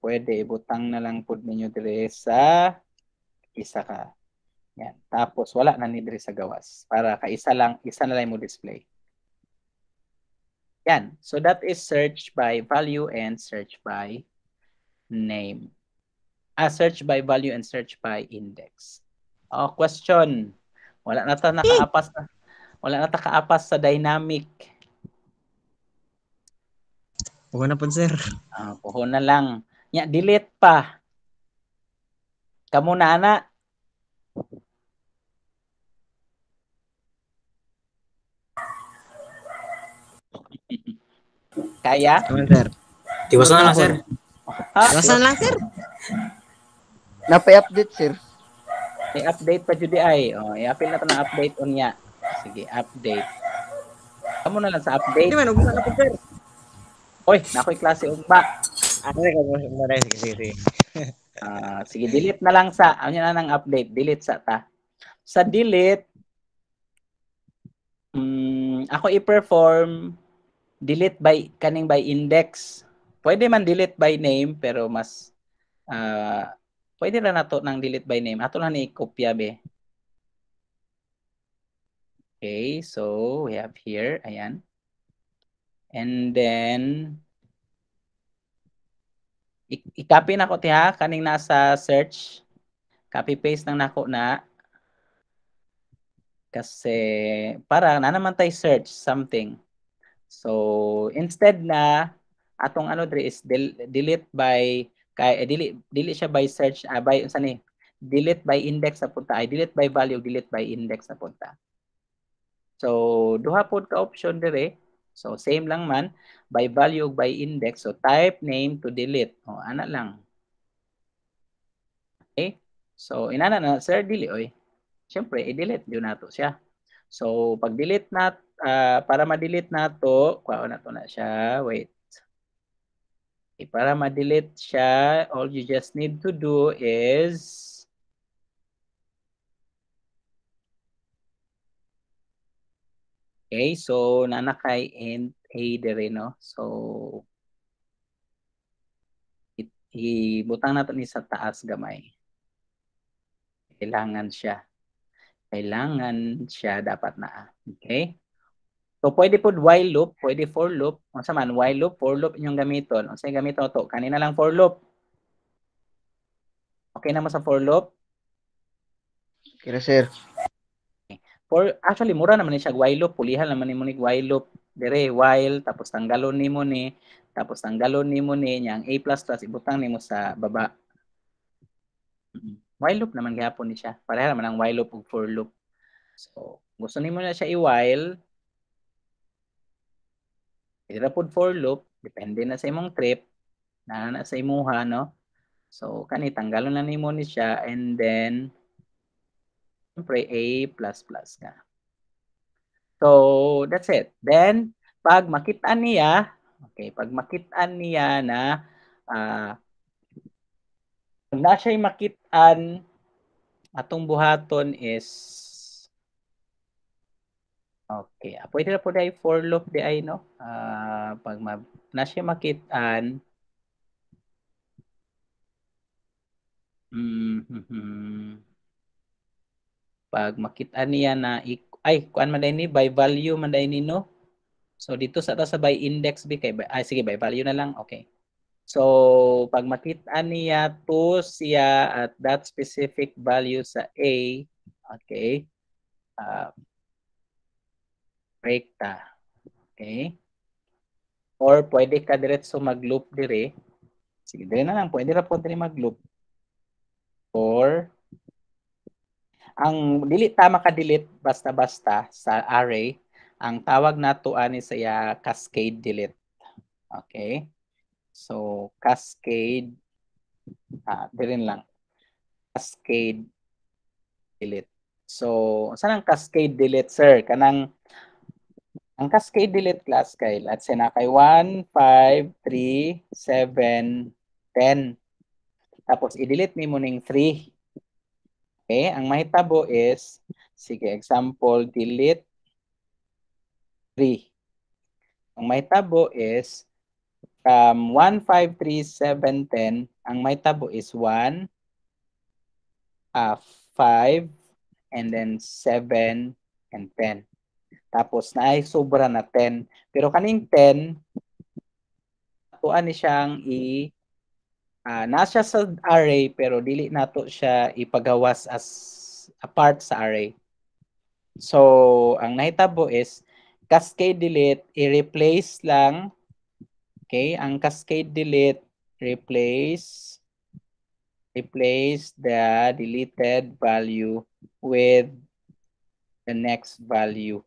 pwede ibutang na lang pud ninyo dire sa isa ka. Yan. Tapos wala na ni dire sa gawas para ka isa lang, isa na lang mo display. Yan. So that is search by value and search by name. Ah, search by value and search by index. Oh, question. Wala na ta nakaapas na. Wala na ta kaapas sa dynamic. Puho na po, sir. Ah, puho na lang. nya delete pa kamu na anak kaya diwasan lah sir diwasan lah ah, sir Napa-update, sir? Di update pa judi ay. Oh, ya pin na update unya. Sige, update. Kamu na lang sa update. Di na sir. Oy, nakoy klase ug ba. sige, sige. uh, sige, delete na lang sa, ano na ng update, delete sa ta. Sa delete, mm, ako i-perform delete by, kaning by index. Pwede man delete by name, pero mas, uh, pwede na nato ng delete by name. Ato na ni-kopya be. Okay, so we have here, ayan. And then, i-copy na ko tiha kaning nasa search copy paste nang nako na kasi para na naman tay search something so instead na atong ano dre is del delete by kay eh, delete delete siya by search ah, by unsa ni delete by index sa punta ay delete by value delete by index sa punta so duha pod ka option dire So same lang man by value by index. So type name to delete. O ana lang. Okay? So inana na sir dili oy. Syempre i-delete jud nato siya. So pag delete na uh, para ma-delete nato, kuha na to na siya. Wait. Okay, para ma-delete siya, all you just need to do is Okay, so nanakay and hay dere, no? So, it, ibutang natin sa taas gamay. Kailangan siya. Kailangan siya dapat na. Okay? So, pwede po while loop, pwede for loop. O sa while loop, for loop inyong gamiton. O sa gamiton to, kanina lang for loop. Okay na mo sa for loop? Okay na, sir. For actually mura naman ni siya guaylo, pulihan naman ni mo ni guaylo dire while tapos tanggalon mo ni tapos tanggalon mo ni yang A++ ibutang nimo sa baba. While loop naman gihapon ni siya. Pareha naman ang while loop ug for loop. So, gusto nimo na siya i-while Ira pod for loop, depende na sa imong trip, na na sa imuha, no? So, kani tanggalon na nimo ni siya and then syempre, A++ nga. So, that's it. Then, pag makitaan niya, okay, pag makitaan niya na uh, na siya'y makitaan atong buhaton is Okay, uh, pwede na po dai for loop di ay no. Uh, pag ma na siya makitaan mm -hmm pag makita niya na ay kuan man ni by value man ni no so dito sa ta sa by index bi kay by, ay sige by value na lang okay so pag makita niya to siya at that specific value sa a okay uh, ah, ta okay or pwede ka diretso mag-loop dire sige dire na lang pwede ra po dire mag-loop for ang dili tama ka delete basta-basta sa array, ang tawag nato ani sa cascade delete. Okay? So cascade ah dirin lang. Cascade delete. So saan ang cascade delete sir? Kanang ang cascade delete class kay at say na kay 1 5 3 7 10. Tapos i-delete nimo ning 3 Okay, ang mahitabo is, sige, example, delete 3. Ang mahitabo is, from 7, 10. ang mahitabo is 1, uh, 5, and then 7, and 10. Tapos na ay sobra na 10. Pero kaning 10, tuan ni siyang i uh, nasa sa array pero dili nato siya ipagawas as apart sa array. So, ang nahitabo is cascade delete i-replace lang okay, ang cascade delete replace replace the deleted value with the next value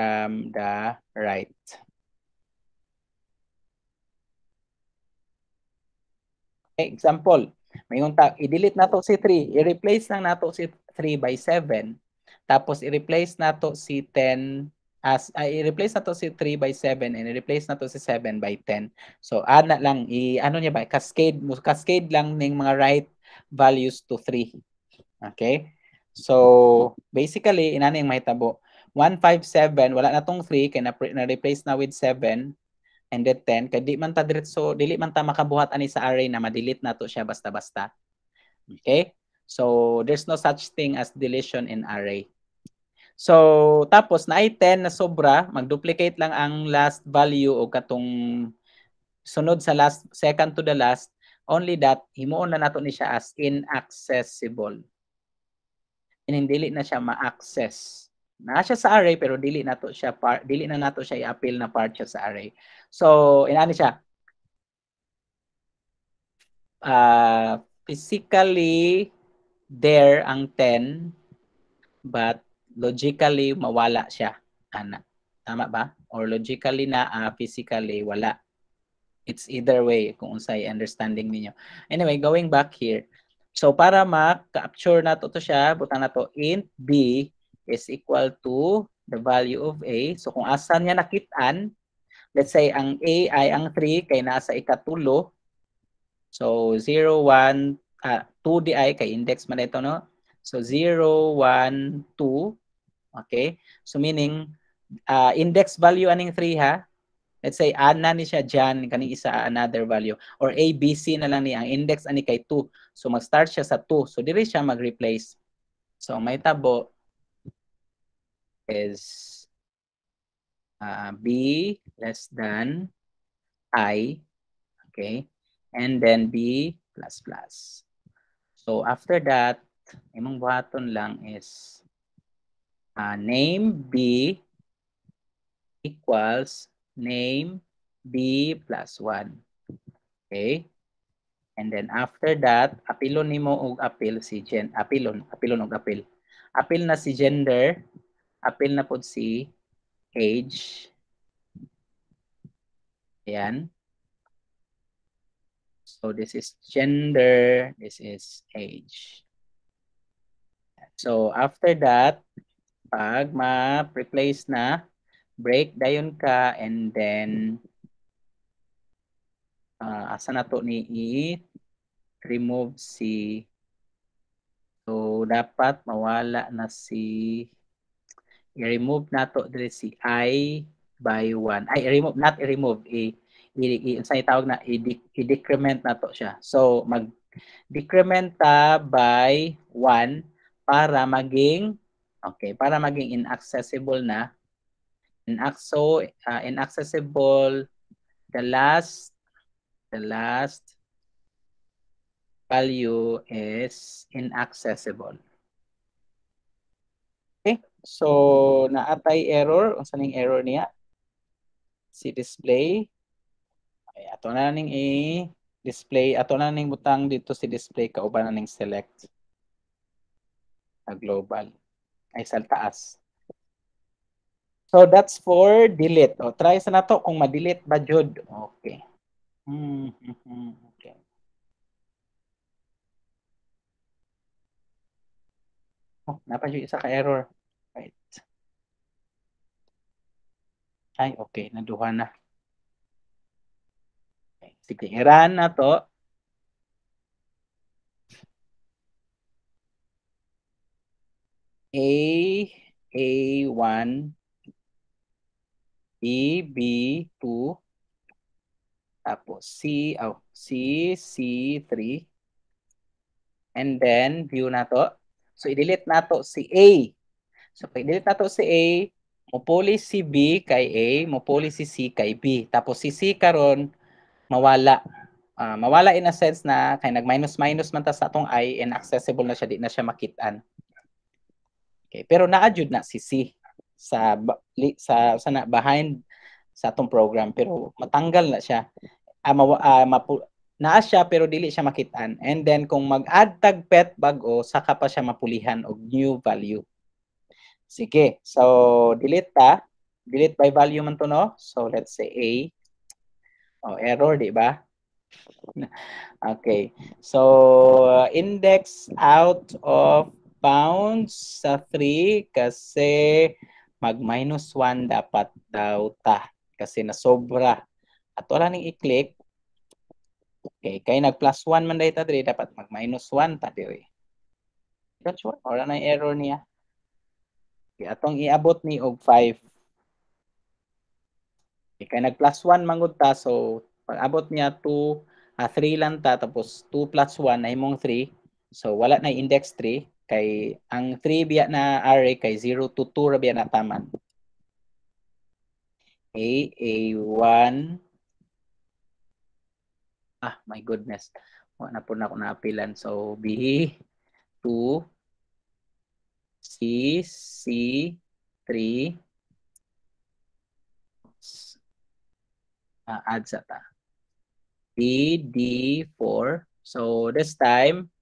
um the right. Example, may ta- i-delete nato si 3, i-replace lang nato si 3 by 7, tapos i-replace nato si 10 as uh, i-replace nato si 3 by 7 and i-replace nato si 7 by 10. So ana lang i ano niya ba cascade cascade lang ning mga right values to 3. Okay? So basically inana yung mahitabo 157 wala na tong 3 kay na, na replace na with 7 And then 10, kay di man ta diretso, dili man ta makabuhat ani sa array na ma-delete na to siya basta-basta. Okay? So, there's no such thing as deletion in array. So, tapos na ay 10 na sobra, mag-duplicate lang ang last value o katong sunod sa last, second to the last, only that, himuon na nato ni siya as inaccessible. And dili na siya ma-access. Na siya sa array pero dili na to siya part, dili na nato siya i-appeal na part siya sa array. So, inani siya. Uh, physically, there ang 10, but logically, mawala siya. Ana. Tama ba? Or logically na, uh, physically, wala. It's either way kung unsay understanding ninyo. Anyway, going back here. So, para ma-capture na to, to siya, butang na to int b is equal to the value of a. So, kung asan niya nakitaan, let's say ang A ay ang 3 kay nasa ikatulo. So 0, 1, ah, 2 di ay kay index man ito no. So 0, 1, 2. Okay? So meaning uh, index value aning 3 ha. Let's say ana ni siya diyan kaning isa another value or ABC na lang ni ang index ani kay 2. So mag-start siya sa 2. So diri siya mag-replace. So may tabo is uh, B less than I, okay? And then B plus plus. So after that, imong buhaton lang is uh, name B equals name B plus 1. Okay? And then after that, apilon nimo og apil si gen apilon, apilon og apil. Apil na si gender, apil na pod si age. Ayan. So this is gender, this is age. So after that, pag ma-replace na, break dayon ka and then uh, asa na to ni i remove si so dapat mawala na si i-remove nato diri si i by 1. Ay, remove, not remove I, i, i, sa itawag na, i-decrement na to siya. So, mag-decrement ta by 1 para maging, okay, para maging inaccessible na. Inaxo, uh, inaccessible the last, the last value is inaccessible. So, naatay error. Ang saning error niya? Si display. Ay, ato na ning i-display. Ato na ning butang dito si display. Kauban na ning select. Na global. Ay, sa taas. So, that's for delete. O, try sa nato kung ma-delete ba, Jod. Okay. Mm -hmm. Okay. Oh, napansin isa ka error. Ay, okay. Naduha na. Okay. Sige, hiraan na to. A, A1, E, B2, tapos C, oh, C, C3, and then view na to. So, i-delete na to si A. So, pag delete na to si A, Mupuli si B kay A, mupuli si C kay B. Tapos si C karon mawala. Uh, mawala in a sense na kay nag-minus-minus man ta sa atong I and accessible na siya, di na siya makitaan. Okay, pero naadjud na si C sa sa sana behind sa atong program pero matanggal na siya. Uh, ah, ma, uh, ah, mapu, naa siya pero dili siya makitaan. And then kung mag-add tag pet bago, saka pa siya mapulihan og new value. Sige. So, delete ta. Delete by value man to, no? So, let's say A. Oh, error, di ba? okay. So, uh, index out of bounds sa 3 kasi mag-minus 1 dapat daw ta kasi nasobra. At wala nang i-click. Okay, kay nag-plus 1 man dahil ta, dapat mag-minus 1 ta, di diri. Gotcha? Wala nang error niya. Okay, atong iabot ni og 5 kay nag plus 1 mangud ta so pag abot niya to ah, 3 lang ta tapos 2 plus 1 na imong 3 so wala na index 3 kay ang 3 biya na array kay 0 to 2 ra biya na taman a a 1 ah my goodness wala na po na ako apilan. so b 2 C, C, 3. Uh, ah, add sa ta. D, D, 4. So, this time,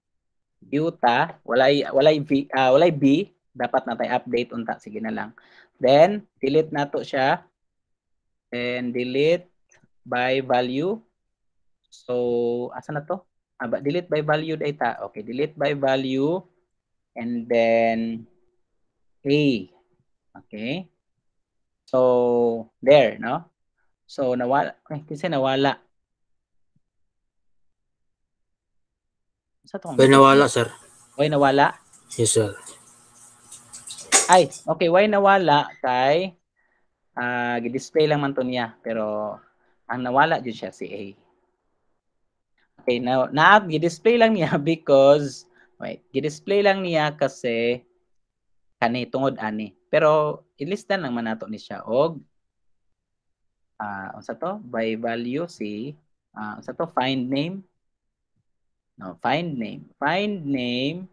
Utah, walay, walay, B, uh, ah, walay B. Dapat na update unta. Sige na lang. Then, delete na to siya. And delete by value. So, asa na to? Ah, delete by value data. Okay, delete by value and then A. Okay? So, there, no? So, nawala. Eh, kasi nawala. Sa to? Why nawala, sir? Why nawala? Yes, sir. Ay, okay. Why nawala kay uh, ah, display lang man to niya. Pero, ang nawala dyan siya si A. Okay, now, na, na display lang niya because Wait, gi-display lang niya kasi kani tungod ani. Pero ilistan lang man nato ni siya og uh, unsa to? By value si uh, unsa to? Find name. No, find name. Find name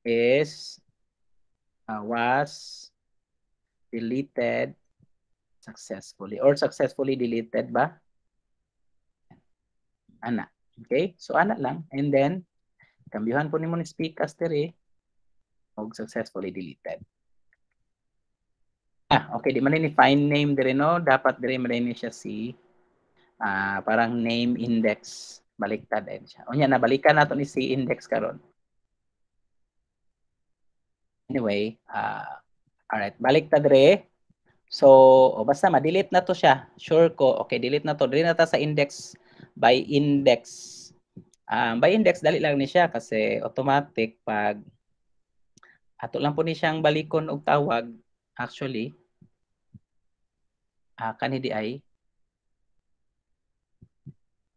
is uh, was deleted successfully or successfully deleted ba? Ana. Okay? So, ana lang. And then, kambihan po nimo ni speakers diri og successfully deleted. Ah, okay, di man ni find name diri no, dapat diri man ni siya si uh, parang name index baliktad din siya. Unya nabalikan nato ni si index karon. Anyway, uh, ah, all right, baliktad diri. So, basta ma-delete na to siya. Sure ko, okay, delete na to. Diri na ta sa index by index. Um, by index, dali lang ni siya kasi automatic pag ato lang po ni siyang balikon og tawag actually uh, ah, kanidi ay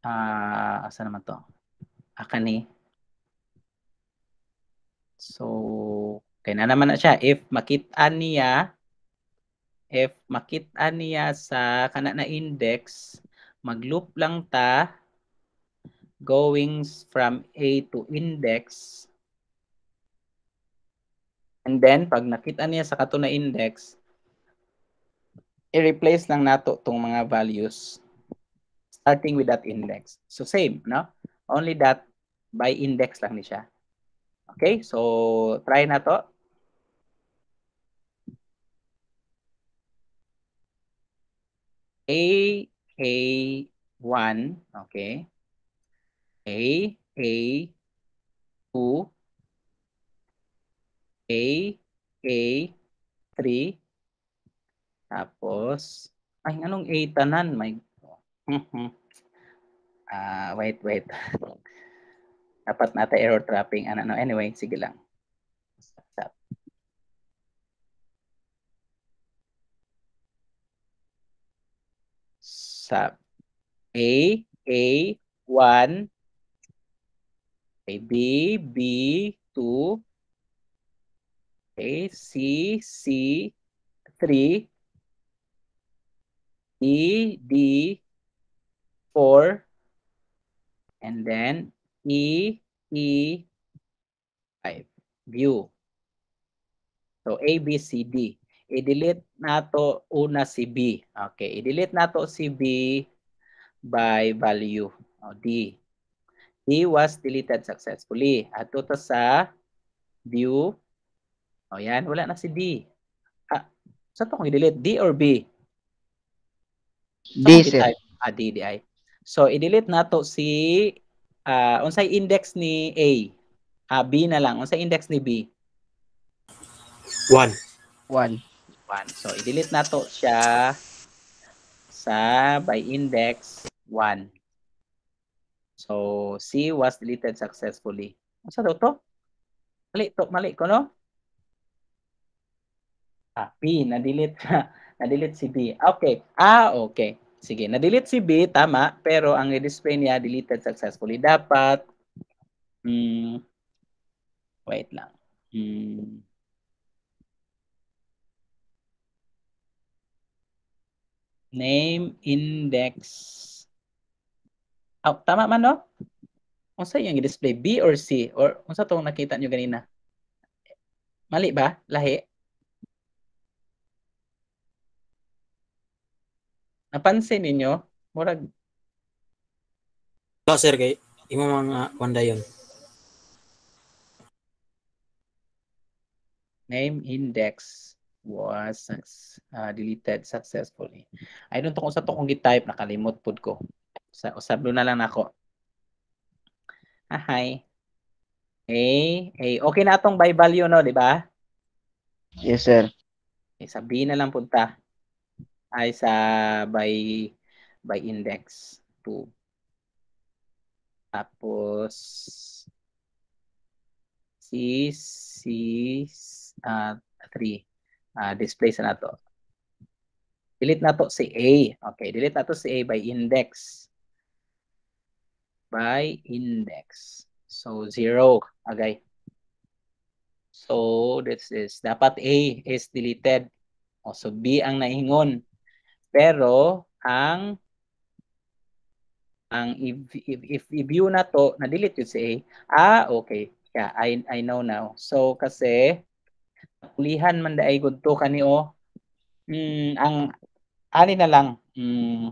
uh, asa naman to akani so kay na naman na siya if makita niya if makita niya sa kana na index mag-loop lang ta going from A to index. And then, pag nakita niya sa kato na index, i-replace lang nato tong mga values starting with that index. So same, no? Only that by index lang ni siya. Okay? So, try na to. A A1, okay? A, A2, A, A3, tapos, ay, anong A tanan? May, uh, ah, wait, wait. Dapat nata error trapping. Ano, ano. Anyway, sige lang. WhatsApp. A, A, 1. Okay, B, B, 2. A, C, C, 3. E, D, 4. And then E, E, 5. View. So A, B, C, D i-delete nato una si B. Okay, i-delete nato si B by value o oh, D. D was deleted successfully. Ato ta sa view. O oh, yan, wala na si D. Ah, saan to kong i-delete? D or B? D, sir. Ah, D, D, I. So, i-delete nato si uh, unsay index ni A. Ah, B na lang. Unsay index ni B? 1. 1. 1. So, i-delete na to siya sa by index 1. So, C was deleted successfully. Masa daw to? Mali to, mali ko, no? Ah, B, na-delete na. na-delete si B. Okay. Ah, okay. Sige, na-delete si B, tama. Pero ang i display niya, deleted successfully. Dapat, hmm, wait lang. Hmm, name index. Oh, tama man no? Unsa yung display B or C or unsa tong nakita nyo ganina? Mali ba? Lahi. Napansin ninyo? Murag Wala sir kay imo mga wanda yon. Name index was uh, deleted successfully. Ay don't kung sa to kung gitype nakalimot pud ko. Sa usablo na lang nako. Ah, hi. Hey, hey, okay na atong by value no, di ba? Yes, sir. Eh, sabihin na lang punta ay sa by by index 2. Tapos si si uh, 3 uh, display sa nato. Delete nato si A. Okay, delete nato si A by index. By index. So, 0. Okay. So, this is, dapat A is deleted. O, so, B ang naingon. Pero, ang ang if, if, if, if view na to, na-delete yun si A. Ah, okay. Yeah, I, I know now. So, kasi ulihan man daay gud to kanio oh. mm, ang ani na lang mm,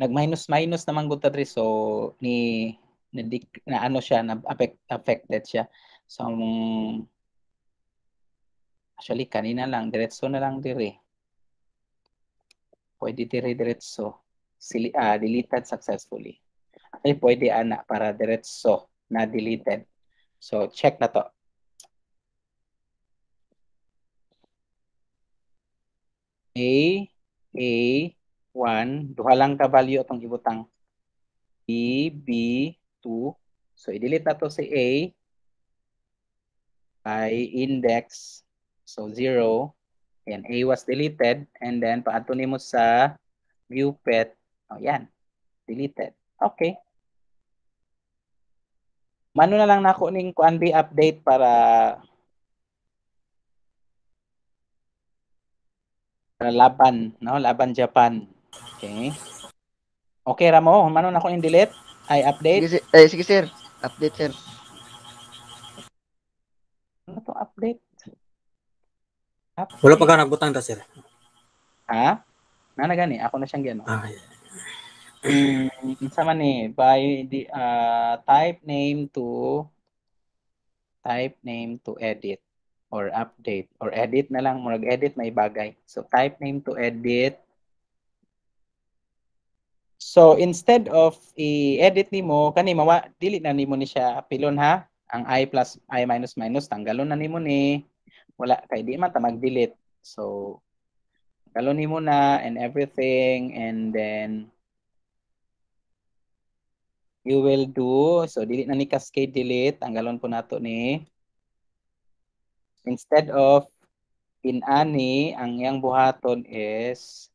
nag minus minus naman gud ta so ni na, na ano siya na affect, affected siya so um, actually kanina lang diretso na lang dire pwede dire diretso sili ah, deleted successfully ay pwede ana para diretso na deleted So, check na to. A, A, 1. Duha lang ka value itong ibutang. B, B, 2. So, i-delete na to si A by index. So, 0. Yan, A was deleted. And then, paadto nimo sa view pet. O, oh, yan. Deleted. Okay. Mano na lang nako ning kuan update para para laban, no? Laban Japan. Okay. Okay, Ramo, mano na ko delete ay update. Sige, eh, sige sir. Update sir. Ano to update? update. Wala pa ka nagbutang ta sir. Ha? Na gani, ako na siyang gano. Ah, yeah. Eh, sa man eh, by the uh, type name to type name to edit or update or edit na lang murag edit may bagay. So type name to edit. So instead of i-edit nimo kani mawa dili na nimo ni siya pilon ha. Ang i plus i minus minus tanggalon na nimo ni wala kay di man ta mag-delete. So tanggalon nimo na and everything and then you will do. So, delete na ni cascade delete. Tanggalon po nato ni. Instead of in ani, ang yang buhaton is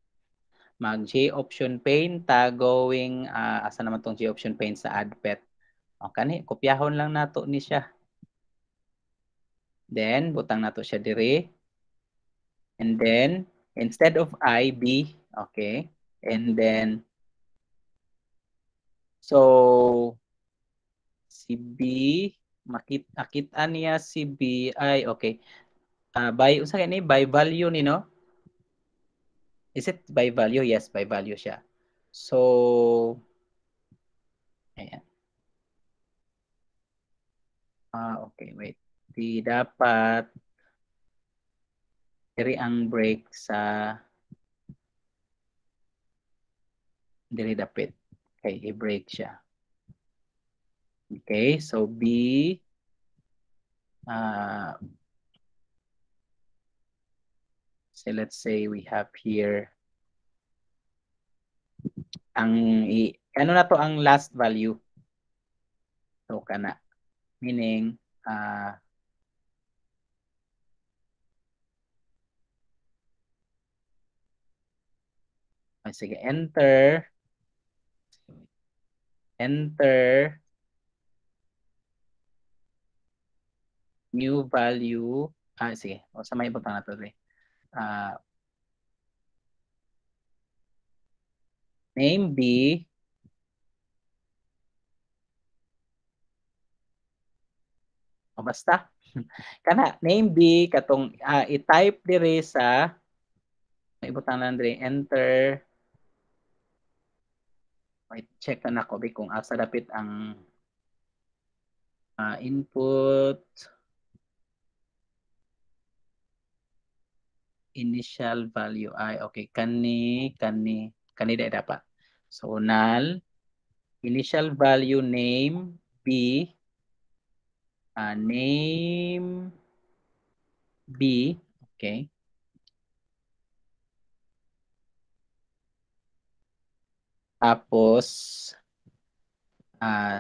mag J option paint ta going uh, asa naman tong J option paint sa adpet. okay kani kopyahon lang nato ni siya. Then butang nato siya dire. And then instead of I B, okay? And then So, si B, makit nakita niya si B ay, okay. Uh, by, usang kaya ni, by value ni, no? Is it by value? Yes, by value siya. So, ayan. Ah, okay, wait. Di dapat diri ang break sa diri dapat. Okay, i-break siya. Okay, so B uh, so let's say we have here ang ano na to ang last value so kana. na meaning uh, sige enter enter new value. Ah, sige. O, sa may ibang na eh. Uh, name B o basta kana name B katong uh, i-type dire sa may butang na dire enter Wait, check na ako kung asa dapit ang uh, input initial value i okay kani kani kani dai dapat so null initial value name b uh, name b okay Tapos, uh,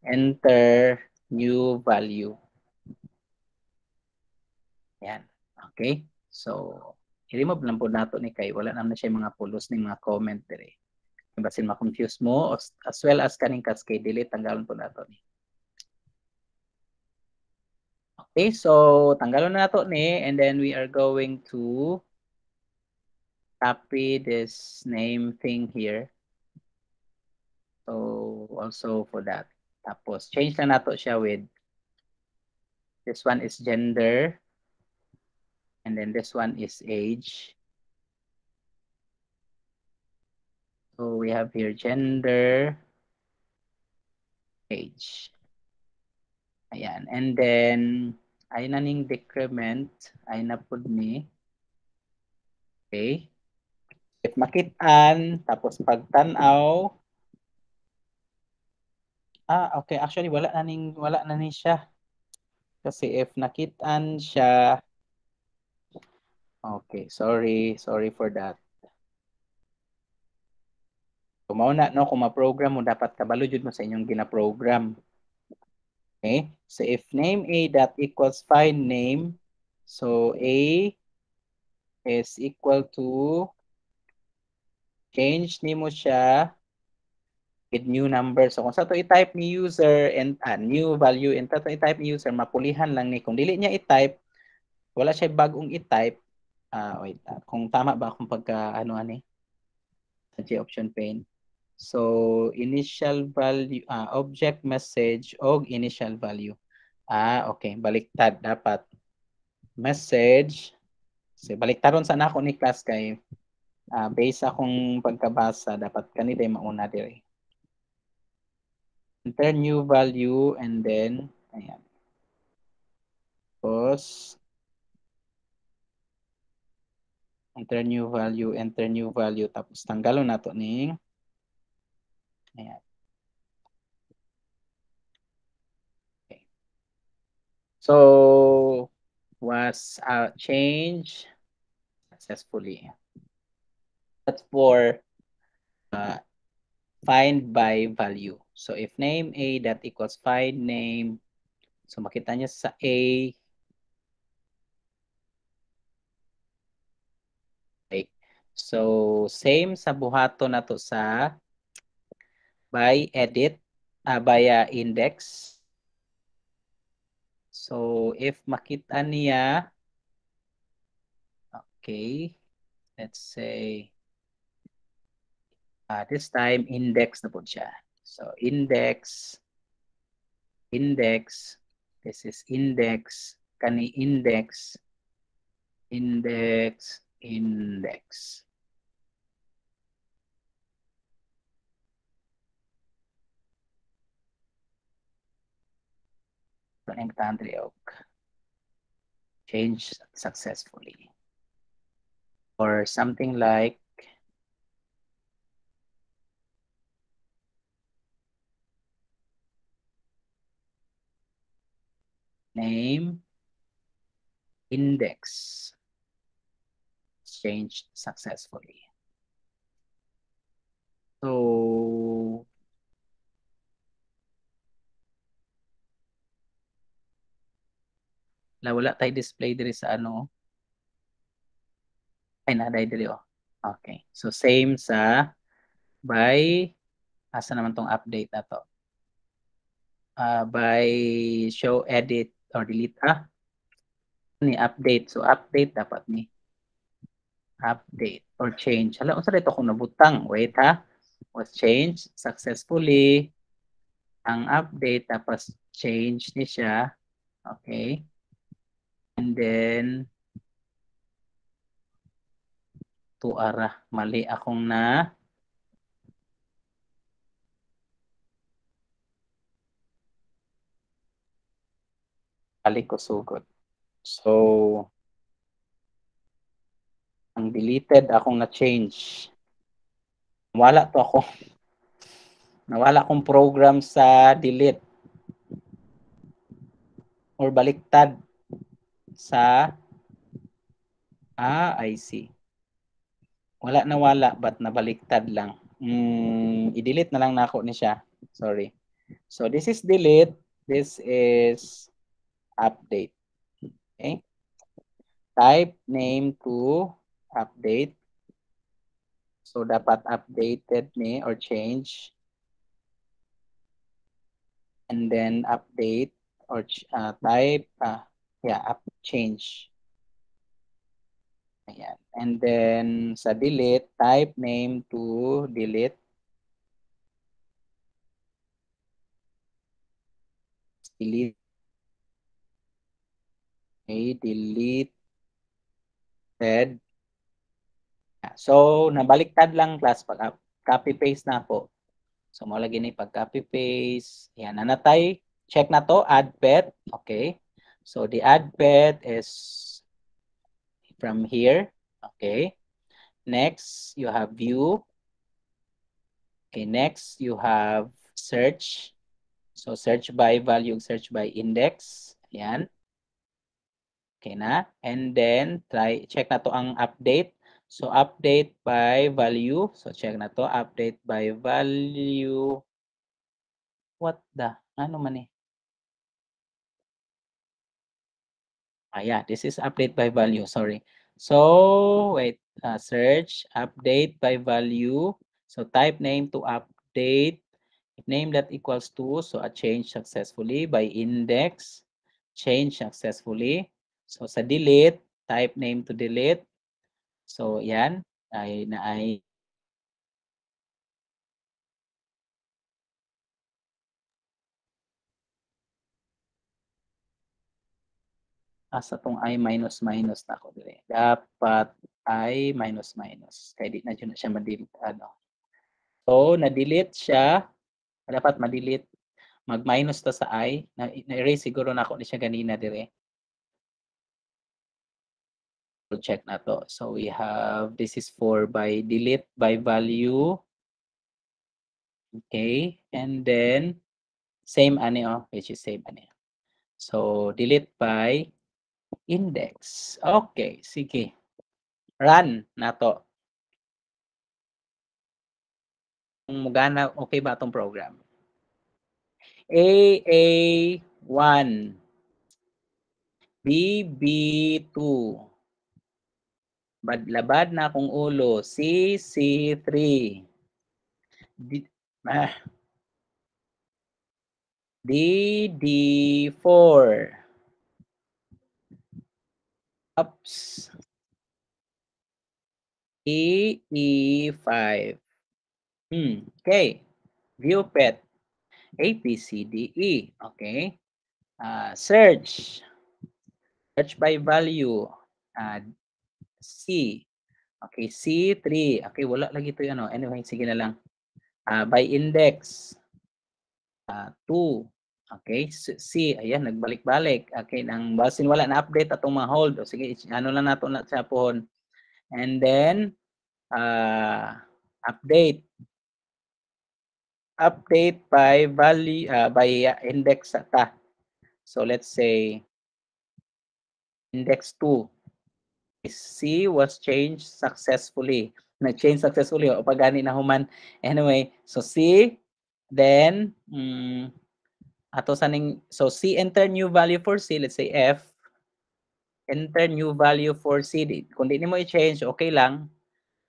enter new value. Ayan. Okay? So, i-remove lang po nato ni kay. Wala naman siya mga pulos ni mga comment dire. Basin ma-confuse mo as well as kaning cascade delete tanggalon po nato ni. Okay, so tanggalon na nato ni and then we are going to copy this name thing here. So, also for that. Tapos, change na nato siya with this one is gender and then this one is age. So, we have here gender, age. Ayan. And then, ay na ning decrement, ay na po ni. Okay. If makitaan, tapos pagtanaw, Ah, okay. Actually, wala na ning, wala na ni siya. Kasi if nakitaan siya, okay, sorry, sorry for that. Kumaw na, no? Kung program mo, dapat kabalo jud mo sa inyong gina-program. Okay? So if name A dot equals find name, so A is equal to change nimo siya with new number. So kung sa to i-type ni user and uh, new value and to i-type ni user, mapulihan lang ni. Kung dili niya i-type, wala siya bagong i-type. Uh, wait, uh, kung tama ba akong pagka ano ani? Sa G option pane. So initial value, uh, object message og initial value. Ah, okay. Baliktad dapat. Message. Kasi baliktaron sana ako ni class kay uh, base akong pagkabasa dapat kanila mauna dire. Enter new value and then, ayan. Tapos, enter new value, enter new value. Tapos, tanggalon na ito ning, ayan. Okay. So, was uh, change successfully. That's for uh, find by value. So if name A that equals find name, so makita niya sa A, okay. So same sa buhato na to sa by edit, uh, by uh, index. So if makita niya, okay, let's say, uh, this time index na po siya. So index, index, this is index, kani index, index, index. Connect Change successfully. Or something like name, index, changed successfully. So, na wala tayo display diri sa ano, ay naday diri oh. Okay. So, same sa by, asa naman tong update na to? Uh, by show edit or delete ah ni update so update dapat ni update or change hala unsa dito kung nabutang wait ha was changed successfully ang update tapos change ni siya okay and then tuara mali akong na kalikos-ugot. So, ang deleted akong na-change. Wala to ako. Nawala akong program sa delete or baliktad sa Ah, I see. Wala na wala but nabaliktad lang. Mm, i-delete na lang nako ni siya. Sorry. So this is delete, this is update. Okay. Type name to update. So, dapat updated ni or change. And then update or uh, type. Uh, yeah, up change. Ayan. And then sa delete, type name to delete. Delete. Okay, delete head. So, nabaliktad lang class pag ah, copy paste na po. So, mo lagi ni pag copy paste. Ayan, nanatay. Check na to, add pet. Okay. So, the add pet is from here. Okay. Next, you have view. Okay, next, you have search. So, search by value, search by index. Ayan. Okay na? And then, try, check na to ang update. So, update by value. So, check na to. Update by value. What the? Ano man eh? Ah, yeah. This is update by value. Sorry. So, wait. Uh, search update by value. So, type name to update. Name that equals to. So, a change successfully by index. Change successfully. So sa delete, type name to delete. So yan, ay na ay asa tong i minus minus na ko dire. Dapat i minus minus. kay di na jud na siya ma-delete. Ano. So, na-delete siya. Dapat ma-delete. Mag-minus to sa i. Na-erase siguro na ako ni siya ganina dire check na to. So we have, this is for by delete by value. Okay, and then same ani oh, which is same ani. So delete by index. Okay, sige. Run na to. Mugana, okay ba itong program? AA1 BB2 Badlabad na akong ulo. C, C, 3 D, ah, D, 4 Ups. E, 5 e, Hmm. Okay. View pet. A, B, C, D, E. Okay. Uh, search. Search by value. Uh, C. Okay, C3. Okay, wala lagi ito yung ano. Anyway, sige na lang. Uh, by index, uh, ah, 2. Okay, C. Ayan, nagbalik-balik. Okay, nang basin wala na-update atong mga hold. O sige, ano lang nato na sa pohon. And then, uh, update. Update by value, uh, by uh, index ta. So let's say index 2. C was changed successfully. Na change successfully. O pag gani na human. Anyway, so C, then, mm, ato sa so C enter new value for C, let's say F, enter new value for C. Kung di mo i-change, okay lang.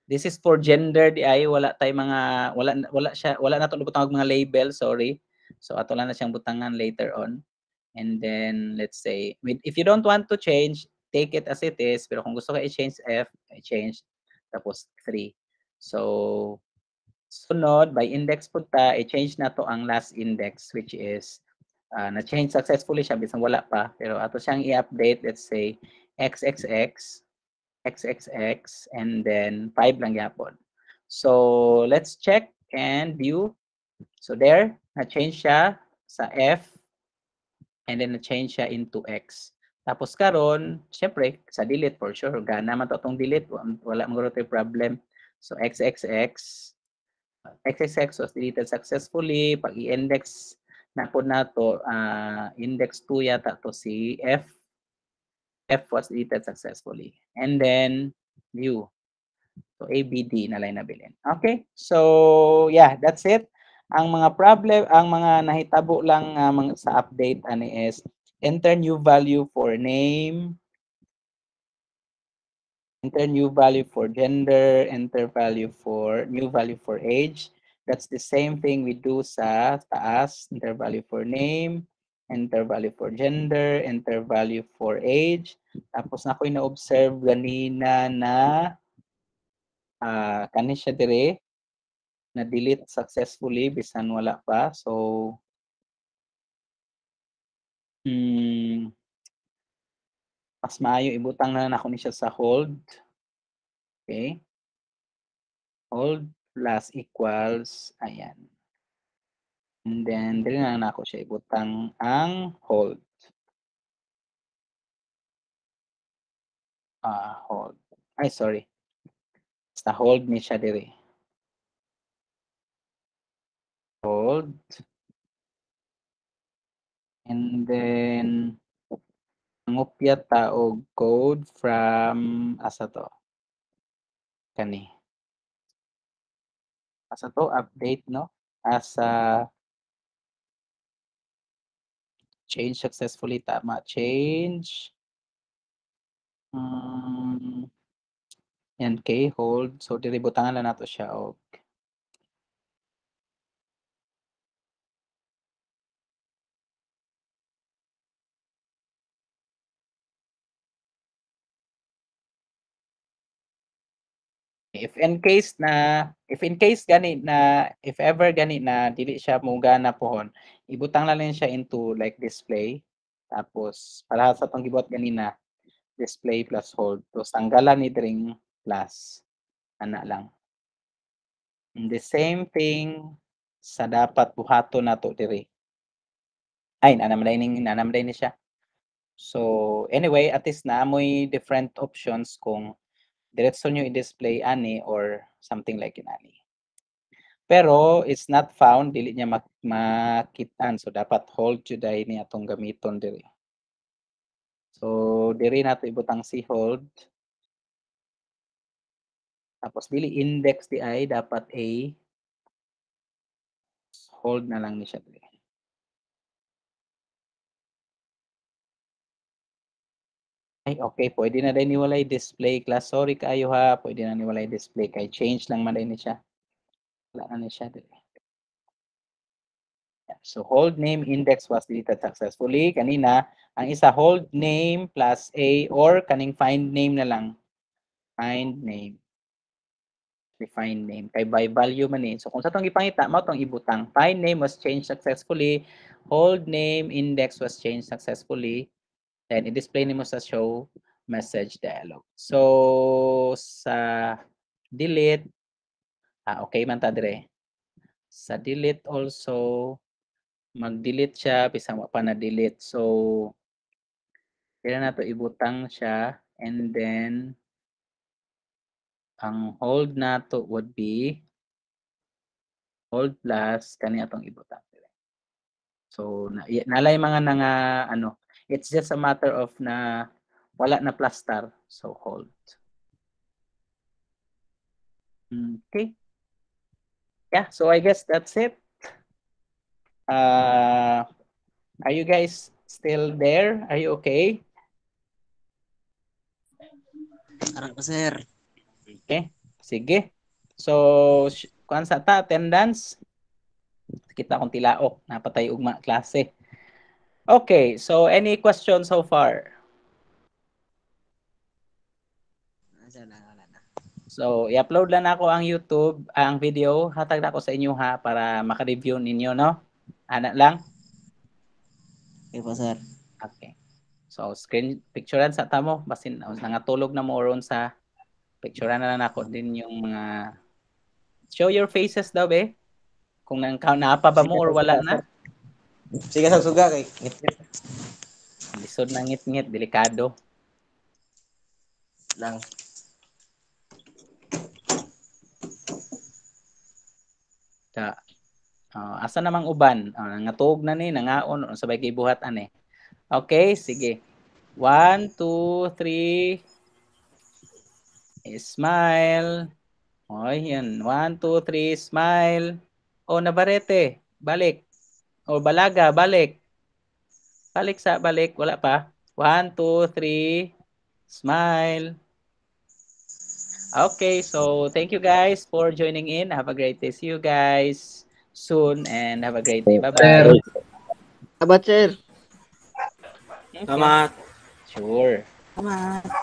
This is for gender di ay wala tay mga wala wala siya wala na tulubot ang mga label, sorry. So ato lang na siyang butangan later on. And then let's say if you don't want to change, take it as it is, pero kung gusto ka i-change F, i-change, tapos 3. So, sunod, by index punta, i-change na to ang last index, which is, uh, na-change successfully siya, bisan wala pa, pero ato siyang i-update, let's say, XXX, XXX, and then 5 lang yapon. So, let's check and view. So, there, na-change siya sa F, and then na-change siya into X. Tapos karon, syempre, sa delete for sure, gana man to tong delete, wala man to problem. So xxx xxx was deleted successfully. Pag i-index na po na to, uh, index 2 yata to si f. F was deleted successfully. And then view. So ABD na lang nabilin. Okay? So yeah, that's it. Ang mga problem, ang mga nahitabo lang uh, sa update ani is enter new value for name, enter new value for gender, enter value for new value for age. That's the same thing we do sa taas, enter value for name, enter value for gender, enter value for age. Tapos na ko na-observe ganina na uh, ah, kani siya dire na-delete successfully bisan wala pa. So, Hmm. Pas maayo ibutang na nako ni siya sa hold. Okay? Hold plus equals, ayan. And then, dali na nako siya ibutang ang hold. Ah, uh, hold. Ay, sorry. Sa hold ni siya diri. Hold. And then, ngupyat ta og code from asa to? Kani. Asa to update no? Asa change successfully tama change. Um, yan kay hold so diri butangan lang nato siya og if in case na if in case gani na if ever gani na dili siya muga na pohon ibutang na lang siya into like display tapos para sa tong gibuhat na display plus hold tapos tanggalan ni dring plus ana lang And the same thing sa dapat buhato nato diri ay nanamday ning nanamday ni siya so anyway at least na amoy different options kung diretso nyo i-display ani or something like in ani. Pero it's not found, dili niya mak makitaan. So dapat hold jud dai atong gamiton diri. So diri nato ibutang si hold. Tapos dili index di ay dapat a hold na lang ni siya diri. Ay, okay, pwede na din niwalay display class. Sorry kayo ha, pwede na niwalay display kay change lang man din siya. Wala na ni siya Yeah. So hold name index was deleted successfully. Kanina, ang isa hold name plus A or kaning find name na lang. Find name. Find name. Kay by value man eh. So kung sa itong ipangita, mao itong ibutang. Find name was changed successfully. Hold name index was changed successfully. Then, i-display nimo sa show message dialog. So, sa delete, ah, okay man ta dire. Sa delete also, mag-delete siya, bisang pa na-delete. So, kaya na to ibutang siya and then ang hold nato would be hold plus kani atong ibutang. So, na, nalay mga nga ano, It's just a matter of na wala na plaster, so hold. Okay. Yeah, so I guess that's it. Uh, are you guys still there? Are you okay? Tara pa, sir. Okay. Sige. So, kuan sa ta, attendance. Kita kong tilaok. Oh, napatay ugma klase. Okay, so any questions so far? So, i-upload lang ako ang YouTube, ang video. Hatag na ako sa inyo ha para maka-review ninyo, no? Anak lang? Okay po, sir. Okay. So, screen picturean sa tamo. Basin, nangatulog na mo ron sa picturean na lang ako din yung mga... Show your faces daw, be. Kung nang nakapa ba mo or wala na. Sige sa suga kay ngit. Lisod na ngit-ngit, delikado. Lang. Ta. Uh, asa namang uban? Uh, nangatuog na ni, nangaon, sabay kay buhat ane. Okay, sige. One, two, three. Smile. O, yan. One, two, three, smile. O, nabarete. Balik. O oh, balaga, balik. Balik sa balik, wala pa. One, two, three. Smile. Okay, so thank you guys for joining in. Have a great day. See you guys soon and have a great day. Bye-bye. Salamat, sir. Salamat. Sure. Tama.